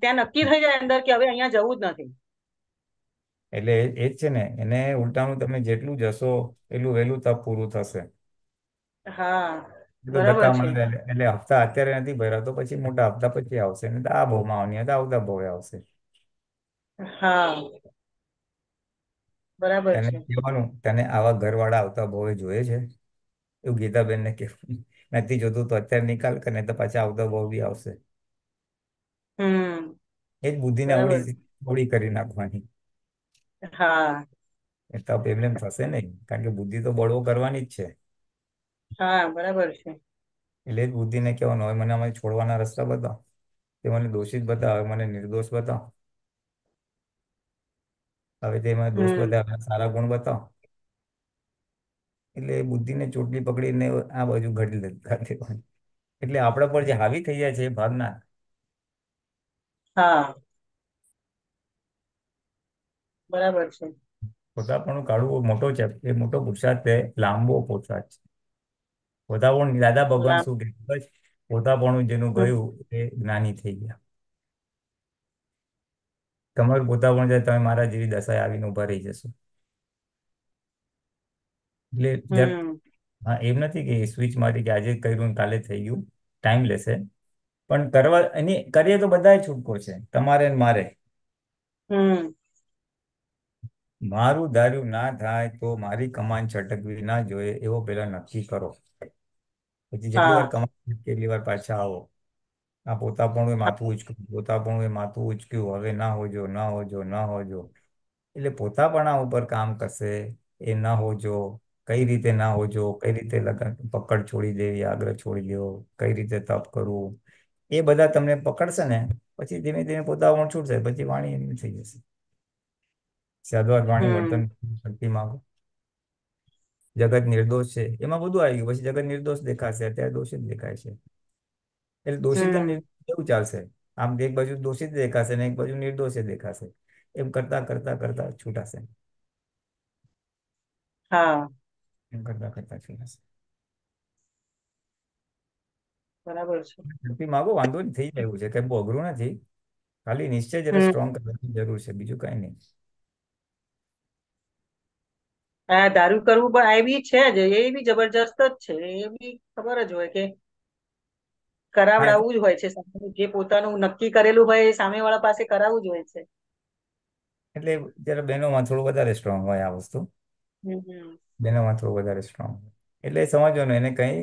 G: ત્યાં નક્કી થઈ જાય અંદર કે હવે અહીંયા જવું જ નથી
D: એટલે એ જ છે ને એને ઉલટાનું તમે જેટલું જશો એટલું વહેલું તપ પૂરું થશે હા એ તો બરાબર એટલે હપ્તા અત્યારે નથી ભર્યા તો પછી મોટા હપ્તા પછી આવશે આ ભાવમાં આવવાની હતા આવતા ભાવે આવશે હા બરાબર છે તને કહેવાનું તને આવા ઘરવાળા આવતા ભાવે જોયે છે એવું ગીતાબેનને કહેવું નથી જોતું તો અત્યારે નિકાલ કરે તો પાછા આવતા ભાવ બી આવશે હમ એ જ બુદ્ધિને બરાબર અવળી અવળી કરી નાખવાની હા એ તો પ્રોબ્લેમ થશે નહીં કારણ કે બુદ્ધિ તો બળવો કરવાની જ છે
G: હા બરાબર છે
D: એટલે જ બુદ્ધિ ને કહેવાનું હવે મને અમારી છોડવાના રસ્તા બતાવ તે મને દોષિત બતાવ હવે મને નિર્દોષ બતાવ હવે તેમાં દોષ હમ સારા ગુણ બતાવો એટલે એ બુદ્ધિને ચોટલી પકડીને આ બાજુ ઘડી લેતા એટલે આપણા પર જે હાવી થઈ જાય છે એ ભાવના બરાબર છે પોતાપણું કાઢવું મોટો છે એ મોટો પુરુષાર્થ છે લાંબો પુરુષાર્થ છે પોતાપણું દાદા ભગવાન લાંબ શું કહે પોતાપણું જેનું ગયું એ જ્ઞાની થઈ ગયા તમારું પોતા પણ તમે મારા જેવી દશાએ આવીને ઉભા રહી જશો એટલે હા એમ નથી કે સ્વિચ મારી કે આજે કર્યું કાલે થઈ ગયું ટાઈમ લેશે પણ કરવા એની કરીએ તો બધા છૂટકો છે તમારે ને મારે મારું ધાર્યું ના થાય તો મારી કમાન છટકવી ના જોઈએ એવો પેલા નક્કી કરો પછી જેટલી વાર કમાન કેટલી વાર પાછા આવો આ પોતાપણું એ માથું ઉચક્યું પોતાપણું એ માથું ઉચક્યું હવે ના હોજો ના હોજો ના હોજો એટલે પોતાપણા ઉપર કામ કરશે એ ના હોજો કઈ રીતે ના હોજો કઈ રીતે લગન પકડ છોડી દેવી આગ્રહ છોડી દેવો કઈ રીતે તપ કરવું એ બધા તમને પકડશે ને પછી ધીમે ધીમે પોતાપણ છૂટશે પછી વાણી એની થઈ જશે સાધવા વાણી વર્તન શક્તિ માંગો જગત નિર્દોષ છે એમાં બધું આવી ગયું પછી જગત નિર્દોષ દેખાશે અત્યારે દોષિત દેખાય છે એટલે દોષિત અને નિર્દોષ કેવું ચાલશે આમ એક બાજુ દોષિત દેખાશે ને એક બાજુ નિર્દોષે દેખાશે એમ કરતા કરતા કરતા છૂટાશે હા એમ કરતા કરતા છૂટાશે વાંધો નહીં થઈ જાય છે કઈ બહુ અઘરું નથી ખાલી નિશ્ચય જરા સ્ટ્રોંગ કરવાની જરૂર છે બીજું કઈ નહીં
G: આ દારૂ કરવું પણ એ બી છે જ એ બી જબરજસ્ત જ છે એ બી ખબર જ હોય કે કરાવડાવવું જ હોય છે જે પોતાનું નક્કી કરેલું હોય એ સામે વાળા પાસે કરાવવું જ હોય છે
D: એટલે જરા બહેનોમાં થોડું વધારે સ્ટ્રોંગ હોય આ વસ્તુ બહેનોમાં થોડું વધારે સ્ટ્રોંગ એટલે સમજવાનું એને કઈ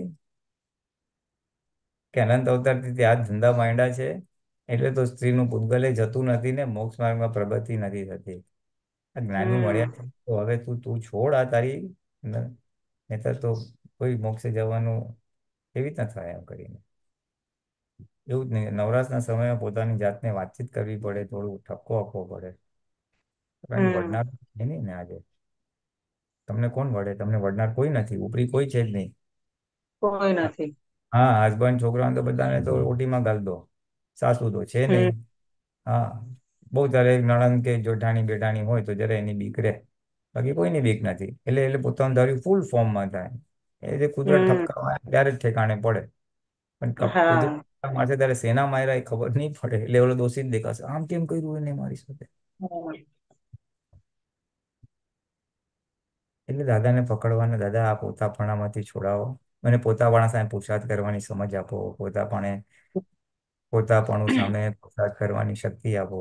D: કે અનંત થી આ ધંધા માંડ્યા છે એટલે તો સ્ત્રીનું પૂતગલે જતું નથી ને મોક્ષ માર્ગમાં પ્રગતિ નથી થતી આ જ્ઞાની મળ્યા છે તો હવે તું તું છોડ આ તારી નહીતર તો કોઈ મોક્ષે જવાનું એવી રીતના થાય એમ કરીને એવું જ નહીં નવરાશના સમયમાં પોતાની જાતને વાતચીત કરવી પડે થોડું ઠપકો આપવો પડે વડનાર છે નહીં ને આજે તમને કોણ વડે તમને વડનાર કોઈ નથી ઉપરી કોઈ છે જ નહીં
G: કોઈ નથી
D: હા હસબન્ડ છોકરા તો બધાને તો ઓટીમાં ગાલ દો સાસુ તો છે નહીં હા બહુ ત્યારે નણંદ કે જોઠાણી બેઠાણી હોય તો જયારે એની બીક રહે બાકી કોઈની બીક નથી એટલે એટલે પોતાનું ધાર્યું ફૂલ ફોર્મમાં થાય એ જે કુદરત ઠપકાવા ત્યારે જ ઠેકાણે પડે પણ મારશે ત્યારે સેના માર્યા એ ખબર નહીં પડે એટલે ઓલો દોષી જ દેખાશે આમ કેમ કર્યું એને મારી સાથે એટલે દાદાને પકડવાના દાદા આ પોતાપણામાંથી છોડાવો મને પોતાપણા સામે પૂછાત કરવાની સમજ આપો પોતાપણે પોતાપણું સામે પૂછાત કરવાની શક્તિ આપો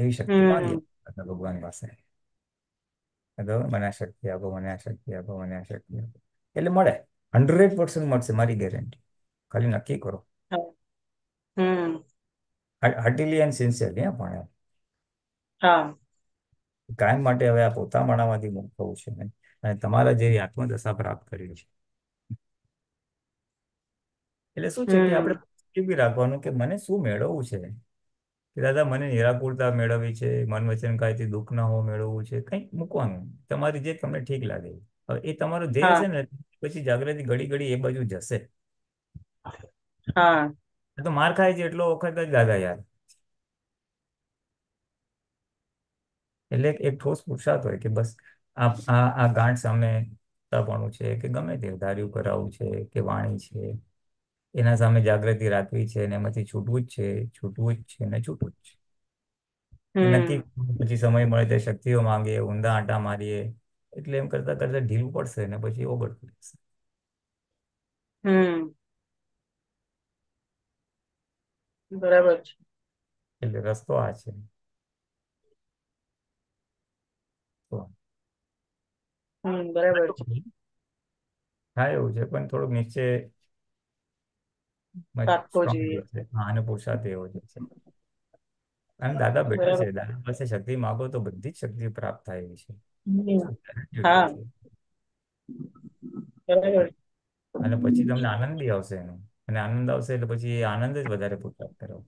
D: એવી શક્તિ ભગવાન પાસે મને આ શક્તિ આપો મને આ શક્તિ આપો મને આ શક્તિ આપો એટલે મળે હંડ્રેડ પર્સન્ટ મળશે મારી ગેરંટી ખાલી નક્કી કરો હાર્ટીલી એન્ડ સિન્સિયરલી
G: ભણ્યા
D: કાયમ માટે હવે આ પોતા માણામાંથી મુક્ત થવું છે અને તમારા જે આત્મદશા પ્રાપ્ત કરી છે એટલે શું છે કે આપણે બી રાખવાનું કે મને શું મેળવવું છે કે દાદા મને નિરાકુરતા મેળવવી છે મન વચન કાયથી દુઃખ ના હો મેળવવું છે કઈ મૂકવાનું તમારી જે તમને ઠીક લાગે હવે એ તમારો ધ્યેય છે ને પછી જાગૃતિ ઘડી ઘડી એ બાજુ જશે હા તો માર ખાય છે એટલો વખત જ દાદા યાર એટલે એક ઠોસ પુરસાદ હોય કે બસ આ આ ગાંઠ સામે તાપણું છે કે ગમે તે ધાર્યું કરાવવું છે કે વાણી છે એના સામે જાગૃતિ રાખવી છે ને એમાંથી છૂટવું જ છે છૂટવું જ છે ને છૂટવું જ છે નથી પછી સમય મળે તે શક્તિઓ માંગીએ ઊંધા આંટા મારીએ એટલે એમ કરતા કરતા ઢીલું પડશે ને પછી ઓગળતું પડશે
H: હમ બરાબર છે
D: એટલે રસ્તો આ છે બરાબર છે હા એવું છે પણ થોડુંક નીચે આને પોષાતો એવો જ છે અને દાદા બેઠા છે દાદા પાસે શક્તિ માગો તો બધી જ શક્તિ પ્રાપ્ત થાય એવી
C: છે
D: હા અને પછી તમને આનંદ બી આવશે એનો અને આનંદ આવશે એટલે પછી એ આનંદ જ વધારે પૂરતા કરો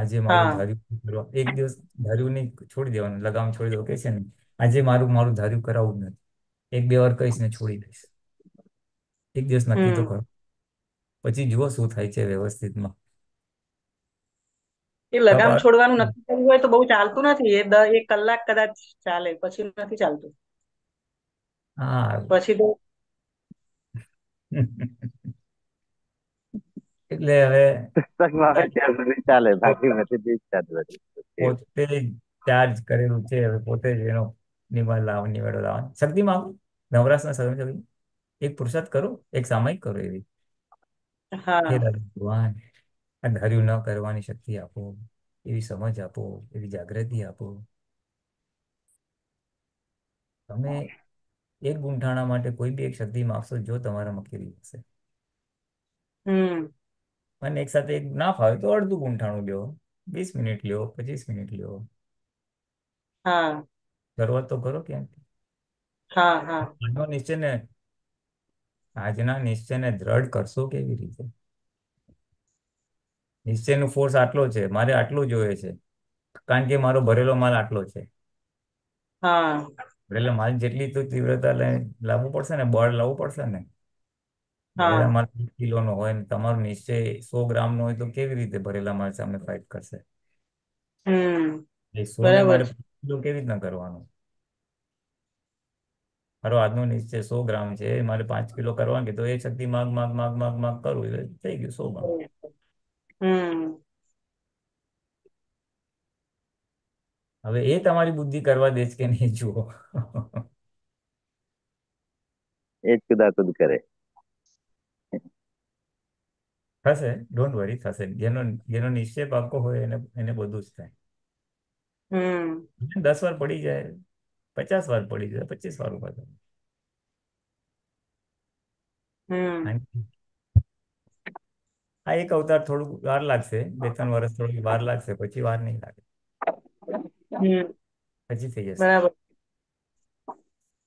D: આજે મારું ધાર્યું કરવા એક દિવસ ધાર્યું નહીં છોડી દેવાનું લગામ છોડી દો કે છે ને આજે મારું મારું ધાર્યું કરાવવું નથી એક બે વાર કહીશ ને છોડી દઈશ એક દિવસ નક્કી તો કરો પછી જુઓ શું થાય છે વ્યવસ્થિતમાં
G: એ લગામ છોડવાનું નક્કી કર્યું હોય તો બહુ ચાલતું નથી એ એક કલાક કદાચ ચાલે પછી નથી ચાલતું હા પછી તો
I: એટલે હવે ચાલે પોતે
D: ચાર્જ કરેલું છે હવે પોતે જ એનો નિવાળ લાવ નિવેડો લાવવાનો શક્તિ માગું નવરાશના સદન શક્તિ એક પુરુષાર્થ કરો એક સામાયિક કરો એવી ભગવાન અને હર્યું ન કરવાની શક્તિ આપો એવી સમજ આપો એવી જાગૃતિ આપો તમે એક ગુંઠાણા માટે કોઈ બી એક શક્તિ માગશો જો તમારામાં કેવી હશે હમ અને એક સાથે એક ના ફાવે તો અડધું ગુંઠાણું લ્યો વીસ મિનિટ લ્યો પચીસ મિનિટ લ્યો શરૂઆત તો કરો કેમ હા હા આજનો નિશ્ચય ને દ્રઢ કરશો કેવી રીતે નિશ્ચયનું ફોર્સ આટલો છે મારે આટલું જોઈએ છે કારણ કે મારો ભરેલો માલ આટલો છે હા ભરેલો માલ જેટલી તો તીવ્રતા લાવવું પડશે ને બળ લાવવું પડશે ને અમારે કિલોનો હોય ને તમારો નિશ્ચય સો ગ્રામનો હોય તો કેવી રીતે ભરેલા માણસ સામે ફાઇટ કરશે એ સો કિલો કેવી રીતના કરવાનો મારો આજનો નિશ્ચય સો ગ્રામ છે મારે પાંચ કિલો કરવાનો કીધો એ શક્તિ માગ માગ માગ માગ માગ કરું એટલે થઈ ગયું સો
H: ગ્રામ
D: હવે એ તમારી બુદ્ધિ કરવા દે છે કે નહીં જુઓ
I: એ જ કદાચ કરે
D: થશે ડોન્ટ વરી થશે જેનો જેનો નિશ્ચય પાકો હોય એને એને બધું જ થાય દસ વાર પડી જાય પચાસ વાર પડી જાય પચીસ વાર ઉભા થાય આ એક અવતાર થોડુંક વાર લાગશે બે ત્રણ વર્ષ થોડી વાર લાગશે પછી વાર નહીં લાગે પછી થઈ જશે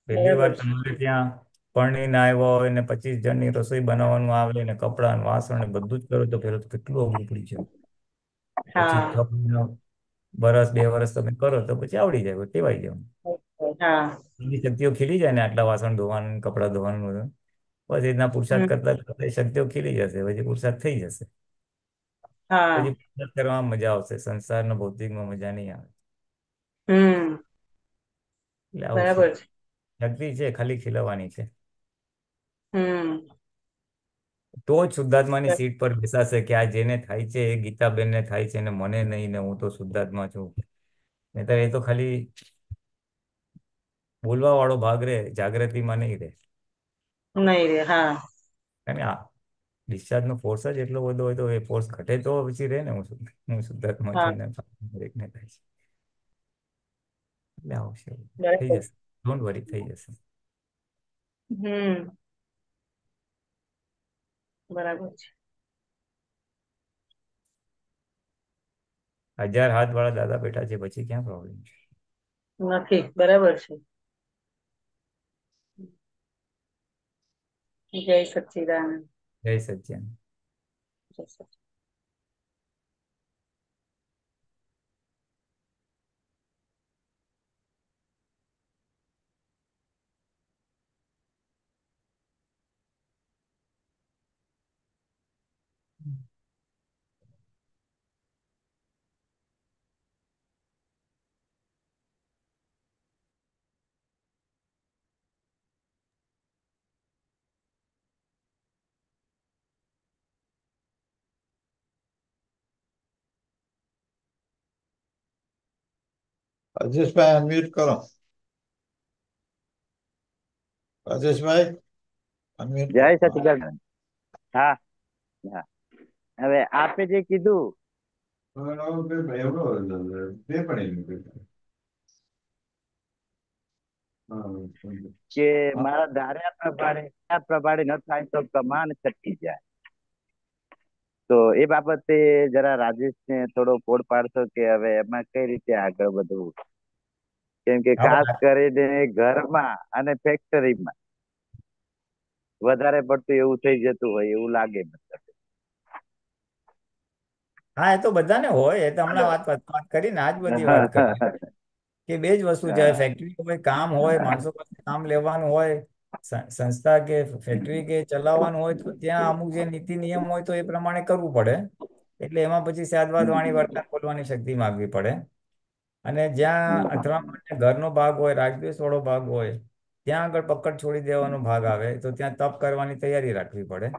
D: પહેલી વાર તમારે ત્યાં પરણીને આવ્યો હોય ને પચીસ જણની રસોઈ બનાવવાનું આવે ને કપડાં વાસણ ને બધું જ કરો તો પેલું તો કેટલું અઘરું પડી જાય વરસ બે વરસ તમે કરો તો પછી આવડી જાય ટેવાઈ જવાનું શક્તિઓ ખીલી જાય ને આટલા વાસણ ધોવાનું કપડા ધોવાનું બધું બસ એ રીતના પુરુષાર્થ કરતા કરતા શક્તિઓ ખીલી જશે પછી પુરુષાર્થ થઈ જશે પછી પુરુષાર્થ કરવામાં મજા આવશે સંસારના ભૌતિકમાં મજા નહીં આવે બરાબર શક્તિ છે ખાલી ખીલવાની છે હમ તો જ શુદ્ધાત્માની સીટ પર બેસાશે કે આ જેને થાય છે એ ગીતાબેન ને થાય છે ને મને નહીં ને હું તો શુદ્ધાત્મા છું નહીતર એ તો ખાલી બોલવા વાળો ભાગ રહે જાગૃતિમાં નહીં રહે
G: નહીં રહે હા
D: કારણ કે ડિસ્ચાર્જ નો ફોર્સ જ એટલો બધો હોય તો એ ફોર્સ ઘટે તો પછી રહે ને હું હું શુદ્ધાત્મા છું ને થાય છે એટલે આવશે થઈ જશે ડોન્ટ વરી થઈ જશે
H: હમ
G: बड़ा वाच
D: हजार हाथ वाला दादा बेटा जे પછી ક્યાં પ્રોબ્લેમ છે
G: ન ઠીક બરાબર છે ઠીક
D: છે સચિન ગઈ સચિન
B: રાજેશભાઈ અનમ્યુટ કરો રાજેશભાઈ જય સચિદાન
I: હા હા હવે આપે જે કીધું કે મારા ધાર્યા પ્રભાડે પ્રમાણે ન થાય તો કમાન છટકી જાય તો એ બાબતે જરા રાજેશને થોડો પોડ પાડશો કે હવે એમાં કઈ રીતે આગળ વધવું કેમ કે ખાસ કરીને ઘરમાં અને ફેક્ટરીમાં વધારે પડતું એવું થઈ જતું હોય એવું લાગે મતલબ
D: હા એ તો બધાને હોય એ તો હમણાં વાત વાત કરીને આજ બધી વાત કરી કે બે જ વસ્તુ છે ફેક્ટરી હોય કામ હોય માણસો પાસે કામ લેવાનું હોય સંસ્થા કે ફેક્ટરી કે ચલાવવાનું હોય તો ત્યાં અમુક જે નીતિ નિયમ હોય તો એ પ્રમાણે કરવું પડે એટલે એમાં પછી સાદવાદ વાણી વર્તન બોલવાની શક્તિ માગવી પડે અને જ્યાં અથડામણ ઘરનો ભાગ હોય રાજદ્વેષ વાળો ભાગ હોય ત્યાં આગળ પકડ છોડી દેવાનો ભાગ આવે તો ત્યાં તપ કરવાની તૈયારી રાખવી પડે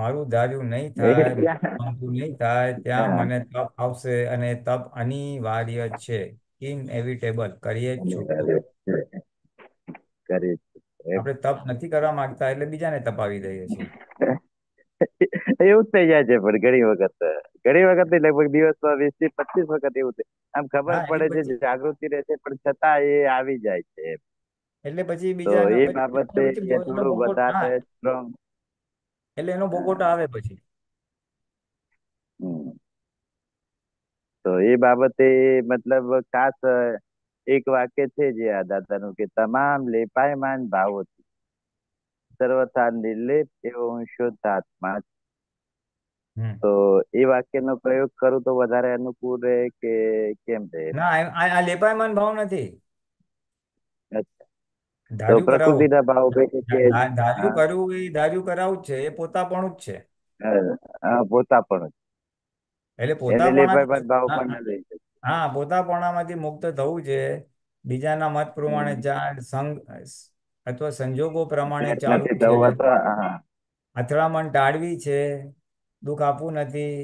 D: મારું ધાર્યું નહીં થાય નહીં થાય ત્યાં મને તપ આવશે અને તપ અનિવાર્ય છે એવિટેબલ કરીએ જ છૂટકો
I: કરીએ આપણે
D: તપ નથી કરવા માંગતા એટલે બીજાને તપાવી દઈએ છીએ
I: એવું થઈ જાય છે પણ ઘણી વખત ઘણી વખત લગભગ દિવસમાં વીસ થી પચીસ વખત એવું આમ ખબર પડે છે જાગૃતિ રહે છે પણ છતાં એ આવી જાય છે
D: એટલે પછી બીજા એ બાબતે થોડું વધારે સ્ટ્રોંગ એટલે એનો બોગોટો આવે પછી
I: તો એ બાબતે મતલબ ખાસ એક વાક્ય છે જે આ દાદાનું કે તમામ લેપાયમાન ભાવોથી સર્વથા નિર્લેપ એવો હું શુદ્ધ આત્મા તો એ વાક્યનો પ્રયોગ કરું તો વધારે અનુકૂળ રહે કે કેમ રહે
D: ના આ લેપાયમાન ભાવ નથી
I: તો પ્રકૃતિના ભાવ ધાર્યું
D: કરવું એ ધાર્યું કરાવું છે એ પોતાપણું જ છે
I: એટલે ભાવ પણ લઈ શકે
D: હા પોતાપણામાંથી મુક્ત થવું છે બીજાના મત પ્રમાણે ચાલ સંગ અથવા સંજોગો પ્રમાણે અથડામણ ટાળવી છે દુઃખ આપવું નથી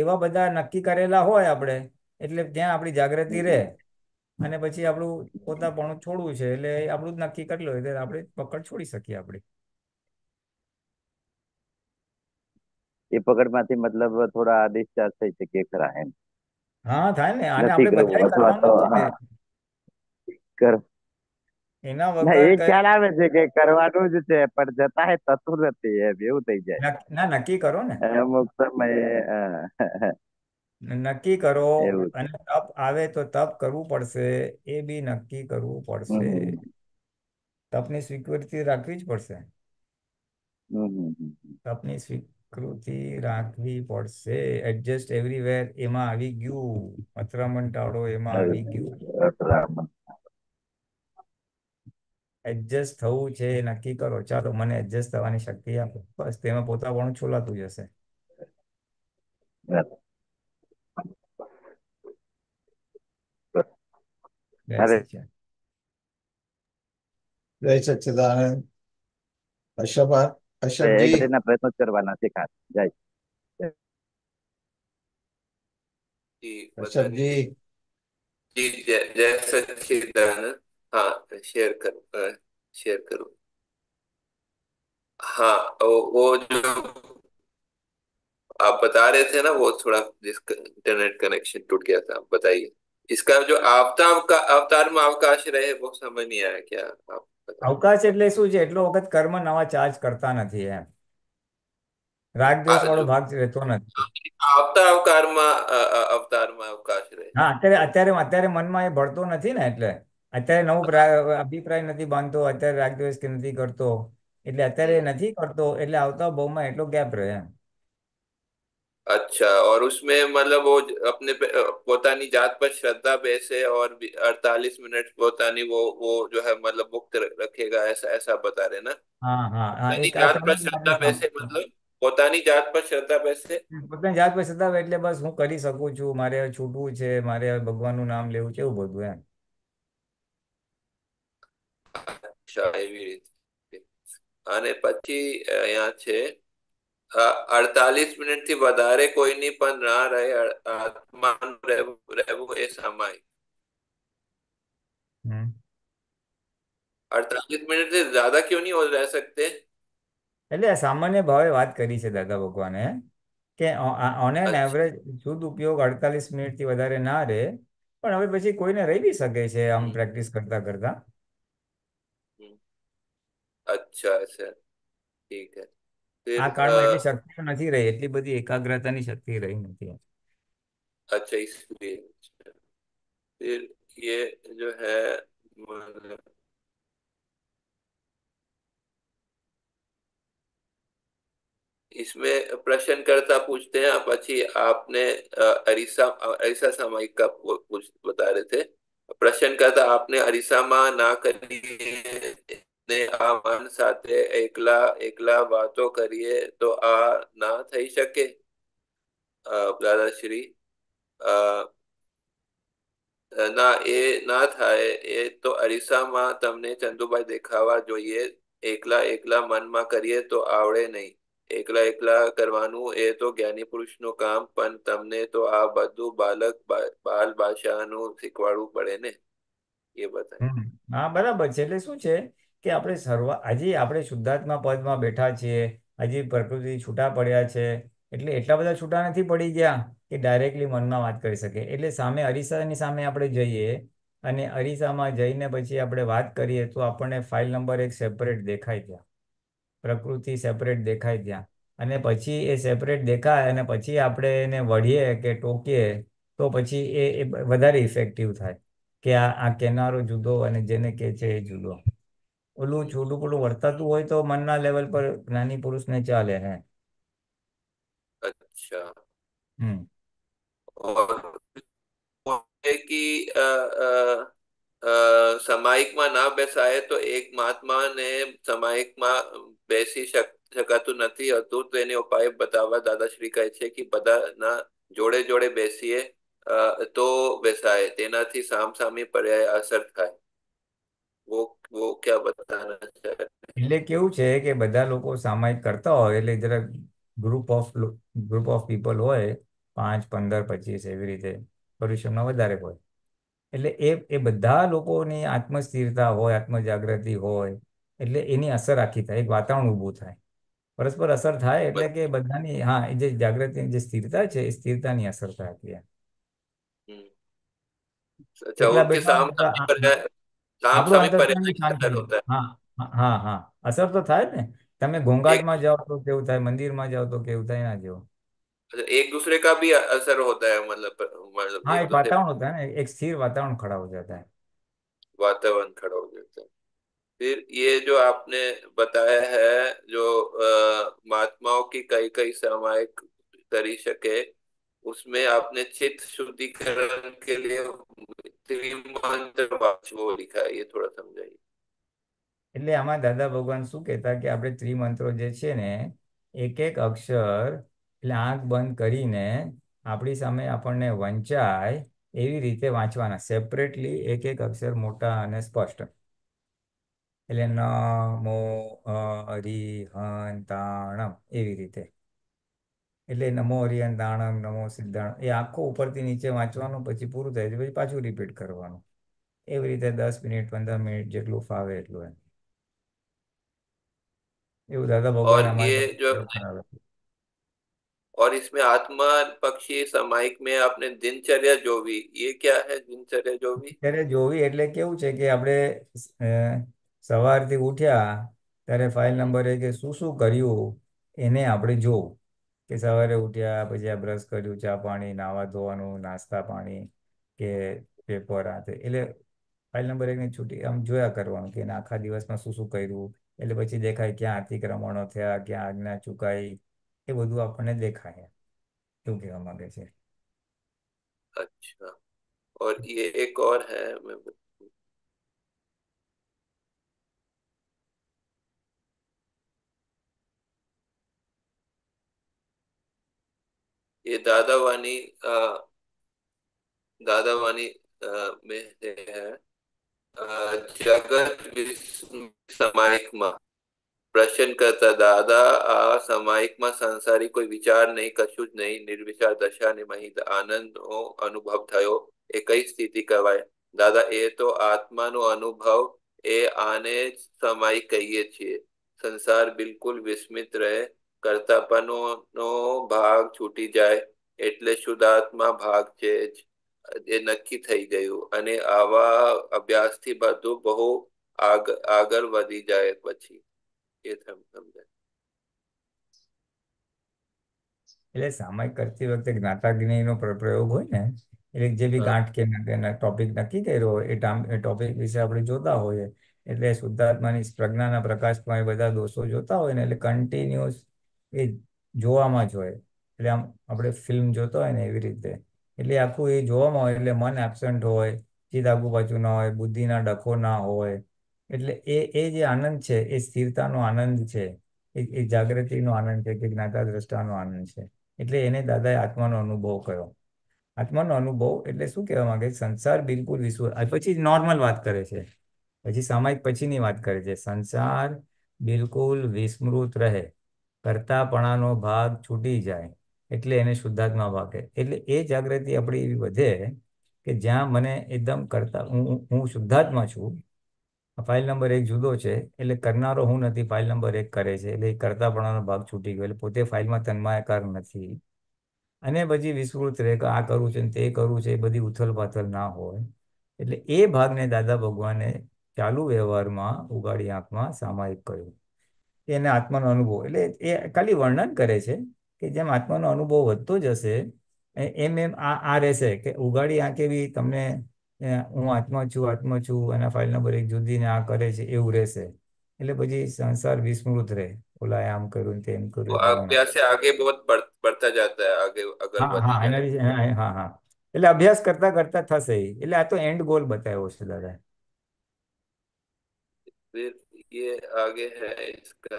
D: એવા બધા નક્કી કરેલા હોય આપણે એટલે ત્યાં આપણી જાગૃતિ રહે અને પછી આપણું પોતાપણું છોડવું છે એટલે આપણું જ નક્કી કરેલું હોય એટલે આપણે પકડ છોડી શકીએ આપણે
I: એ પકડમાંથી મતલબ થોડા ડિસ્ચાર્જ થઈ શકીએ ખરા એમ
D: હા થાય ને આને નથી આપણે કરવું બધાએ અથવા તો
I: કરવાનું જ છે હા એના ના વગર એ ખ્યાલ આવે છે કે કરવાનું જ છે પણ જતા થતું નથી એમ એવું થઈ જાય
D: ના નક્કી કરો ને અમુક સમયે નક્કી કરો અને તપ આવે તો તપ કરવું પડશે એ બી નક્કી કરવું પડશે તપની સ્વીકૃતિ રાખવી જ પડશે તપની સ્વી કૃતિ રાખવી પડશે એડજસ્ટ એવરીવેર એમાં આવી ગયું અથડામણ ટાળો એમાં આવી ગયું એડજસ્ટ થવું છે નક્કી કરો ચાલો મને એડજસ્ટ થવાની શક્તિ આપો બસ તેમાં પોતા પણ છોલાતું જશે
B: જય સચિદાનંદ કશ્યપા हाँ शेयर
F: शेयर हाँ वो जो आप बता रहे थे ना वो थोड़ा जिसका इंटरनेट कनेक्शन टूट गया था बताइए इसका जो आफ्ताब का अवतार में अवकाश रहे वो समझ नहीं आया क्या आप
D: અવકાશ એટલે શું છે એટલો વખત કર્મ નવા ચાર્જ કરતા નથી એમ રાગદ્વેષ વાળો ભાગ રહેતો નથી અત્યારે મનમાં એ ભળતો નથી ને એટલે અત્યારે નવું અભિપ્રાય નથી બાંધતો અત્યારે રાગદ્વેષ કે નથી કરતો એટલે અત્યારે નથી કરતો એટલે આવતા બહુમાં એટલો ગેપ રહે એમ
F: अच्छा और उसमें मतलब वो अपने पे- પોતાની જાત પર શ્રદ્ધા બેસે और अड़तालीस मिनट પોતાની वो वो जो है मतलब मुक्त रखेगा ऐसा ऐसा बता रहे ना हाँ हाँ हाँ પોતાની એક જાત પર અડતાલીસ શ્રદ્ધા મિનિટ બેસે આમ મતલબ પોતાની જાત પર શ્રદ્ધા
D: જાત પર સદાવ એટલે બસ હું કરી શકું છું મારે છૂટવું છે મારે ભગવાનનું નામ લેવું છે એવું બધું એમ
F: અચ્છા એવી રીતે અને પછી અહીંયા છે અડતાલીસ મિનિટ થી વધારે કોઈની પણ ના રહે આત્માનું રહેવું એ સમાય અડતાલીસ મિનિટ થી જ્યાદા ક્યુ નહીં રહી શકતે
D: એટલે સામાન્ય ભાવે વાત કરી છે દાદા ભગવાને કે ઓન એન એવરેજ શુદ્ધ ઉપયોગ અડતાલીસ મિનિટ થી વધારે ના રહે પણ હવે પછી કોઈને રહી બી શકે છે આમ પ્રેક્ટિસ કરતા કરતા
F: અચ્છા અચ્છા ઠીક છે अच्छा इसलिए फिर ये जो है इसमें प्रश्न करता पूछते हैं आप अच्छी आपने अरिसा अरिसा सामायिक का पूछ बता रहे थे प्रश्न करता आपने मा ना करी ને આ મન સાથે એકલા એકલા વાતો કરીએ તો આ ના થઈ શકે દાદાશ્રી ના એ ના થાય એ તો અરીસામાં તમને ચંદુભાઈ દેખાવા જોઈએ એકલા એકલા મનમાં કરીએ તો આવડે નહીં એકલા એકલા કરવાનું એ તો જ્ઞાની પુરુષનું કામ પણ તમને તો આ બધું બાલક બાલ ભાષાનું શીખવાડવું પડે ને એ બધા
D: હા બરાબર છે એટલે શું છે કે આપણે શરૂઆત હજી આપણે શુદ્ધાત્મા પદમાં બેઠા છીએ હજી પ્રકૃતિ છૂટા પડ્યા છે એટલે એટલા બધા છૂટા નથી પડી ગયા કે ડાયરેક્ટલી મનમાં વાત કરી શકે એટલે સામે અરીસાની સામે આપણે જઈએ અને અરીસામાં જઈને પછી આપણે વાત કરીએ તો આપણને ફાઇલ નંબર એક સેપરેટ દેખાય ત્યાં પ્રકૃતિ સેપરેટ દેખાય ત્યાં અને પછી એ સેપરેટ દેખાય અને પછી આપણે એને વળીએ કે ટોકીએ તો પછી એ વધારે ઇફેક્ટિવ થાય કે આ આ કેનારો જુદો અને જેને કે છે એ જુદો ઓલું છૂટું પેલું વર્તાતું હોય તો મનના લેવલ પર જ્ઞાની પુરુષને ચાલે હે अच्छा
H: હમ
F: और ના બેસાય તો એક મહાત્માને સમાયિકમાં બેસી શકાતું નથી હતું તો એને ઉપાય બતાવવા દાદાશ્રી કહે છે કે બધા ના જોડે જોડે બેસીએ અ, તો બેસાય તેનાથી સામસામી પર્યાય અસર થાય वो वो
D: क्या बताना चाह એટલે કેવું છે કે બધા લોકો સામાયિક કરતા હોય એટલે જરા group of group of people હોય પાંચ પંદર પચીસ એવી રીતે પરિશ્રમમાં વધારે હોય એટલે એ એ બધા લોકોની આત્મસ્થિરતા હોય આત્મજાગૃતિ હોય એટલે એની અસર આખી થાય એક વાતાવરણ ઊભું થાય પરસ્પર અસર થાય એટલે કે બધાની હા એ જે જાગૃતિની જે સ્થિરતા છે એ સ્થિરતાની અસર થાય આખી અચ્છા ઉનके લાંબ આપણું સમય અંતરસ્ત્રાવને પરિણામ શાંત અસર કરી હોતા હા હા હા હા. અસર તો થાય ને તમે है हाँ, हाँ, हाँ, तो एक ઘોંઘાટમાં જાઓ તો કેવું થાય મંદિરમાં જાઓ તો કેવું થાય એના જેવું
F: एक दूसरे का भी असर होता है मतलब मतलब
D: हाँ एक एक तो दूसरे वातावरण होता है ना एक स्थिर वातावरण खड़ा हो जाता है
F: वातावरण खड़ा हो जाता है फिर ये जो आपने बताया है जो महात्माओं की कई कई सामायिक तरीके उसमें आपने चित्त शुद्धिकरण के लिए એટલે
D: આમાં દાદા ભગવાન શું કહેતા કે આપણે ત્રિમંત્રો જે છે ને એક એક અક્ષર એટલે આંખ બંધ કરીને આપણી સામે આપણને વંચાય એવી રીતે વાંચવાના સેપરેટલી એક એક અક્ષર મોટા અને સ્પષ્ટ એટલે ન મો હરિ તાણમ એવી રીતે એટલે નમો હરિયન દાણમ નમો સિદ્ધાણ એ આખો ઉપરથી નીચે વાંચવાનું પછી પૂરું થાય છે પછી પાછું રિપીટ કરવાનું એવી રીતે દસ મિનિટ પંદર મિનિટ જેટલું ફાવે એટલું એમ એવું દાદા ભગવાન
F: और इसमें आत्मा पक्षी सामायिक में आपने दिनचर्या जोवी ये क्या है दिनचर्या जोवी
D: दिनचर्या जोवी એટલે કેવું છે કે આપણે સવારથી ઉઠ્યા ત્યારે ફાઇલ નંબર 1 કે શું શું કર્યું એને આપણે જોવું કે સવારે ઉઠ્યા પછી આ બ્રશ કર્યું ચા પાણી નાવા ધોવાનું નાસ્તા પાણી કે પેપર આ એટલે ફાઇલ નંબર એકની છૂટી આમ જોયા કરવાનું કે આખા દિવસમાં શું શું કર્યું એટલે પછી દેખાય ક્યાં અતિક્રમણો થયા ક્યાં આજ્ઞા ચુકાઈ એ બધું આપણને દેખાય શું કહેવા માંગે છે અચ્છા
F: ઓર ये एक और है मैं ये दादा वानी दादा वानी में है જગત સામાયિકમાં પ્રશ્ન કરતા દાદા આ સામાયિકમાં સંસારી કોઈ વિચાર નહીં કશું જ નહીં નિર્વિચાર દશાને મહિત આનંદનો અનુભવ થયો એ કઈ સ્થિતિ કહેવાય દાદા એ તો આત્માનો અનુભવ એ આને જ સામાયિક કહીએ છીએ સંસાર બિલકુલ વિસ્મિત રહે કરતાપણુનો ભાગ છૂટી જાય એટલે શુદ્ધાત્મા ભાગ છે એ નક્કી થઈ ગયું અને આવા અભ્યાસથી બધું બહુ આગળ વધી જાય પછી એ સમજાય
D: એટલે સામાયિક કરતી વખતે જ્ઞાતાગ્નિનો પ્રયોગ હોય ને એટલે જે બી ગાંઠ કે ટોપિક નક્કી કર્યો એ ટોપિક વિશે આપણે જોતા હોઈએ એટલે શુદ્ધાત્માની પ્રજ્ઞાના પ્રકાશમાં એ બધા દોષો જોતા હોય ને એટલે કન્ટિન્યુઅસ એ જોવામાં જોઈએ એટલે આમ આપણે ફિલ્મ જોતા હોય ને એવી રીતે એટલે આખું એ જોવામાં હોય એટલે મન એબસન્ટ હોય ચિત્ત આગુ પાછું ના હોય બુદ્ધિના ડખો ના હોય એટલે એ એ જે આનંદ છે એ સ્થિરતાનો આનંદ છે એ એ જાગૃતિનો આનંદ છે કે જ્ઞાતા દ્રષ્ટાનો આનંદ છે એટલે એને દાદાએ આત્માનો અનુભવ કયો આત્માનો અનુભવ એટલે શું કહેવા માંગે સંસાર બિલકુલ વિશ્વ પછી નોર્મલ વાત કરે છે પછી સામાયિક પછીની વાત કરે છે સંસાર બિલકુલ વિસ્મૃત રહે કરતાપણાનો ભાગ છૂટી જાય એટલે એને શુદ્ધાત્મા ભાગે એટલે એ જાગૃતિ આપણી એવી વધે કે જ્યાં મને એકદમ કરતા હું હું શુદ્ધાત્મા છું ફાઇલ નંબર એક જુદો છે એટલે કરનારો હું નથી ફાઇલ નંબર એક કરે છે એટલે એ કરતાપણાનો ભાગ છૂટી ગયો એટલે પોતે ફાઇલમાં તન્માયકાર નથી અને પછી વિસ્તૃત રહે કે આ કરવું છે ને તે કરવું છે એ બધી ઉથલ પાથલ ના હોય એટલે એ ભાગને દાદા ભગવાને ચાલુ વ્યવહારમાં ઉગાડી આંખમાં સામાયિક કર્યું એને આત્માનો અનુભવ એટલે એ ખાલી વર્ણન કરે છે કે જેમ આત્માનો અનુભવ વધતો જશે એમ એમ આ આ રહેશે કે ઉગાડી આ કેવી તમને હું આત્મા છું આત્મા છું એના ફાઇલ નંબર એક જુદીને આ કરે છે એવું રહેશે એટલે પછી સંસાર વિસ્મૃત રહે ઓલા આમ કર્યું તેમ કર્યું
F: અભ્યાસે આગે બહુ बढ़ता जाता है आगे अगर हाँ
D: एना એટલે અભ્યાસ કરતા કરતા થશે એટલે આ તો એન્ડ ગોલ બતાવ્યો છે દાદા
F: ये आगे है इसका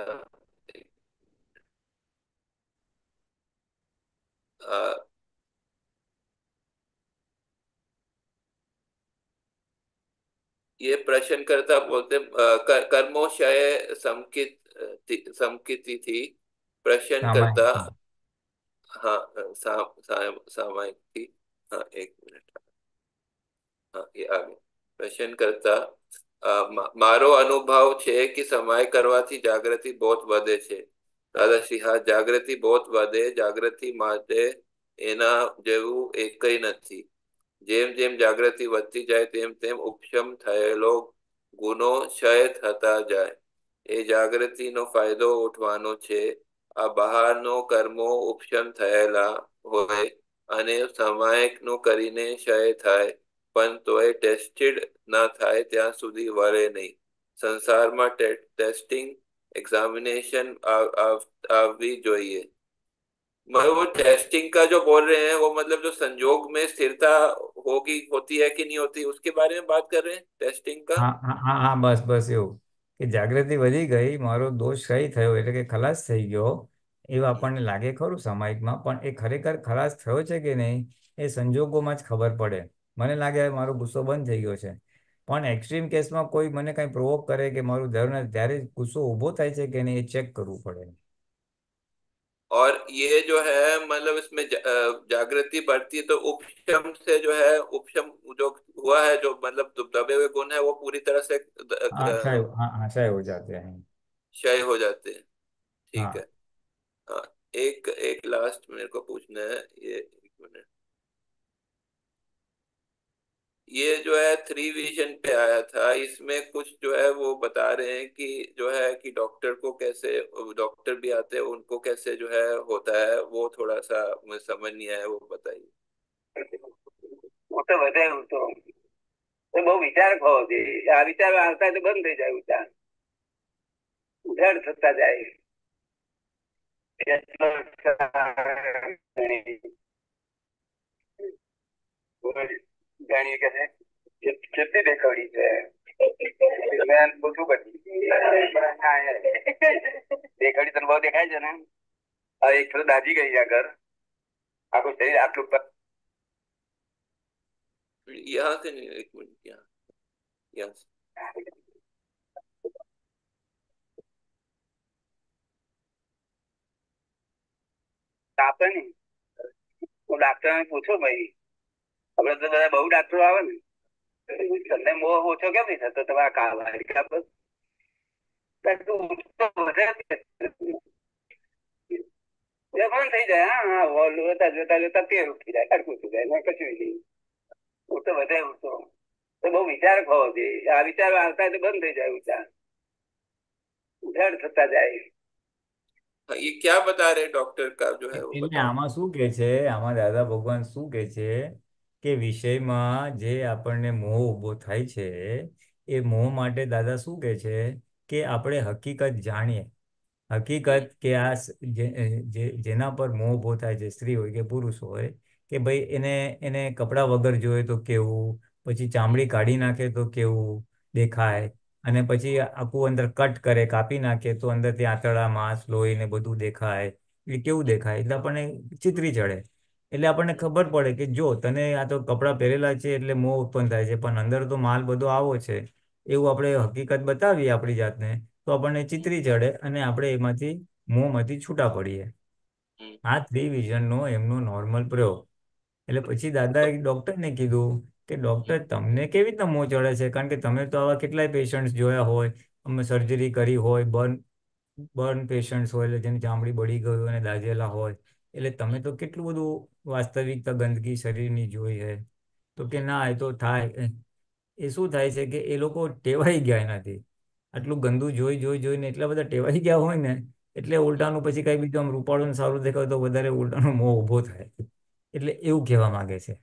F: आ, ये प्रश्न करता बोलते कर, कर्मोशय समकित समकिति थी प्रश्न करता हाँ सा, सा, सामायिक थी हाँ एक मिनट हाँ ये आगे प्रश्न करता મારો અનુભવ છે કે સમય કરવાથી જાગૃતિ બહુ વધે છે દાદાશ્રી હા જાગૃતિ બહુ વધે જાગૃતિ માટે એના જેવું એક કંઈ નથી જેમ જેમ જાગૃતિ વધતી જાય તેમ તેમ ઉપશમ થયેલો ગુનો ક્ષય થતા જાય એ જાગૃતિનો ફાયદો ઉઠવાનો છે આ બહારનો કર્મો ઉપશમ થયેલા હોય અને સમયકનું કરીને ક્ષય થાય પણ તોય ટેસ્ટેડ ના થાય ત્યાં સુધી વળે નહીં સંસારમાં ટેસ્ટિંગ એક્ઝામિનેશન भी જોઈએ मगर वो टेस्टिंग का जो बोल रहे हैं वो मतलब जो संयोग में स्थिरता होगी होती है कि नहीं होती उसके बारे में बात कर रहे हैं ટેસ્ટિંગ
D: કા હા હા હા બસ બસ એવું કે જાગૃતિ વધી ગઈ મારો દોષ કઈ થયો એટલે કે ખલાસ થઈ ગયો એવું આપણને લાગે ખરું સામાયિકમાં પણ એ ખરેખર ખલાસ થયો છે કે નહીં એ સંજોગોમાં જ ખબર પડે મને લાગે મારું ગુસ્સો બંધ થઈ ગયો છે પણ એક્સ્ટ્રીમ કેસમાં કોઈ મને કંઈ પ્રોવોક કરે કે મારું દર્ન ત્યારે ગુસ્સો ઉભો થાય છે કેને ચેક કરવું પડે
F: અને યે જો હે મતલબ ઇસમે જાગૃતિ વધતી તો ઉપશમ સે જો હે ઉપશમ ઉજોગ ہوا હે જો મતલબ દુબદબે કે કોન હે વો પૂરી તરહ સે
D: શય હા હા શય હો જાતે હે
F: શય હો જાતે હે ઠીક હે એક એક લાસ્ટ મેરકો પૂછના હે યે એક મિનિટ ये जो है थ्री विजन पे आया था इसमें कुछ जो है वो बता रहे हैं कि जो है कि डॉक्टर को कैसे डॉक्टर भी आते हैं उनको कैसे जो है होता है वो थोड़ा सा मुझे समझ नहीं आया वो बताइए
I: वो तो बताए तो। वो तो તો બહુ વિચાર ખવો જોઈએ આ વિચાર આવતા તો બંધ થઈ જાય ઉદાર ઉધાર થતા જાય એટલો જાણીએ કે કેટલી દેખાડી છે મેં પૂછું દેખાડી તને બહુ દેખાય છે ને હવે એક તો દાજી ગઈ છે ઘર આખું શરીર આટલું
F: યા કે નહીં એક મિનિટ યા યસ
I: ડાક્ટર ને હું ડાક્ટર ને પૂછું ભાઈ હવે તો દાદા બહુ ડાક્ટરો આવે ને તમને મોહ ઓછો કેમ નહીં થતો તમે આ કાવાડિકા બસ જમણ થઈ જાય હા હોલ જોતા જોતા જોતા પેર ઉઠી જાય અડકું થઈ જાય કશું નહીં હું તો ઉઠતો તો બહુ વિચાર ખવો જોઈએ આ વિચારો આવતા એટલે બંધ થઈ જાય ઉચાર ઉધાર થતા જાય
F: ये क्या बता रहे डॉक्टर
D: का जो है आमा શું કે છે આમાં દાદા ભગવાન શું કે છે કે વિષયમાં જે આપણને મોહ ઊભો થાય છે એ મોહ માટે દાદા શું કે છે કે આપણે હકીકત જાણીએ હકીકત કે આ જેના પર મોહ ઊભો થાય છે સ્ત્રી હોય કે પુરુષ હોય કે ભાઈ એને એને કપડાં વગર જોઈએ તો કેવું પછી ચામડી કાઢી નાખે તો કેવું દેખાય અને પછી આખું અંદર કટ કરે કાપી નાખે તો અંદરથી આંતળા માંસ લોહી ને બધું દેખાય એ કેવું દેખાય એટલે આપણને ચિત્રી ચડે એટલે આપણને ખબર પડે કે જો તને આ તો કપડાં પહેરેલા છે એટલે મોં ઉત્પન્ન થાય છે પણ અંદર તો માલ બધો આવો છે એવું આપણે હકીકત બતાવીએ આપણી જાતને તો આપણને ચિતરી ચડે અને આપણે એમાંથી મોહમાંથી છૂટા પડીએ આ ત્રિવિઝનનો એમનો નોર્મલ પ્રયોગ એટલે પછી દાદાએ ડોક્ટરને કીધું કે ડૉક્ટર તમને કેવી રીતના મોં ચડે છે કારણ કે તમે તો આવા કેટલાય પેશન્ટ્સ જોયા હોય અમે સર્જરી કરી હોય બર્ન બર્ન પેશન્ટ્સ હોય એટલે જેની ચામડી બળી ગયું અને દાઝેલા હોય એટલે તમે તો કેટલું બધું વાસ્તવિકતા ગંદકી શરીરની જોઈ છે તો કે ના એ તો થાય એ શું થાય છે કે એ લોકો ટેવાઈ ગયા એનાથી આટલું ગંદુ જોઈ જોઈ જોઈને એટલા બધા ટેવાઈ ગયા હોય ને એટલે ઉલટાનું પછી કઈ બીજું આમ રૂપાળું સારું દેખાય તો વધારે ઉલટાનો મોં ઉભો થાય એટલે એવું કહેવા માંગે છે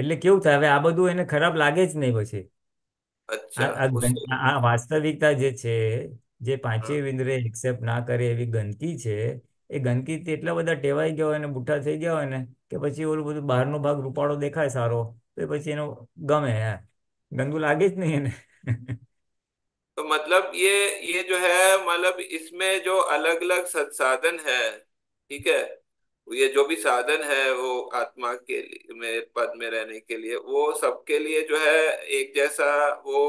D: એટલે કેવું થાય હવે આ બધું એને ખરાબ લાગે જ નહીં પછી આ વાસ્તવિકતા જે છે જે પાંચેય વિંદરે એક્સેપ્ટ ના કરે એવી ગંદકી છે એ ગંદકીથી એટલા બધા ટેવાઈ ગયા હોય ને બુઠ્ઠા થઈ ગયા હોય ને કે પછી ઓલું બધું બહારનો ભાગ રૂપાળો દેખાય સારો તો પછી એનો ગમે ગંદુ લાગે જ નહીં એને
F: तो मतलब ये ये जो है मतलब इसमें जो અલગ अलग સાધન હે ઠીક है ये जो भी साधन है वो आत्मा के में पद में रहने के लिए वो सबके लिए जो है एक जैसा वो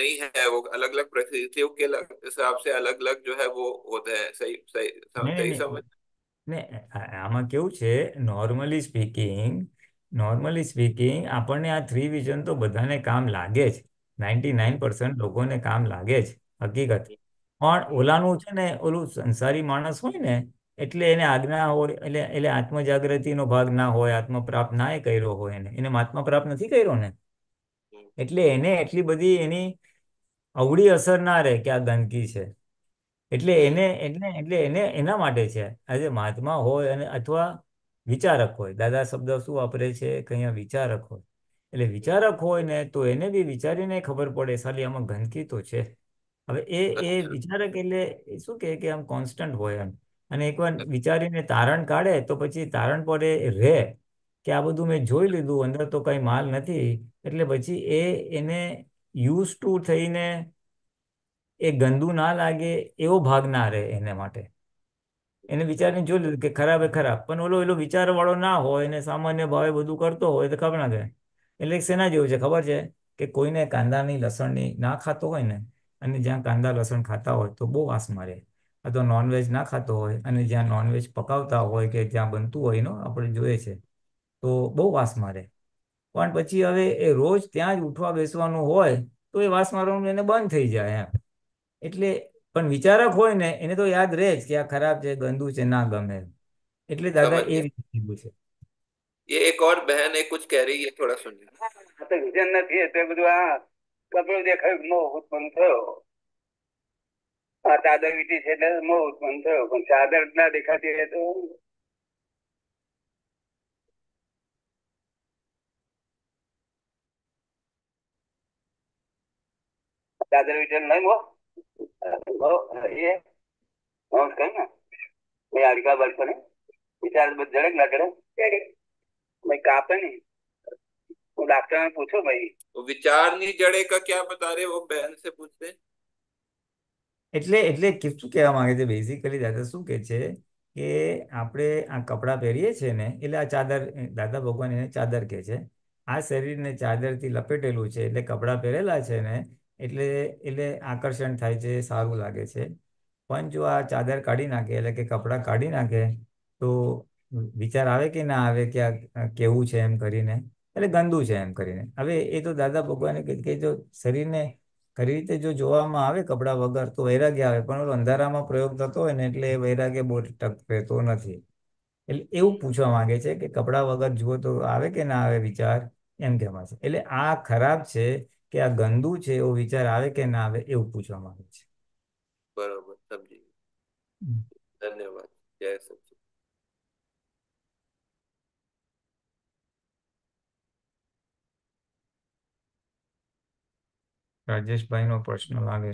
F: नहीं है वो अलग अलग परिस्थितियों के हिसाब से अलग अलग जो है वो होता है सही सही सही
D: समझ ને આમાં કેવું છે નોર્મલી સ્પીકિંગ નોર્મલી સ્પીકિંગ આપણને આ થ્રી વિઝન તો બધાને કામ લાગે જ નાઇન્ટી નાઇન પર્સન્ટ લોકોને કામ લાગે જ હકીકત પણ ઓલાનું છે ને ઓલું સંસારી માણસ હોય ને એટલે એને આજ્ઞા હોય એટલે એટલે આત્મજાગૃતિનો ભાગ ના હોય આત્મપ્રાપ્ત ના એ કર્યો હોય એને એને આત્મપ્રાપ્ત નથી કર્યો ને એટલે એને એટલી બધી એની અવળી અસર ના રહે કે આ ગંદકી છે એટલે એને એટલે એટલે એને એના માટે છે આજે મહાત્મા હોય અને અથવા વિચારક હોય દાદા શબ્દ શું વાપરે છે કઈ વિચારક હોય એટલે વિચારક હોય ને તો એને બી વિચારીને ખબર પડે સાલી આમાં ગંદકી તો છે હવે એ એ વિચારક એટલે શું કે આમ કોન્સ્ટન્ટ હોય એમ અને એકવાર વિચારીને તારણ કાઢે તો પછી તારણ પડે એ રહે કે આ બધું મેં જોઈ લીધું અંદર તો કંઈ માલ નથી એટલે પછી એ એને યુઝ ટુ થઈને એ ગંદુ ના લાગે એવો ભાગ ના રહે એને માટે એને વિચારીને જોઈ લીધું કે ખરાબ એ ખરાબ પણ ઓલો એલો વિચારવાળો ના હોય એને સામાન્ય ભાવે બધું કરતો હોય તો ખબર ના થાય એટલે શેના જેવું છે ખબર છે કે કોઈને કાંદાની લસણની ના ખાતો હોય ને અને જ્યાં કાંદા લસણ ખાતા હોય તો બહુ વાસ મારે અથવા નોનવેજ ના ખાતો હોય અને જ્યાં નોનવેજ પકાવતા હોય કે જ્યાં બનતું હોય એનો આપણે જોઈએ છે તો બહુ વાસ મારે પણ પછી હવે એ રોજ ત્યાં જ ઉઠવા બેસવાનું હોય તો એ વાસ મારવાનું એને બંધ થઈ જાય એમ એટલે પણ વિચારક હોય ને એને તો યાદ રહે જ કે આ ખરાબ છે ગંદુ છે ના ગમે એટલે દાદા એ રીતે કીધું છે
F: ये एक और बहन है कुछ कह रही है थोड़ा सुनिए हाँ तो
I: विजन નથી એટલે બધું આ કપડું દેખાય મોહ ઉત્પન્ન થયો આ ચાદર વીટી છે એટલે મોહ ઉત્પન્ન થયો પણ ચાદર ના દેખાતી રહે તો ચાદર વીટી નહીં મો એ મોહ કઈ ને એ અડકા બળકો ને વિચાર બધું જડક ના કરે ભાઈ કાપે નહીં डॉक्टर ने पूछो
F: भाई विचार नहीं जड़े का क्या बता रहे वो बहन से पूछते
D: એટલે એટલે શું કહેવા માંગે છે બેઝિકલી દાદા શું કહે છે કે આપણે આ કપડાં પહેરીએ છીએ ને એટલે આ ચાદર દાદા ભગવાન એને ચાદર કહે છે આ શરીરને ચાદરથી લપેટેલું છે એટલે કપડાં પહેરેલા છે ને એટલે એટલે આકર્ષણ થાય છે સારું લાગે છે પણ જો આ ચાદર કાઢી નાખે એટલે કે કપડાં કાઢી નાખે તો વિચાર આવે કે ના આવે કે આ કેવું છે એમ કરીને એટલે ગંદુ છે એમ કરીને હવે એ તો દાદા ભગવાને કે જો શરીરને ખરી રીતે જો જોવામાં આવે કપડા વગર તો વૈરાગ્ય આવે પણ અંધારામાં પ્રયોગ થતો હોય ને એટલે વૈરાગ્ય બહુ રહેતો નથી એટલે એવું પૂછવા માંગે છે કે કપડા વગર જુઓ તો આવે કે ના આવે વિચાર એમ કહેવા છે એટલે આ ખરાબ છે કે આ ગંદુ છે એવો વિચાર આવે કે ના આવે એવું પૂછવા માંગે છે
F: બરાબર સમજી ધન્યવાદ જય સચિન
D: રાજેશભાઈ નો પ્રશ્ન લાગે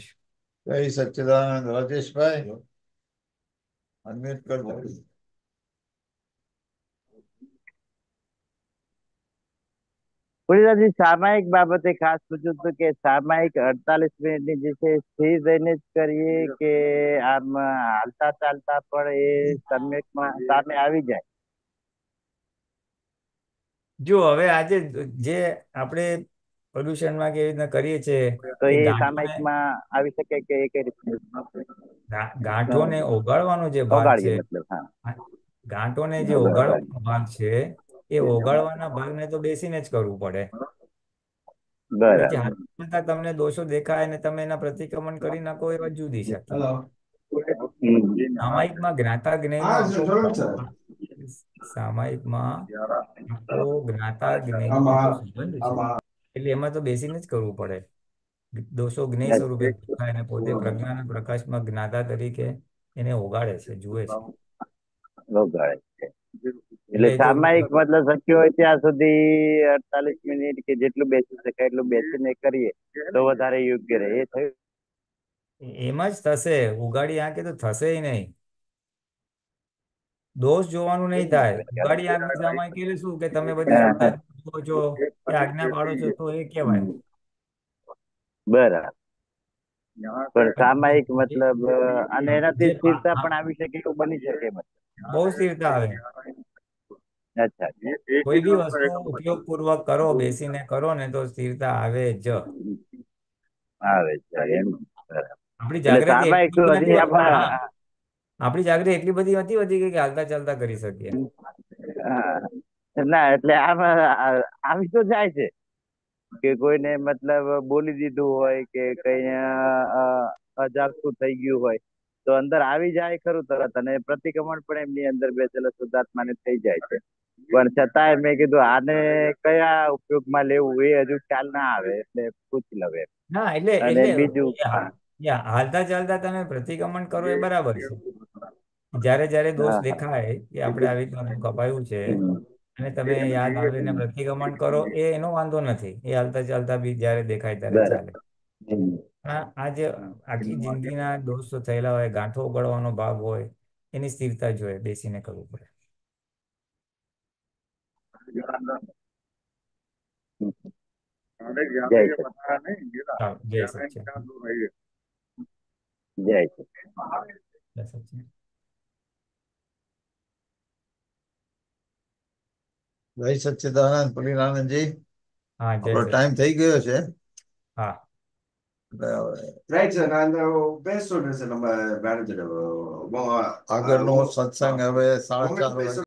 B: છે જય સચ્ચિદાનંદ રાજેશભાઈ અનમ્યુટ કરજો
I: સામાયિક બાબતે ખાસ પૂછ્યું હતું કે સામાયિક અડતાલીસ મિનિટની જે છે સ્થિર રહીને જ કરીએ કે આમ હાલતા ચાલતા પણ એ સમ્યકમાં સામે આવી જાય
D: જો હવે આજે જે આપણે પોલ્યુશનમાં કેવી રીતના કરીએ છીએ તો એ સામાયિકમાં
I: આવી શકે કે એ
D: ગાંઠોને ઓગાળવાનો જે ભાગ છે ગાંઠોને જે ઓગાળવાનો ભાગ છે એ ઓગાળવાના ભાગને તો બેસીને જ કરવું પડે તમને દોષો દેખાય અને તમે એના પ્રતિક્રમણ કરી નાખો એ વાત જુદી છે
C: સામાયિકમાં
D: જ્ઞાતા જ્ઞાન સામાયિકમાં જ્ઞાતા જ્ઞાન એટલે એમાં તો બેસીને જ કરવું પડે દોષો જ્ઞેય સ્વરૂપે અને પોતે પ્રજ્ઞાના પ્રકાશમાં જ્ઞાતા તરીકે એને ઓગાળે છે જુએ છે
I: ઓગાળે છે
D: એટલે સામાયિક
I: મતલબ શક્ય હોય ત્યાં સુધી અડતાલીસ મિનિટ કે જેટલું બેસી શકાય એટલું બેસીને કરીએ તો વધારે યોગ્ય રહે એ થયું
D: એમાં જ થશે ઉગાડી આંખે તો થશે નહીં દોષ જોવાનું નહીં થાય ઉગાડી આંખ સામાયિક એટલે શું કે તમે બધી જો આજ્ઞા પાડો છો તો
I: એ કહેવાય બરાબર પણ સામાયિક મતલબ અને એનાથી સ્થિરતા પણ આવી શકે એવું બની શકે બહુ સ્થિરતા આવે અચ્છા કોઈ બી વસ્તુ
D: ઉપયોગ પૂર્વક કરો બેસીને કરો ને તો સ્થિરતા આવે જ
I: આવે જ એમ આપણી જાગૃતિ
D: આપણી જાગૃતિ એટલી બધી હતી હતી કે હાલતા ચાલતા કરી શકીએ
I: ના એટલે આમાં આવી તો જાય છે કે કોઈને મતલબ બોલી દીધું હોય કે કઈ અજાગતું થઈ ગયું હોય તો અંદર આવી જાય ખરું તરત અને પ્રતિક્રમણ પણ એમની અંદર બેસેલા શુદ્ધાત્માને થઈ જાય છે પણ છતાંય મેં કીધું આને કયા ઉપયોગમાં લેવું એ હજુ ખ્યાલ ના આવે એટલે પૂછી લવે
D: એમ અને બીજું હાલતા ચાલતા તમે પ્રતિક્રમણ કરો એ બરાબર છે જયારે જ્યારે દોષ દેખાય કે આપણે આવી રીતનું કપાયું છે અને તમે યાદ આવરીને પ્રતિક્રમણ કરો એ એનો વાંધો નથી એ હાલતા ચાલતા બી જયારે દેખાય ત્યારે ચાલે આ જે આખી જિંદગીના દોસ્તો થયેલા હોય ગાંઠો ઉગાડવાનો ભાગ હોય એની સ્થિરતા જોઈએ બેસીને કરવું પડે
C: જય સચિન જય
D: સચિન
I: જય સચ્ચિદાનંદ પલીનાનંદજી આપણો ટાઈમ થઈ ગયો છે
B: હા right sir and best students and manager આગળનો સત્સંગ હવે સાડા ચાર